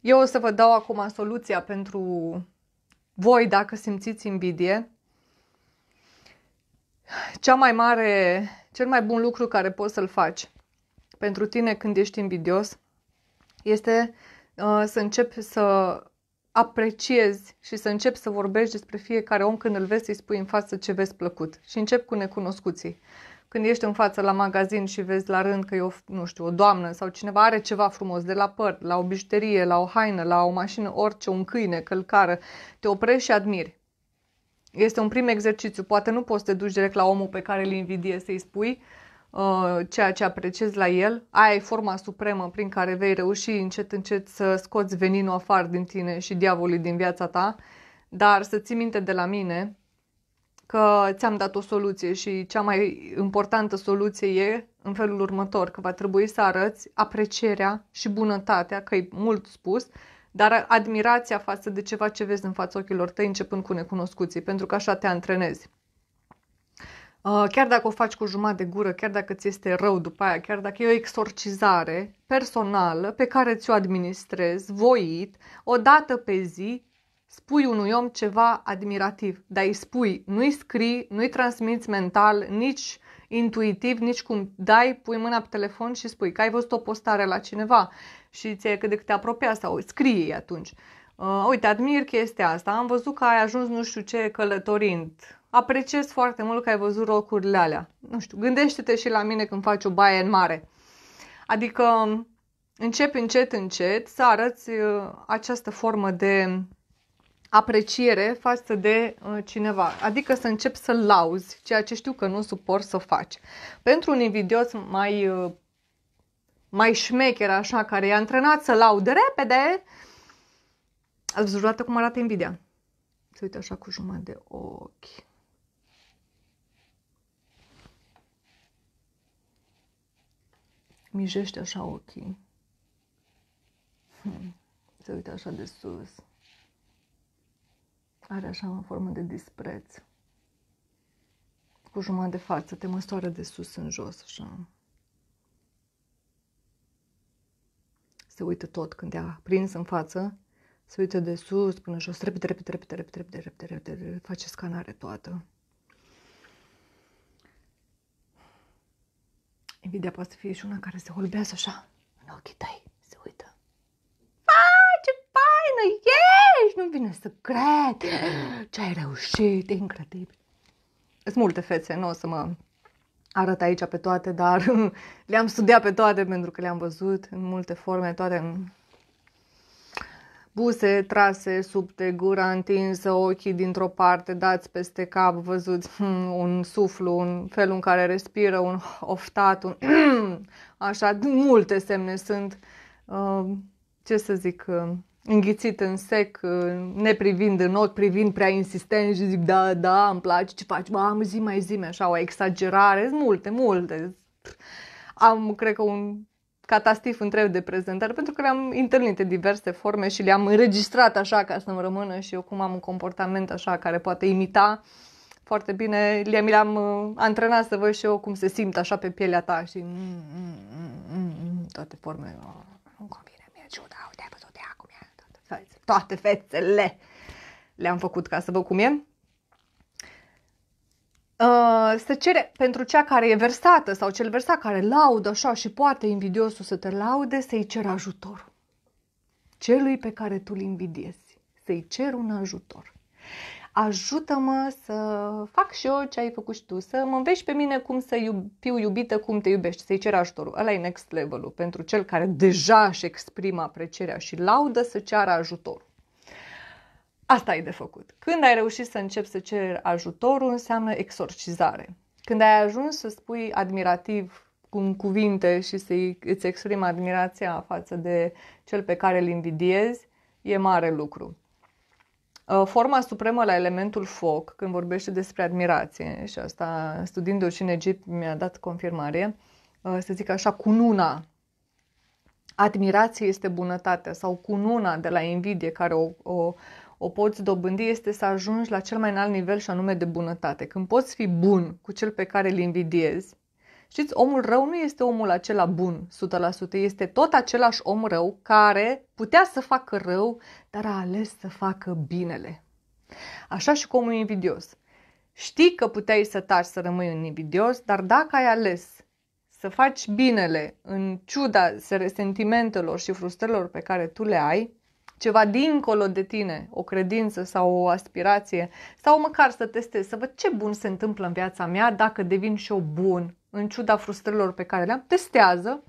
eu o să vă dau acum soluția pentru voi dacă simțiți invidie cea mai mare, cel mai bun lucru care poți să-l faci pentru tine când ești invidios este uh, să începi să apreciezi și să începi să vorbești despre fiecare om când îl vezi, să-i spui în față ce vezi plăcut. Și încep cu necunoscuții. Când ești în față la magazin și vezi la rând că e o, nu știu, o doamnă sau cineva are ceva frumos de la păr, la o bijuterie, la o haină, la o mașină, orice, un câine, călcară, te oprești și admiri este un prim exercițiu. Poate nu poți să te duci direct la omul pe care îl invidie să-i spui uh, ceea ce apreciezi la el. Aia e forma supremă prin care vei reuși încet, încet să scoți veninul afară din tine și diavolul din viața ta. Dar să ții minte de la mine că ți-am dat o soluție și cea mai importantă soluție e în felul următor, că va trebui să arăți aprecierea și bunătatea, că e mult spus, dar admirația față de ceva ce vezi în fața ochilor tăi începând cu necunoscuții, pentru că așa te antrenezi. Uh, chiar dacă o faci cu jumătate de gură, chiar dacă ți este rău după aia, chiar dacă e o exorcizare personală pe care ți-o administrezi voit, o dată pe zi, spui unui om ceva admirativ, dar îi spui, nu-i scrii, nu-i transmiți mental, nici intuitiv, nici cum dai, pui mâna pe telefon și spui că ai văzut o postare la cineva și ți-e cât de cât te apropia sau scrie atunci. Uh, uite, admir chestia asta, am văzut că ai ajuns nu știu ce călătorind. Apreciez foarte mult că ai văzut rocurile alea. Nu știu, gândește-te și la mine când faci o baie în mare. Adică încep încet, încet să arăți uh, această formă de apreciere față de uh, cineva, adică să încep să lauzi, ceea ce știu că nu suport să faci. Pentru un invidios mai, uh, mai șmecher, așa, care e antrenat să laude repede, ați văzut vreodată cum arată invidia? Se uite așa cu jumătate de ochi. Mijește așa ochii. Hmm. Se uite așa de sus. Are așa o formă de dispreț. Cu jumătate de față, te măsoară de sus în jos, așa. Se uită tot când te-a prins în față, se uită de sus până jos, repede, repede, repede, repede, repede, repede, repede, repede face scanare toată. Invidia poate să fie și una care se holbează așa, în ochii tăi, se uită. Ai, ce faină yeah! ești, nu vine să cred ce ai reușit, e incredibil. Sunt multe fețe, nu o să mă arăt aici pe toate, dar [laughs] le-am studiat pe toate pentru că le-am văzut în multe forme, toate în buse, trase, subte, gura întinsă, ochii dintr-o parte, dați peste cap, văzut hmm, un suflu, un fel în care respiră, un oftat, un [clears throat] așa, multe semne sunt, uh, ce să zic, uh, înghițit în sec, ne privind în ochi, privind prea insistent și zic da, da, îmi place ce faci, ba, am zi mai zi, așa, o exagerare, multe, multe. Am, cred că, un catastif întreg de prezentare, pentru că le-am întâlnit în diverse forme și le-am înregistrat așa ca să-mi rămână și eu cum am un comportament așa care poate imita foarte bine, le-am, le-am uh, antrenat să văd și eu cum se simt așa pe pielea ta și mm, mm, mm, mm toate formele, oh, nu convine, mi-e ciudat toate fețele. Le-am făcut ca să vă cum e. Uh, se cere pentru cea care e versată sau cel versat care laudă așa și poate invidiosul să te laude, să-i cer ajutor. Celui pe care tu îl invidiezi, să-i cer un ajutor ajută-mă să fac și eu ce ai făcut și tu, să mă înveți pe mine cum să iub- fiu iubită, cum te iubești, să-i cer ajutorul. Ăla e next level-ul pentru cel care deja își exprimă aprecierea și laudă să ceară ajutorul. Asta e de făcut. Când ai reușit să începi să ceri ajutorul, înseamnă exorcizare. Când ai ajuns să spui admirativ cu cuvinte și să îți exprimi admirația față de cel pe care îl invidiezi, e mare lucru. Uh, forma supremă la elementul foc, când vorbește despre admirație, și asta studiindu-o și în Egipt mi-a dat confirmare, uh, să zic așa, cununa. Admirație este bunătatea sau cununa de la invidie care o, o, o poți dobândi este să ajungi la cel mai înalt nivel și anume de bunătate. Când poți fi bun cu cel pe care îl invidiezi, Știți, omul rău nu este omul acela bun, 100%, este tot același om rău care putea să facă rău, dar a ales să facă binele. Așa și cu omul invidios. Știi că puteai să taci să rămâi un invidios, dar dacă ai ales să faci binele în ciuda resentimentelor și frustrărilor pe care tu le ai, ceva dincolo de tine, o credință sau o aspirație, sau măcar să testez, să văd ce bun se întâmplă în viața mea dacă devin și eu bun, în ciuda frustrărilor pe care le-am, testează,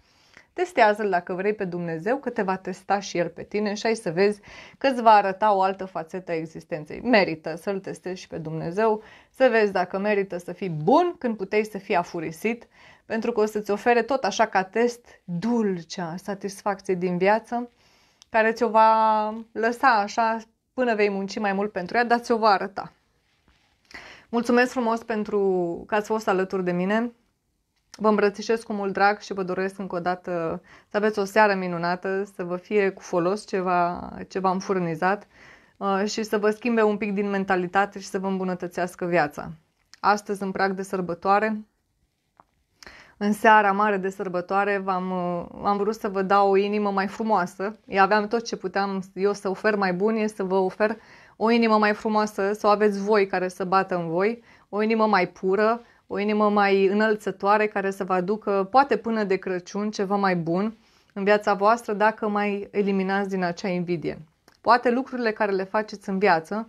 testează-l dacă vrei pe Dumnezeu, că te va testa și el pe tine și ai să vezi că îți va arăta o altă fațetă a existenței. Merită să-l testezi și pe Dumnezeu, să vezi dacă merită să fii bun când puteai să fii afurisit, pentru că o să-ți ofere tot așa ca test dulcea satisfacție din viață, care ți-o va lăsa așa până vei munci mai mult pentru ea, dar ți-o va arăta. Mulțumesc frumos pentru că ați fost alături de mine. Vă îmbrățișez cu mult drag și vă doresc încă o dată să aveți o seară minunată, să vă fie cu folos ceva ce v-am furnizat uh, și să vă schimbe un pic din mentalitate și să vă îmbunătățească viața. Astăzi, în prag de sărbătoare, în seara mare de sărbătoare v-am, uh, am vrut să vă dau o inimă mai frumoasă. Eu aveam tot ce puteam eu să ofer mai bun, e să vă ofer o inimă mai frumoasă, să o aveți voi care să bată în voi, o inimă mai pură, o inimă mai înălțătoare care să vă aducă poate până de Crăciun ceva mai bun în viața voastră dacă mai eliminați din acea invidie. Poate lucrurile care le faceți în viață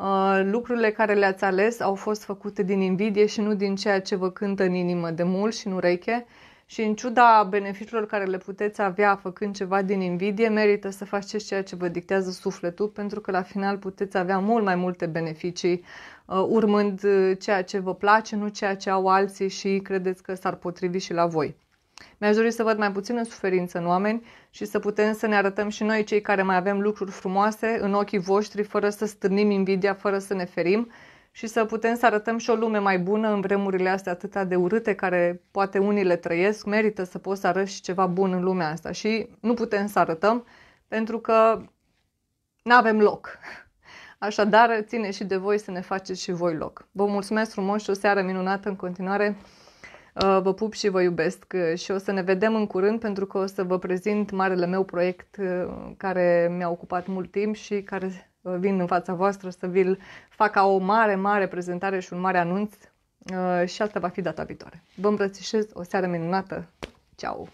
Uh, lucrurile care le-ați ales au fost făcute din invidie și nu din ceea ce vă cântă în inimă de mult și în ureche. Și în ciuda beneficiilor care le puteți avea făcând ceva din invidie, merită să faceți ceea ce vă dictează sufletul, pentru că la final puteți avea mult mai multe beneficii uh, urmând uh, ceea ce vă place, nu ceea ce au alții și credeți că s-ar potrivi și la voi. Mi-aș dori să văd mai puțină suferință în oameni și să putem să ne arătăm și noi cei care mai avem lucruri frumoase în ochii voștri fără să stârnim invidia, fără să ne ferim și să putem să arătăm și o lume mai bună în vremurile astea atâta de urâte care poate unii le trăiesc, merită să poți să arăți și ceva bun în lumea asta și nu putem să arătăm pentru că nu avem loc. Așadar, ține și de voi să ne faceți și voi loc. Vă mulțumesc frumos și o seară minunată în continuare. Uh, vă pup și vă iubesc uh, și o să ne vedem în curând pentru că o să vă prezint marele meu proiect uh, care mi-a ocupat mult timp și care vin în fața voastră să vi-l fac ca o mare, mare prezentare și un mare anunț și asta va fi data viitoare. Vă îmbrățișez, o seară minunată, ceau!